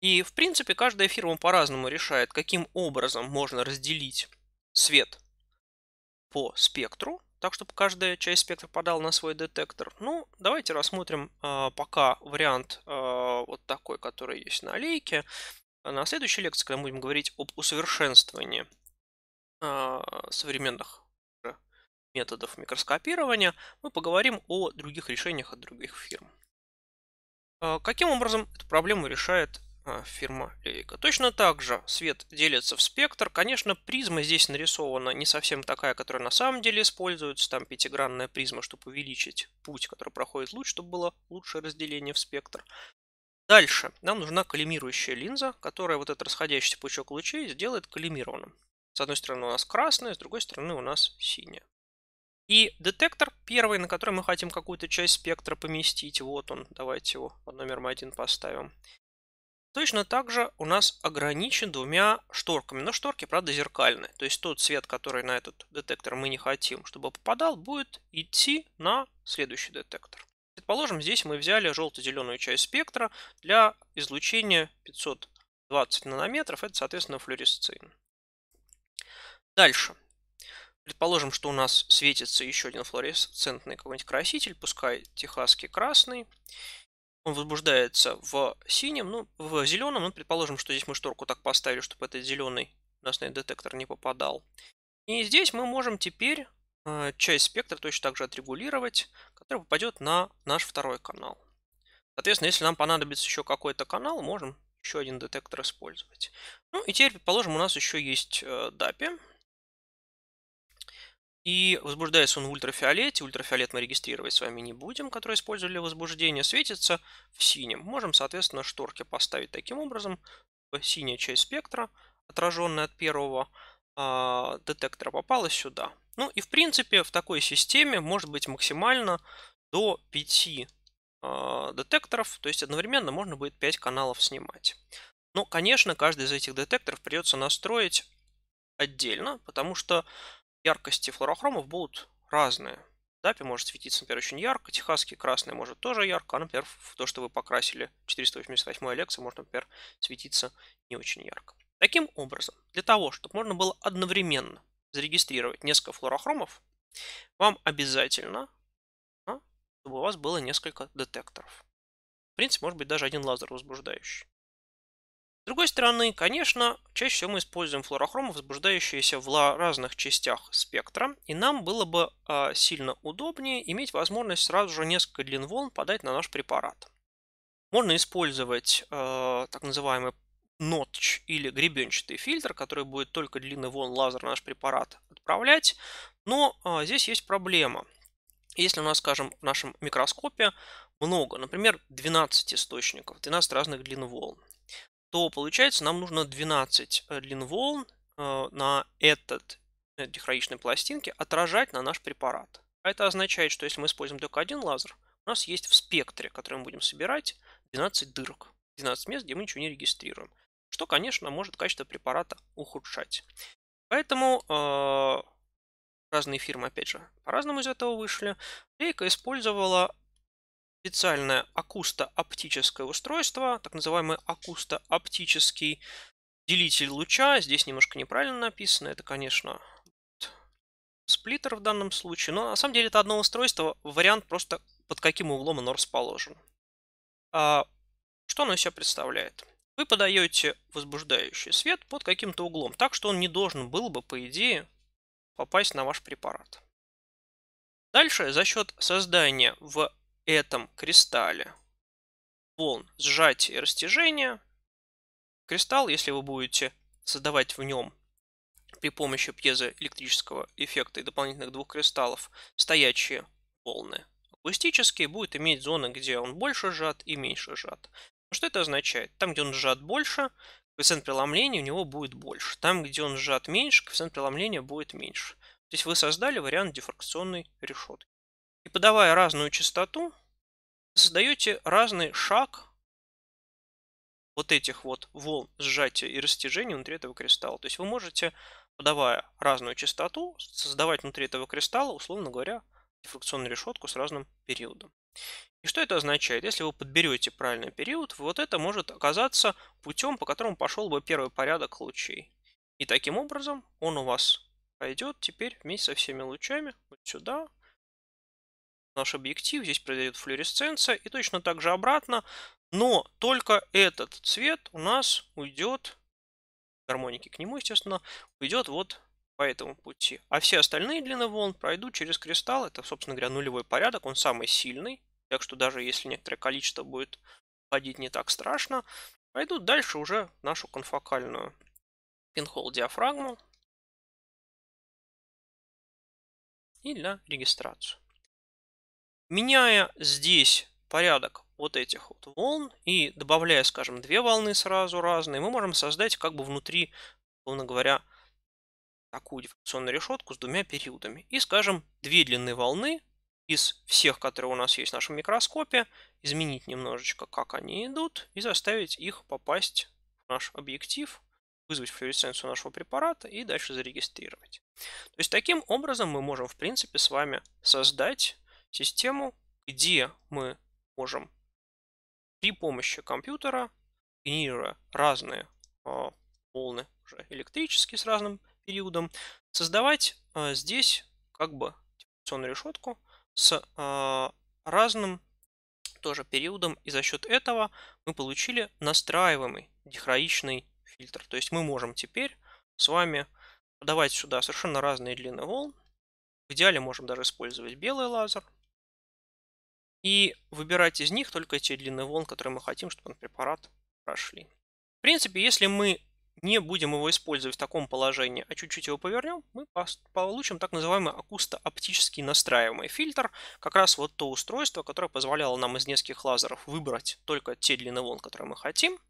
И, в принципе, каждая фирма по-разному решает, каким образом можно разделить свет по спектру, так чтобы каждая часть спектра подала на свой детектор. Ну, давайте рассмотрим э, пока вариант э, вот такой, который есть на лейке. А на следующей лекции, когда мы будем говорить об усовершенствовании э, современных методов микроскопирования, мы поговорим о других решениях от других фирм. Каким образом эту проблему решает а, фирма Лейка. Точно так же свет делится в спектр. Конечно, призма здесь нарисована не совсем такая, которая на самом деле используется. Там пятигранная призма, чтобы увеличить путь, который проходит луч, чтобы было лучшее разделение в спектр. Дальше нам нужна коллимирующая линза, которая вот этот расходящийся пучок лучей сделает коллимированным. С одной стороны у нас красная, с другой стороны у нас синяя. И детектор первый, на который мы хотим какую-то часть спектра поместить. Вот он, давайте его под номером один поставим. Точно так же у нас ограничен двумя шторками. Но шторки, правда, зеркальные. То есть тот свет, который на этот детектор мы не хотим, чтобы попадал, будет идти на следующий детектор. Предположим, здесь мы взяли желто-зеленую часть спектра для излучения 520 нанометров. Это, соответственно, флюоресцин. Дальше. Предположим, что у нас светится еще один флуоресцентный какой-нибудь краситель, пускай техасский красный он возбуждается в синем, ну, в зеленом. Ну, предположим, что здесь мы шторку так поставили, чтобы этот зеленый у нас на детектор не попадал. И здесь мы можем теперь э, часть спектра точно так же отрегулировать, которая попадет на наш второй канал. Соответственно, если нам понадобится еще какой-то канал, можем еще один детектор использовать. Ну и теперь, предположим, у нас еще есть э, DAPI. И возбуждается он в ультрафиолете, ультрафиолет мы регистрировать с вами не будем, который использовали для возбуждения, светится в синем. Можем, соответственно, шторки поставить таким образом, синяя часть спектра, отраженная от первого э, детектора, попала сюда. Ну и в принципе в такой системе может быть максимально до 5 э, а, детекторов, то есть одновременно можно будет 5 каналов снимать. Но, конечно, каждый из этих детекторов придется настроить отдельно, потому что яркости флуорохромов будут разные. Дапи может светиться, например, очень ярко, техасский красный может тоже ярко, а, например, в то, что вы покрасили 488 Alexa, может, например, светиться не очень ярко. Таким образом, для того, чтобы можно было одновременно зарегистрировать несколько флуорохромов, вам обязательно, а, чтобы у вас было несколько детекторов. В принципе, может быть даже один лазер возбуждающий. С другой стороны, конечно, чаще всего мы используем флуорохромы, возбуждающиеся в разных частях спектра, и нам было бы э, сильно удобнее иметь возможность сразу же несколько длин волн подать на наш препарат. Можно использовать э, так называемый нотч или гребенчатый фильтр, который будет только длины волн лазер на наш препарат отправлять, но э, здесь есть проблема. Если у нас, скажем, в нашем микроскопе много, например, 12 источников, 12 разных длин волн то получается нам нужно 12 э, длин э, на этот этой пластинке отражать на наш препарат. А это означает, что если мы используем только один лазер, у нас есть в спектре, который мы будем собирать, 12 дырок, 12 мест, где мы ничего не регистрируем. Что, конечно, может качество препарата ухудшать. Поэтому э, разные фирмы, опять же, по-разному из этого вышли. Лейка использовала специальное акусто-оптическое устройство, так называемый акусто-оптический делитель луча. Здесь немножко неправильно написано. Это, конечно, сплиттер в данном случае. Но на самом деле это одно устройство. Вариант просто под каким углом оно расположен. А, что оно из себя представляет? Вы подаете возбуждающий свет под каким-то углом, так что он не должен был бы, по идее, попасть на ваш препарат. Дальше за счет создания в этом кристалле волн сжатия и растяжения, кристалл, если вы будете создавать в нем при помощи пьезоэлектрического эффекта и дополнительных двух кристаллов стоящие волны акустические, будет иметь зоны, где он больше сжат и меньше сжат. Что это означает? Там, где он сжат больше, коэффициент преломления у него будет больше. Там, где он сжат меньше, коэффициент преломления будет меньше. То есть вы создали вариант дифракционной решетки. И подавая разную частоту, создаете разный шаг вот этих вот волн сжатия и растяжения внутри этого кристалла. То есть вы можете, подавая разную частоту, создавать внутри этого кристалла, условно говоря, дифракционную решетку с разным периодом. И что это означает? Если вы подберете правильный период, вот это может оказаться путем, по которому пошел бы первый порядок лучей. И таким образом он у вас пойдет теперь вместе со всеми лучами вот сюда, наш объектив, здесь произойдет флюоресценция и точно так же обратно, но только этот цвет у нас уйдет, гармоники к нему, естественно, уйдет вот по этому пути. А все остальные длины волн пройдут через кристалл, это, собственно говоря, нулевой порядок, он самый сильный, так что даже если некоторое количество будет ходить не так страшно, пойдут дальше уже нашу конфокальную пинхол диафрагму и для регистрацию. Меняя здесь порядок вот этих вот волн и добавляя, скажем, две волны сразу разные, мы можем создать как бы внутри, условно говоря, такую дифракционную решетку с двумя периодами. И, скажем, две длинные волны из всех, которые у нас есть в нашем микроскопе, изменить немножечко, как они идут, и заставить их попасть в наш объектив, вызвать флюоресценцию нашего препарата и дальше зарегистрировать. То есть таким образом мы можем, в принципе, с вами создать систему, где мы можем при помощи компьютера, генерируя разные а, волны уже электрические с разным периодом, создавать а, здесь как бы диффузионную решетку с а, разным тоже периодом, и за счет этого мы получили настраиваемый дихроичный фильтр. То есть мы можем теперь с вами подавать сюда совершенно разные длины волн. В идеале можем даже использовать белый лазер, и выбирать из них только те длины волн, которые мы хотим, чтобы на препарат прошли. В принципе, если мы не будем его использовать в таком положении, а чуть-чуть его повернем, мы получим так называемый акусто-оптически настраиваемый фильтр, как раз вот то устройство, которое позволяло нам из нескольких лазеров выбрать только те длины волн, которые мы хотим,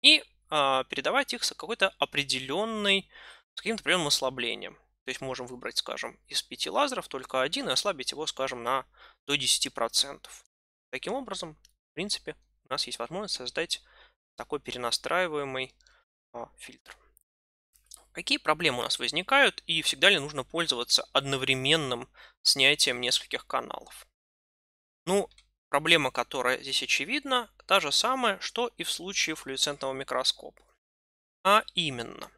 и э, передавать их с какой-то определенной, с каким-то определенным ослаблением. То есть можем выбрать, скажем, из 5 лазеров только один и ослабить его, скажем, на до 10%. Таким образом, в принципе, у нас есть возможность создать такой перенастраиваемый а, фильтр. Какие проблемы у нас возникают и всегда ли нужно пользоваться одновременным снятием нескольких каналов? Ну, проблема, которая здесь очевидна, та же самая, что и в случае флюоресцентного микроскопа. А именно,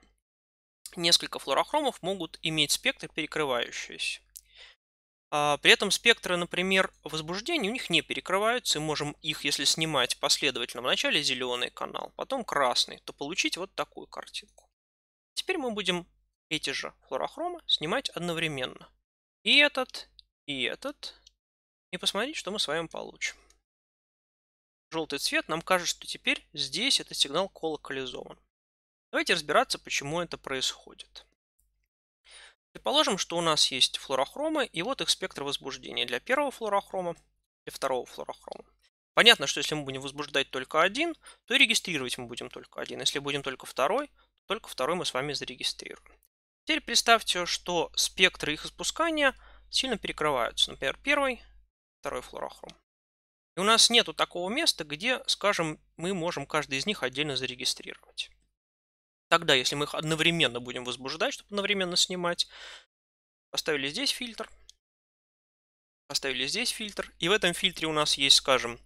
несколько флуорохромов могут иметь спектры перекрывающиеся. А, при этом спектры, например, возбуждения у них не перекрываются, и можем их, если снимать последовательно, вначале зеленый канал, потом красный, то получить вот такую картинку. Теперь мы будем эти же флуорохромы снимать одновременно. И этот, и этот. И посмотреть, что мы с вами получим. Желтый цвет нам кажется, что теперь здесь этот сигнал колоколизован. Давайте разбираться, почему это происходит. Предположим, что у нас есть флуорохромы, и вот их спектр возбуждения для первого флуорохрома и второго флуорохрома. Понятно, что если мы будем возбуждать только один, то и регистрировать мы будем только один. Если будем только второй, то только второй мы с вами зарегистрируем. Теперь представьте, что спектры их испускания сильно перекрываются. Например, первый, второй флуорохром. И у нас нету такого места, где, скажем, мы можем каждый из них отдельно зарегистрировать. Тогда, если мы их одновременно будем возбуждать, чтобы одновременно снимать, поставили здесь фильтр, поставили здесь фильтр, и в этом фильтре у нас есть, скажем,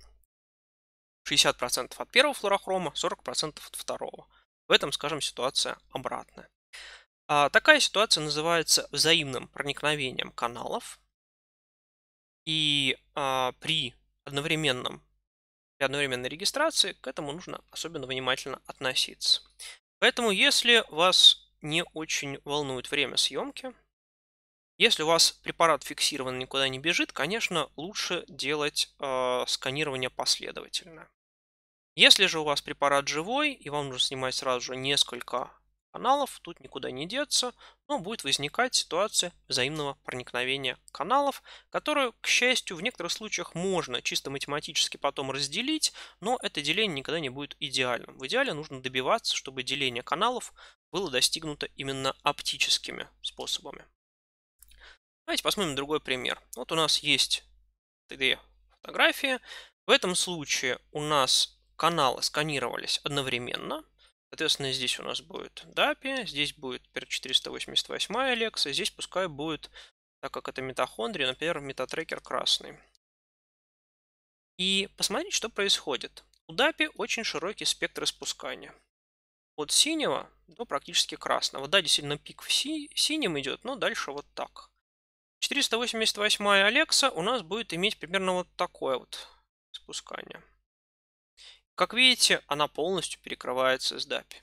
60% от первого флорохрома, 40% от второго. В этом, скажем, ситуация обратная. А, такая ситуация называется взаимным проникновением каналов. И а, при одновременном при одновременной регистрации к этому нужно особенно внимательно относиться. Поэтому, если вас не очень волнует время съемки, если у вас препарат фиксирован и никуда не бежит, конечно, лучше делать э, сканирование последовательно. Если же у вас препарат живой и вам нужно снимать сразу же несколько каналов, тут никуда не деться, но будет возникать ситуация взаимного проникновения каналов, которую, к счастью, в некоторых случаях можно чисто математически потом разделить, но это деление никогда не будет идеальным. В идеале нужно добиваться, чтобы деление каналов было достигнуто именно оптическими способами. Давайте посмотрим другой пример. Вот у нас есть две фотографии В этом случае у нас каналы сканировались одновременно – Соответственно, здесь у нас будет DAPI, здесь будет 488 Alexa, здесь пускай будет, так как это митохондрия, например, метатрекер красный. И посмотрите, что происходит. У DAPI очень широкий спектр испускания. От синего до практически красного. Да, действительно, пик в си синем идет, но дальше вот так. 488 Alexa у нас будет иметь примерно вот такое вот спускание. Как видите, она полностью перекрывается с DAPI.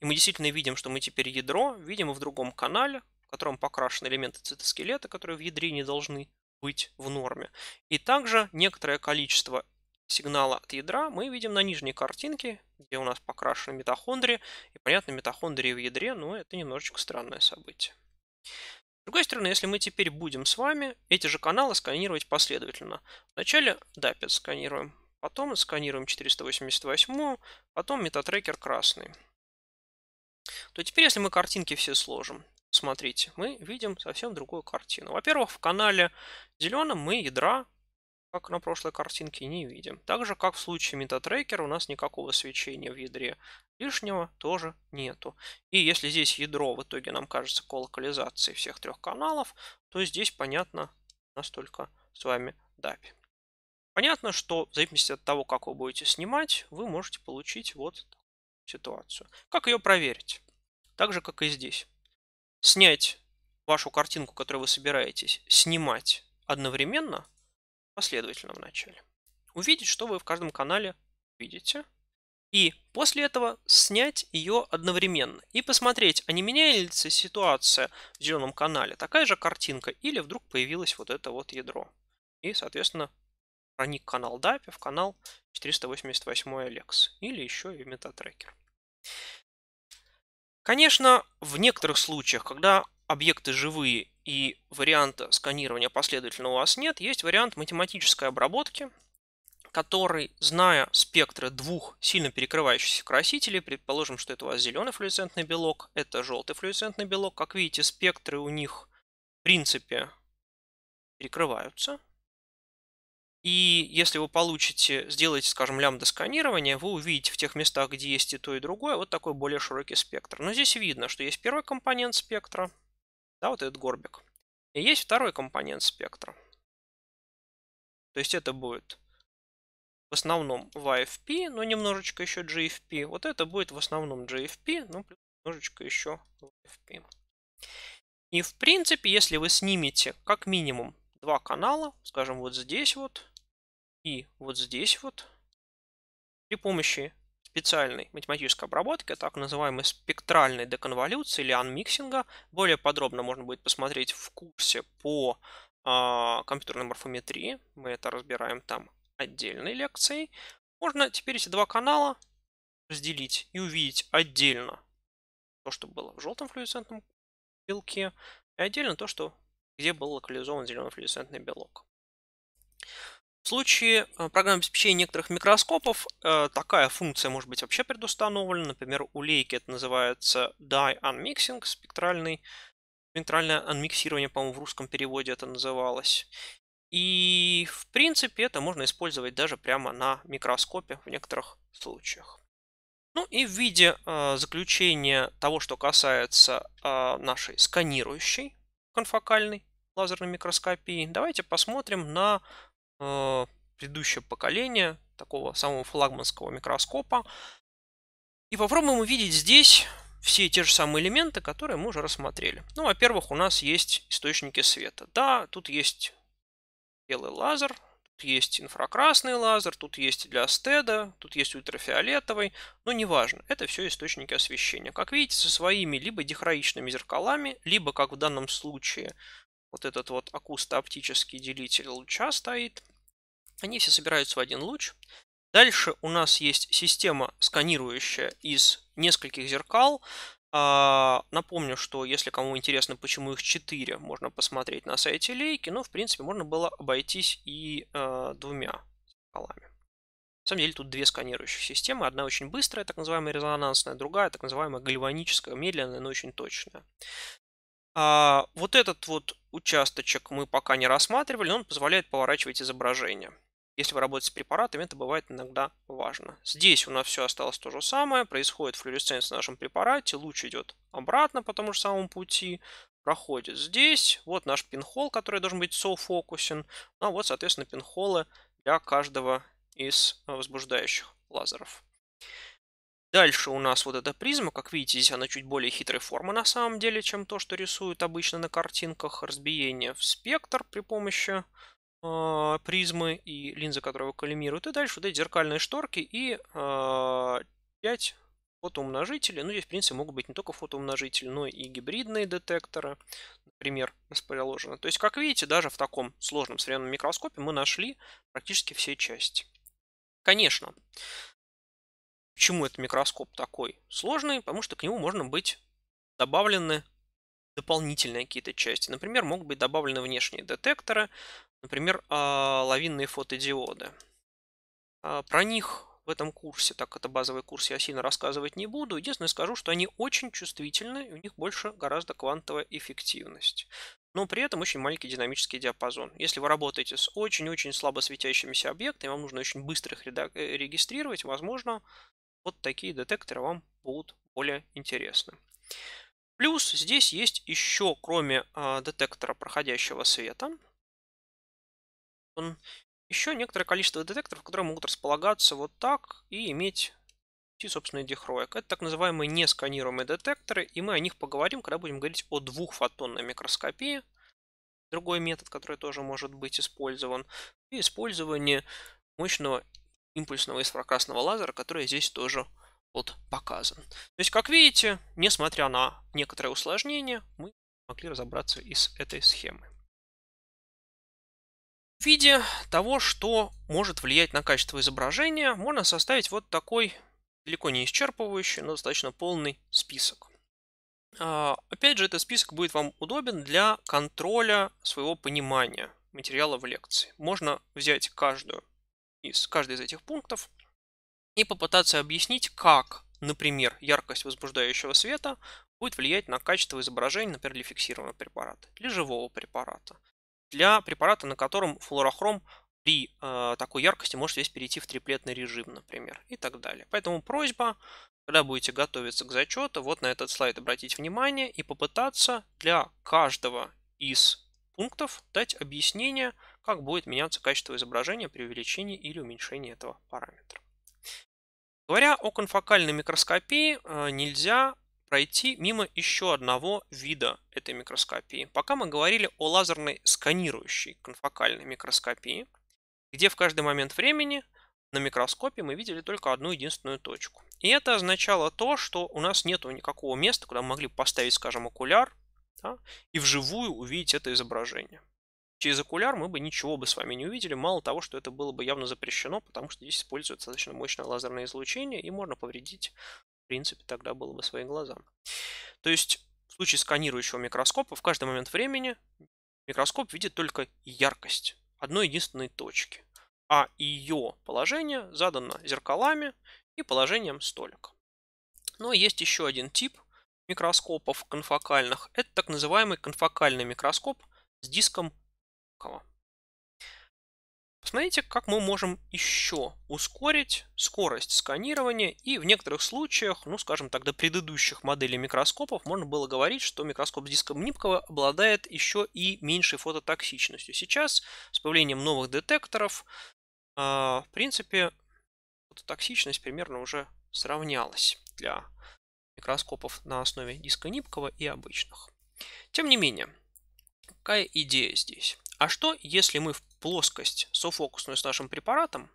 И мы действительно видим, что мы теперь ядро видим и в другом канале, в котором покрашены элементы цитоскелета, которые в ядре не должны быть в норме. И также некоторое количество сигнала от ядра мы видим на нижней картинке, где у нас покрашены митохондрии. И понятно, митохондрии в ядре, но это немножечко странное событие. С другой стороны, если мы теперь будем с вами эти же каналы сканировать последовательно. Вначале DAPI сканируем, потом сканируем 488, потом метатрекер красный. То теперь, если мы картинки все сложим, смотрите, мы видим совсем другую картину. Во-первых, в канале зеленом мы ядра, как на прошлой картинке, не видим. Так же, как в случае метатрекера, у нас никакого свечения в ядре лишнего тоже нету. И если здесь ядро в итоге нам кажется колокализацией всех трех каналов, то здесь понятно настолько с вами DAPI. Понятно, что в зависимости от того, как вы будете снимать, вы можете получить вот такую ситуацию. Как ее проверить? Так же, как и здесь. Снять вашу картинку, которую вы собираетесь снимать одновременно, последовательно вначале, Увидеть, что вы в каждом канале видите. И после этого снять ее одновременно. И посмотреть, а не меняется ситуация в зеленом канале. Такая же картинка или вдруг появилось вот это вот ядро. И, соответственно, проник канал DAPI в канал 488 Alex или еще и метатрекер. Конечно, в некоторых случаях, когда объекты живые и варианта сканирования последовательно у вас нет, есть вариант математической обработки, который, зная спектры двух сильно перекрывающихся красителей, предположим, что это у вас зеленый флуоресцентный белок, это желтый флуоресцентный белок, как видите, спектры у них в принципе перекрываются, и если вы получите, сделаете, скажем, лямбда сканирование, вы увидите в тех местах, где есть и то, и другое, вот такой более широкий спектр. Но здесь видно, что есть первый компонент спектра, да, вот этот горбик. И есть второй компонент спектра. То есть это будет в основном YFP, но немножечко еще GFP. Вот это будет в основном GFP, но немножечко еще YFP. И в принципе, если вы снимете как минимум два канала, скажем, вот здесь вот, и вот здесь вот при помощи специальной математической обработки, а так называемой спектральной деконволюции или анмиксинга. Более подробно можно будет посмотреть в курсе по э, компьютерной морфометрии. Мы это разбираем там отдельной лекцией. Можно теперь эти два канала разделить и увидеть отдельно то, что было в желтом флюоресцентном белке, и отдельно то, что где был локализован зеленый флюоресцентный белок. В случае э, программного обеспечения некоторых микроскопов э, такая функция может быть вообще предустановлена. Например, у лейки это называется dye unmixing, спектральный, спектральное анмиксирование, по-моему, в русском переводе это называлось. И, в принципе, это можно использовать даже прямо на микроскопе в некоторых случаях. Ну и в виде э, заключения того, что касается нашей сканирующей конфокальной лазерной микроскопии, давайте посмотрим на Э, предыдущее поколение такого самого флагманского микроскопа. И попробуем увидеть здесь все те же самые элементы, которые мы уже рассмотрели. Ну, во-первых, у нас есть источники света. Да, тут есть белый лазер, тут есть инфракрасный лазер, тут есть для стеда, тут есть ультрафиолетовый, но неважно, это все источники освещения. Как видите, со своими либо дихроичными зеркалами, либо, как в данном случае, вот этот вот акустооптический делитель луча стоит, они все собираются в один луч. Дальше у нас есть система сканирующая из нескольких зеркал. А, напомню, что если кому интересно, почему их 4, можно посмотреть на сайте Лейки, но ну, в принципе можно было обойтись и а, двумя зеркалами. На самом деле тут две сканирующих системы. Одна очень быстрая, так называемая резонансная, другая так называемая гальваническая, медленная, но очень точная. А, вот этот вот участочек мы пока не рассматривали, но он позволяет поворачивать изображение. Если вы работаете с препаратами, это бывает иногда важно. Здесь у нас все осталось то же самое. Происходит флюоресценция в нашем препарате. Луч идет обратно по тому же самому пути. Проходит здесь. Вот наш пинхол, который должен быть софокусен. Ну а вот, соответственно, пинхолы для каждого из э, возбуждающих лазеров. Дальше у нас вот эта призма, как видите, здесь она чуть более хитрой формы на самом деле, чем то, что рисуют обычно на картинках. Разбиение в спектр при помощи э, призмы и линзы, которые коллимируют. И дальше вот эти зеркальные шторки и э, а, 5 фотоумножители. Ну, здесь, в принципе, могут быть не только фотоумножители, но и гибридные детекторы, например, расположены. То есть, как видите, даже в таком сложном современном микроскопе мы нашли практически все части. Конечно, почему этот микроскоп такой сложный? Потому что к нему можно быть добавлены дополнительные какие-то части. Например, могут быть добавлены внешние детекторы, Например, а, лавинные фотодиоды. А, про них в этом курсе, так как это базовый курс, я сильно рассказывать не буду. Единственное, скажу, что они очень чувствительны, и у них больше гораздо квантовая эффективность. Но при этом очень маленький динамический диапазон. Если вы работаете с очень-очень слабо светящимися объектами, вам нужно очень быстро их э, регистрировать, возможно, вот такие детекторы вам будут более интересны. Плюс здесь есть еще, кроме а, детектора проходящего света, еще некоторое количество детекторов, которые могут располагаться вот так и иметь и, собственно, дихроек. Это так называемые несканируемые детекторы, и мы о них поговорим, когда будем говорить о двухфотонной микроскопии. Другой метод, который тоже может быть использован. И использование мощного импульсного инфракрасного лазера, который здесь тоже вот показан. То есть, как видите, несмотря на некоторые усложнения, мы могли разобраться из этой схемы. В виде того, что может влиять на качество изображения, можно составить вот такой далеко не исчерпывающий, но достаточно полный список. А, опять же, этот список будет вам удобен для контроля своего понимания материала в лекции. Можно взять каждую из, каждый из этих пунктов и попытаться объяснить, как, например, яркость возбуждающего света будет влиять на качество изображения, например, для фиксированного препарата, для живого препарата, для препарата, на котором флуорохром при э, такой яркости может весь перейти в триплетный режим, например, и так далее. Поэтому просьба, когда будете готовиться к зачету, вот на этот слайд обратить внимание и попытаться для каждого из пунктов дать объяснение, как будет меняться качество изображения при увеличении или уменьшении этого параметра. Говоря о конфокальной микроскопии, э, нельзя пройти мимо еще одного вида этой микроскопии. Пока мы говорили о лазерной сканирующей конфокальной микроскопии, где в каждый момент времени на микроскопе мы видели только одну единственную точку. И это означало то, что у нас нет никакого места, куда мы могли поставить, скажем, окуляр да, и вживую увидеть это изображение. Через окуляр мы бы ничего бы с вами не увидели, мало того, что это было бы явно запрещено, потому что здесь используется достаточно мощное лазерное излучение и можно повредить в принципе, тогда было бы своим глазам. То есть в случае сканирующего микроскопа в каждый момент времени микроскоп видит только яркость одной единственной точки, а ее положение задано зеркалами и положением столика. Но есть еще один тип микроскопов конфокальных. Это так называемый конфокальный микроскоп с диском Кова посмотрите, как мы можем еще ускорить скорость сканирования. И в некоторых случаях, ну скажем так, до предыдущих моделей микроскопов можно было говорить, что микроскоп с диском Нипкова обладает еще и меньшей фототоксичностью. Сейчас с появлением новых детекторов, а, в принципе, фототоксичность примерно уже сравнялась для микроскопов на основе диска Нипкова и обычных. Тем не менее, какая идея здесь? А что, если мы в плоскость софокусную с нашим препаратом,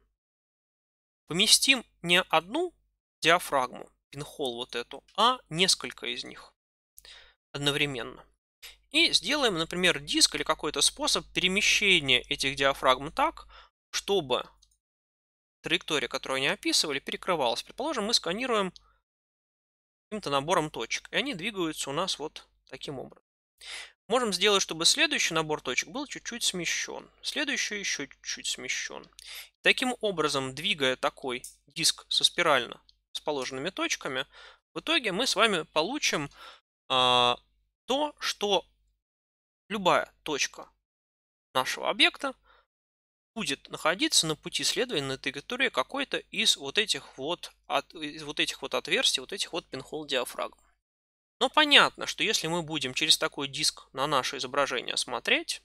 поместим не одну диафрагму, пинхол вот эту, а несколько из них одновременно. И сделаем, например, диск или какой-то способ перемещения этих диафрагм так, чтобы траектория, которую они описывали, перекрывалась. Предположим, мы сканируем каким-то набором точек, и они двигаются у нас вот таким образом. Можем сделать, чтобы следующий набор точек был чуть-чуть смещен. Следующий еще чуть-чуть смещен. Таким образом, двигая такой диск со спирально расположенными точками, в итоге мы с вами получим а, то, что любая точка нашего объекта будет находиться на пути следования на траектории какой-то из вот этих вот от, из вот этих вот отверстий, вот этих вот пинхол диафрагм. Но понятно, что если мы будем через такой диск на наше изображение смотреть,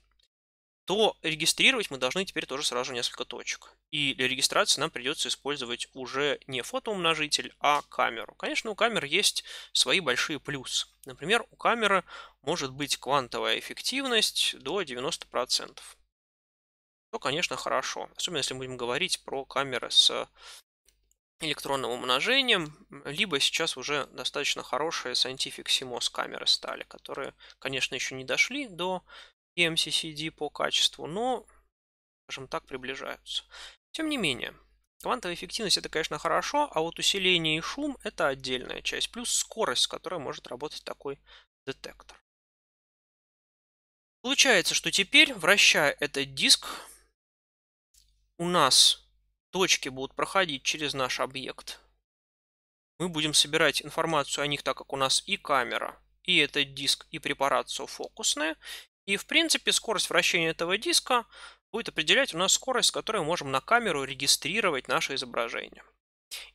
то регистрировать мы должны теперь тоже сразу несколько точек. И для регистрации нам придется использовать уже не фотоумножитель, а камеру. Конечно, у камер есть свои большие плюсы. Например, у камеры может быть квантовая эффективность до 90%. Что, конечно, хорошо. Особенно, если мы будем говорить про камеры с электронным умножением, либо сейчас уже достаточно хорошие Scientific CMOS камеры стали, которые, конечно, еще не дошли до EMCCD по качеству, но, скажем так, приближаются. Тем не менее, квантовая эффективность это, конечно, хорошо, а вот усиление и шум это отдельная часть, плюс скорость, с которой может работать такой детектор. Получается, что теперь, вращая этот диск, у нас точки будут проходить через наш объект. Мы будем собирать информацию о них, так как у нас и камера, и этот диск, и препарацию фокусная. И в принципе скорость вращения этого диска будет определять у нас скорость, с которой мы можем на камеру регистрировать наше изображение.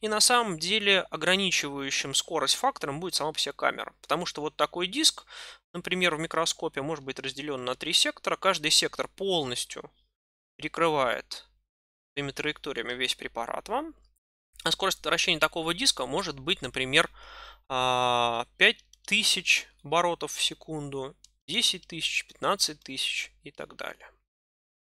И на самом деле ограничивающим скорость фактором будет сама по себе камера. Потому что вот такой диск, например, в микроскопе может быть разделен на три сектора. Каждый сектор полностью перекрывает этими траекториями весь препарат вам. А скорость вращения такого диска может быть, например, 5000 а, оборотов в секунду, 10 тысяч, 15 тысяч и так далее.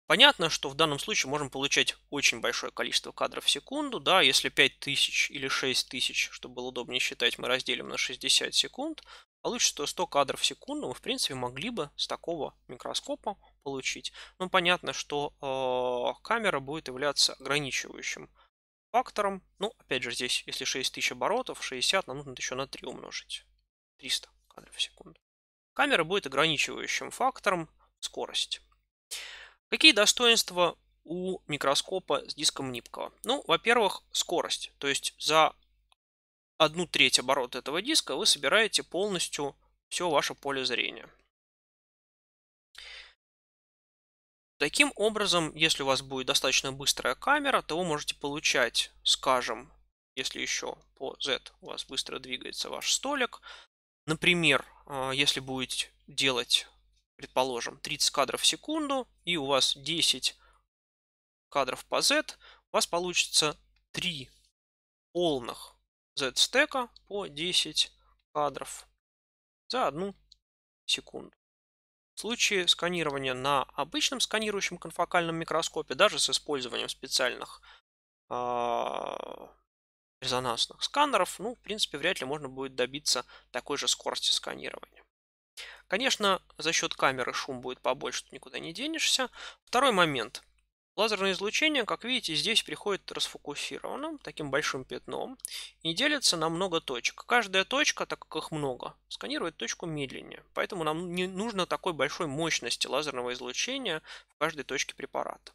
Понятно, что в данном случае можем получать очень большое количество кадров в секунду. Да, если 5000 или 6000, чтобы было удобнее считать, мы разделим на 60 секунд, Получится 100 кадров в секунду. Мы, в принципе, могли бы с такого микроскопа получить. Но ну, понятно, что э, камера будет являться ограничивающим фактором. Ну, опять же, здесь, если 6000 оборотов, 60 нам нужно еще на 3 умножить. 300 кадров в секунду. Камера будет ограничивающим фактором скорость. Какие достоинства у микроскопа с диском Нипкова? Ну, во-первых, скорость. То есть за одну треть оборота этого диска вы собираете полностью все ваше поле зрения. Таким образом, если у вас будет достаточно быстрая камера, то вы можете получать, скажем, если еще по Z у вас быстро двигается ваш столик, например, а, если будете делать, предположим, 30 кадров в секунду, и у вас 10 кадров по Z, у вас получится 3 полных Z-стека по 10 кадров за одну секунду. В случае сканирования на обычном сканирующем конфокальном микроскопе, даже с использованием специальных а, резонансных сканеров, ну, в принципе, вряд ли можно будет добиться такой же скорости сканирования. Конечно, за счет камеры шум будет побольше, никуда не денешься. Второй момент – Лазерное излучение, как видите, здесь приходит расфокусированным, таким большим пятном, и делится на много точек. Каждая точка, так как их много, сканирует точку медленнее. Поэтому нам не нужно такой большой мощности лазерного излучения в каждой точке препарата.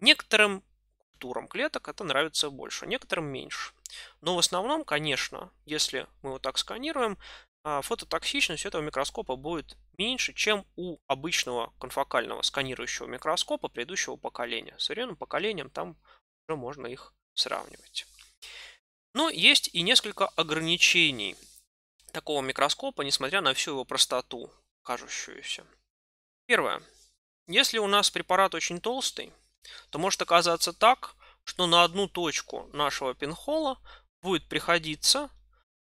Некоторым культурам клеток это нравится больше, некоторым меньше. Но в основном, конечно, если мы вот так сканируем, а, фототоксичность этого микроскопа будет меньше, чем у обычного конфокального сканирующего микроскопа предыдущего поколения. С современным поколением там уже можно их сравнивать. Но есть и несколько ограничений такого микроскопа, несмотря на всю его простоту, кажущуюся. Первое. Если у нас препарат очень толстый, то может оказаться так, что на одну точку нашего пинхола будет приходиться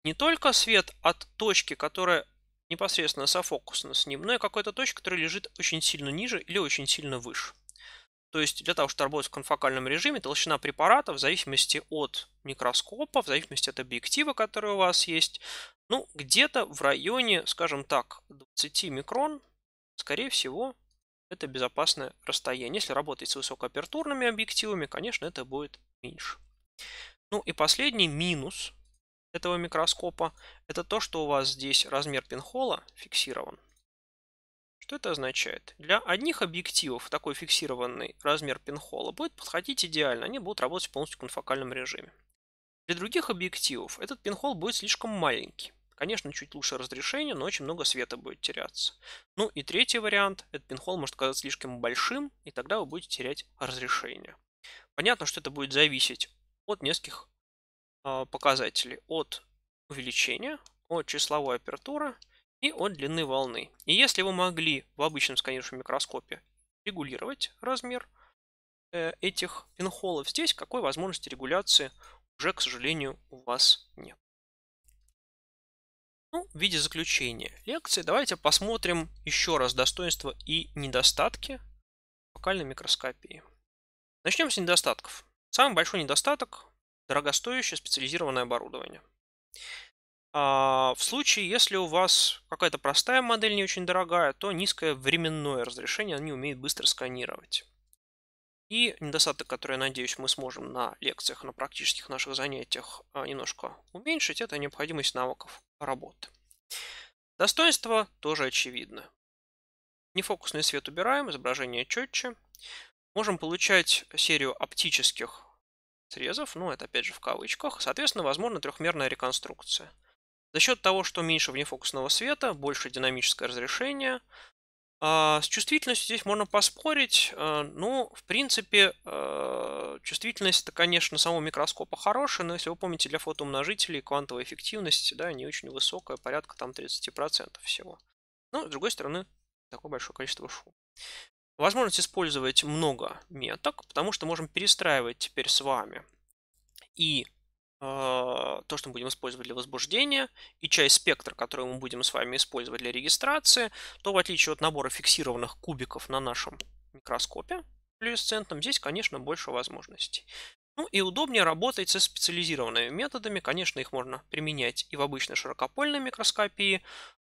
не только свет от точки, которая непосредственно софокусна с ним, но и какой-то точки, которая лежит очень сильно ниже или очень сильно выше. То есть для того, чтобы работать в конфокальном режиме, толщина препарата в зависимости от микроскопа, в зависимости от объектива, который у вас есть, ну, где-то в районе, скажем так, 20 микрон, скорее всего, это безопасное расстояние. Если работать с высокоапертурными объективами, конечно, это будет меньше. Ну и последний минус этого микроскопа, это то, что у вас здесь размер пинхола фиксирован. Что это означает? Для одних объективов такой фиксированный размер пинхола будет подходить идеально, они будут работать полностью в конфокальном режиме. Для других объективов этот пинхол будет слишком маленький. Конечно, чуть лучше разрешение, но очень много света будет теряться. Ну и третий вариант. Этот пинхол может казаться слишком большим, и тогда вы будете терять разрешение. Понятно, что это будет зависеть от нескольких а, показатели от увеличения, от числовой апертуры и от длины волны. И если вы могли в обычном сканирующем микроскопе регулировать размер э, этих пинхолов, здесь какой возможности регуляции уже, к сожалению, у вас нет. Ну, в виде заключения лекции давайте посмотрим еще раз достоинства и недостатки фокальной микроскопии. Начнем с недостатков. Самый большой недостаток дорогостоящее специализированное оборудование. А, в случае, если у вас какая-то простая модель не очень дорогая, то низкое временное разрешение они умеют быстро сканировать. И недостаток, который, я надеюсь, мы сможем на лекциях, на практических наших занятиях а, немножко уменьшить, это необходимость навыков работы. Достоинства тоже очевидны. Нефокусный свет убираем, изображение четче. Можем получать серию оптических срезов, ну это опять же в кавычках, соответственно, возможна трехмерная реконструкция. За счет того, что меньше внефокусного света, больше динамическое разрешение, а, с чувствительностью здесь можно поспорить. Э, ну, в принципе, э, чувствительность это, конечно, самого микроскопа хорошая, но если вы помните, для фотоумножителей квантовая эффективность, да, не очень высокая, порядка там 30% всего. Но с другой стороны, такое большое количество шум возможность использовать много меток, потому что можем перестраивать теперь с вами и э, то, что мы будем использовать для возбуждения, и часть спектра, которую мы будем с вами использовать для регистрации, то в отличие от набора фиксированных кубиков на нашем микроскопе люминесцентном, здесь, конечно, больше возможностей. Ну и удобнее работать со специализированными методами. Конечно, их можно применять и в обычной широкопольной микроскопии,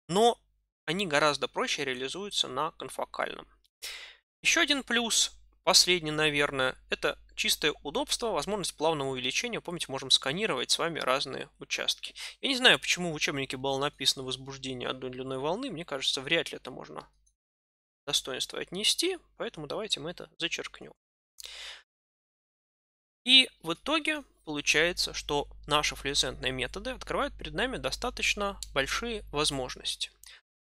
но они гораздо проще реализуются на конфокальном. Еще один плюс, последний, наверное, это чистое удобство, возможность плавного увеличения. Помните, можем сканировать с вами разные участки. Я не знаю, почему в учебнике было написано возбуждение одной длиной волны. Мне кажется, вряд ли это можно достоинство отнести, поэтому давайте мы это зачеркнем. И в итоге получается, что наши флюоресцентные методы открывают перед нами достаточно большие возможности.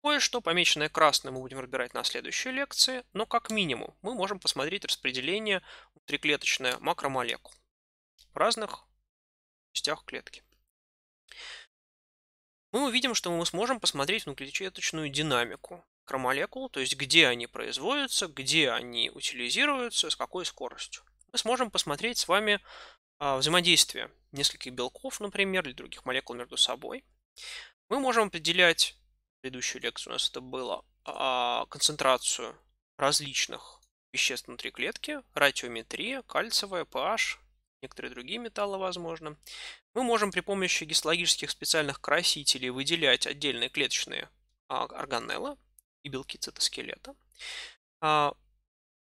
Кое-что, помеченное красным, мы будем разбирать на следующей лекции, но как минимум мы можем посмотреть распределение внутриклеточное макромолекул в разных частях клетки. Мы увидим, что мы сможем посмотреть внутриклеточную динамику макромолекул, то есть где они производятся, где они утилизируются, с какой скоростью. Мы сможем посмотреть с вами а, взаимодействие нескольких белков, например, или других молекул между собой. Мы можем определять предыдущую лекцию у нас это было, а, концентрацию различных веществ внутри клетки, радиометрия, кальциевая pH, некоторые другие металлы, возможно. Мы можем при помощи гистологических специальных красителей выделять отдельные клеточные а, органеллы и белки цитоскелета. А,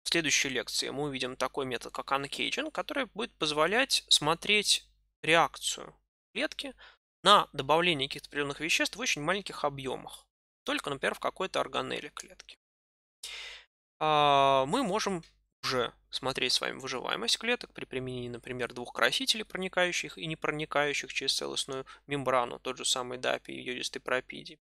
в следующей лекции мы увидим такой метод, как анкейджинг, который будет позволять смотреть реакцию клетки на добавление каких-то определенных веществ в очень маленьких объемах только, например, в какой-то органеле клетки. А, мы можем уже смотреть с вами выживаемость клеток при применении, например, двух красителей, проникающих и не проникающих через целостную мембрану, тот же самый дапи и йодистый пропидий.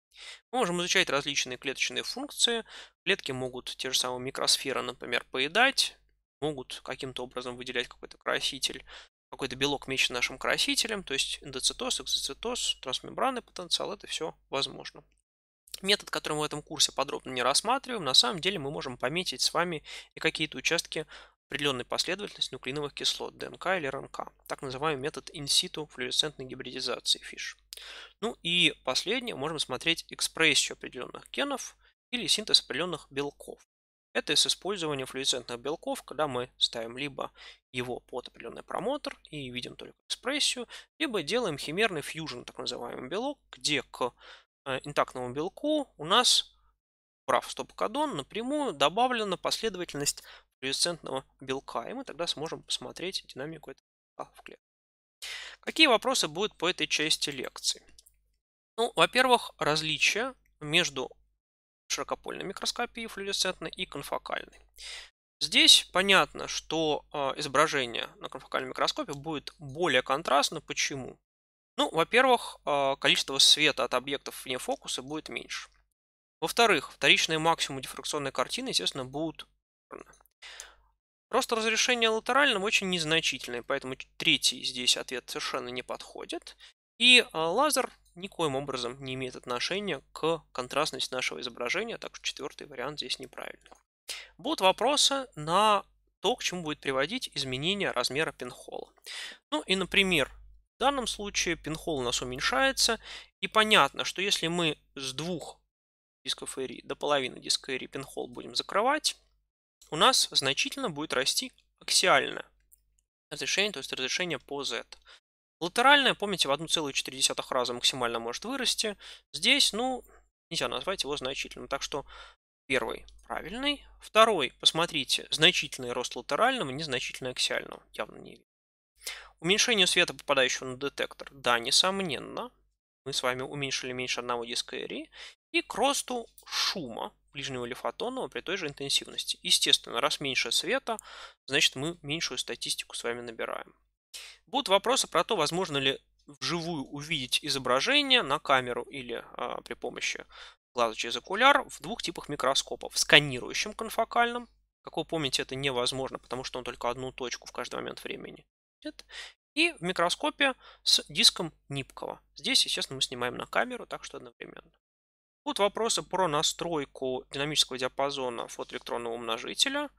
Мы можем изучать различные клеточные функции. Клетки могут те же самые микросферы, например, поедать, могут каким-то образом выделять какой-то краситель, какой-то белок мечен нашим красителем, то есть эндоцитоз, экзоцитоз, трансмембранный потенциал, это все возможно. Метод, который мы в этом курсе подробно не рассматриваем, на самом деле мы можем пометить с вами и какие-то участки определенной последовательности нуклеиновых кислот ДНК или РНК, так называемый метод инситу флуоресцентной гибридизации ФИШ. Ну и последнее, можем смотреть экспрессию определенных генов или синтез определенных белков. Это с использованием флуоресцентных белков, когда мы ставим либо его под определенный промотор и видим только экспрессию, либо делаем химерный фьюжн, так называемый белок, где к Э, интактному белку у нас, прав стоп-кодон, напрямую добавлена последовательность флюоресцентного белка. И мы тогда сможем посмотреть динамику этого в клетке. Какие вопросы будут по этой части лекции? Ну, во-первых, различия между широкопольной микроскопией флюоресцентной и конфокальной. Здесь понятно, что э, изображение на конфокальном микроскопе будет более контрастно. Почему? Ну, во-первых, э, количество света от объектов вне фокуса будет меньше. Во-вторых, вторичные максимумы дифракционной картины, естественно, будут... Рост разрешения латеральным очень незначительный, поэтому третий здесь ответ совершенно не подходит. И э, лазер никоим образом не имеет отношения к контрастности нашего изображения, так что четвертый вариант здесь неправильный. Будут вопросы на то, к чему будет приводить изменение размера пинхола. Ну и, например, в данном случае пинхол у нас уменьшается. И понятно, что если мы с двух дисков ARI до половины диска ARI пинхол будем закрывать, у нас значительно будет расти аксиальное разрешение, то есть разрешение по Z. Латеральное, помните, в 1,4 раза максимально может вырасти. Здесь, ну, нельзя назвать его значительным. Так что первый правильный. Второй, посмотрите, значительный рост латерального, незначительный аксиального. Явно не видно. Уменьшение света, попадающего на детектор. Да, несомненно. Мы с вами уменьшили меньше одного диска И к росту шума ближнего или при той же интенсивности. Естественно, раз меньше света, значит мы меньшую статистику с вами набираем. Будут вопросы про то, возможно ли вживую увидеть изображение на камеру или а, при помощи глаза через окуляр в двух типах микроскопов. сканирующем конфокальном. Как вы помните, это невозможно, потому что он только одну точку в каждый момент времени будет. И в микроскопе с диском Нипкова. Здесь, естественно, мы снимаем на камеру, так что одновременно. Тут вопросы про настройку динамического диапазона фотоэлектронного умножителя.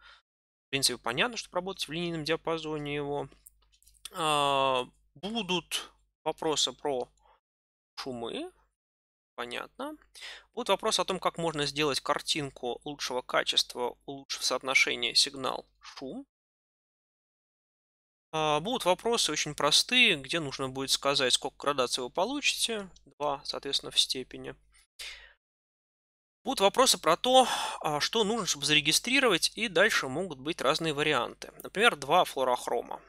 В принципе, понятно, что работать в линейном диапазоне его. А, будут вопросы про шумы. Понятно. Будут вопросы о том, как можно сделать картинку лучшего качества, улучшив соотношение сигнал-шум. А, будут вопросы очень простые, где нужно будет сказать, сколько градаций вы получите. 2, соответственно, в степени. Будут вопросы про то, а, что нужно, чтобы зарегистрировать, и дальше могут быть разные варианты. Например, два флорохрома.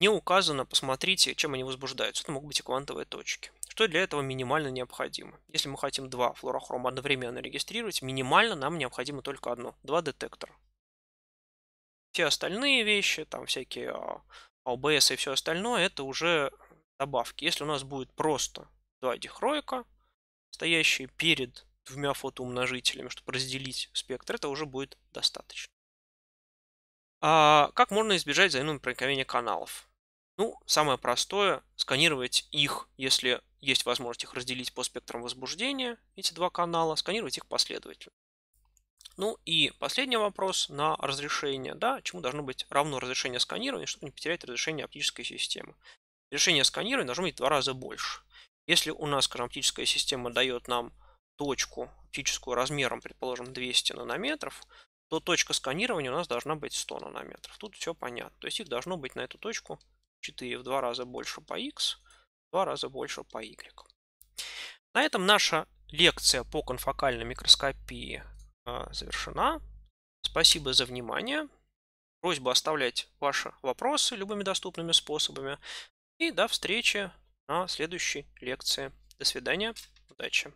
Не указано, посмотрите, чем они возбуждаются. Это могут быть и квантовые точки. Что для этого минимально необходимо? Если мы хотим два флорохрома одновременно регистрировать, минимально нам необходимо только одно – два детектора все остальные вещи, там всякие OBS а, и все остальное, это уже добавки. Если у нас будет просто два дихройка, стоящие перед двумя фотоумножителями, чтобы разделить спектр, это уже будет достаточно. А как можно избежать взаимного проникновения каналов? Ну, самое простое, сканировать их, если есть возможность их разделить по спектрам возбуждения, эти два канала, сканировать их последовательно. Ну и последний вопрос на разрешение. Да, чему должно быть равно разрешение сканирования, чтобы не потерять разрешение оптической системы. Решение сканирования должно быть в два раза больше. Если у нас, скажем, оптическая система дает нам точку оптическую размером, предположим, 200 нанометров, то точка сканирования у нас должна быть 100 нанометров. Тут все понятно. То есть их должно быть на эту точку 4 в два раза больше по x, в два раза больше по y. На этом наша лекция по конфокальной микроскопии а, завершена. Спасибо за внимание. Просьба оставлять ваши вопросы любыми доступными способами. И до встречи на следующей лекции. До свидания. Удачи.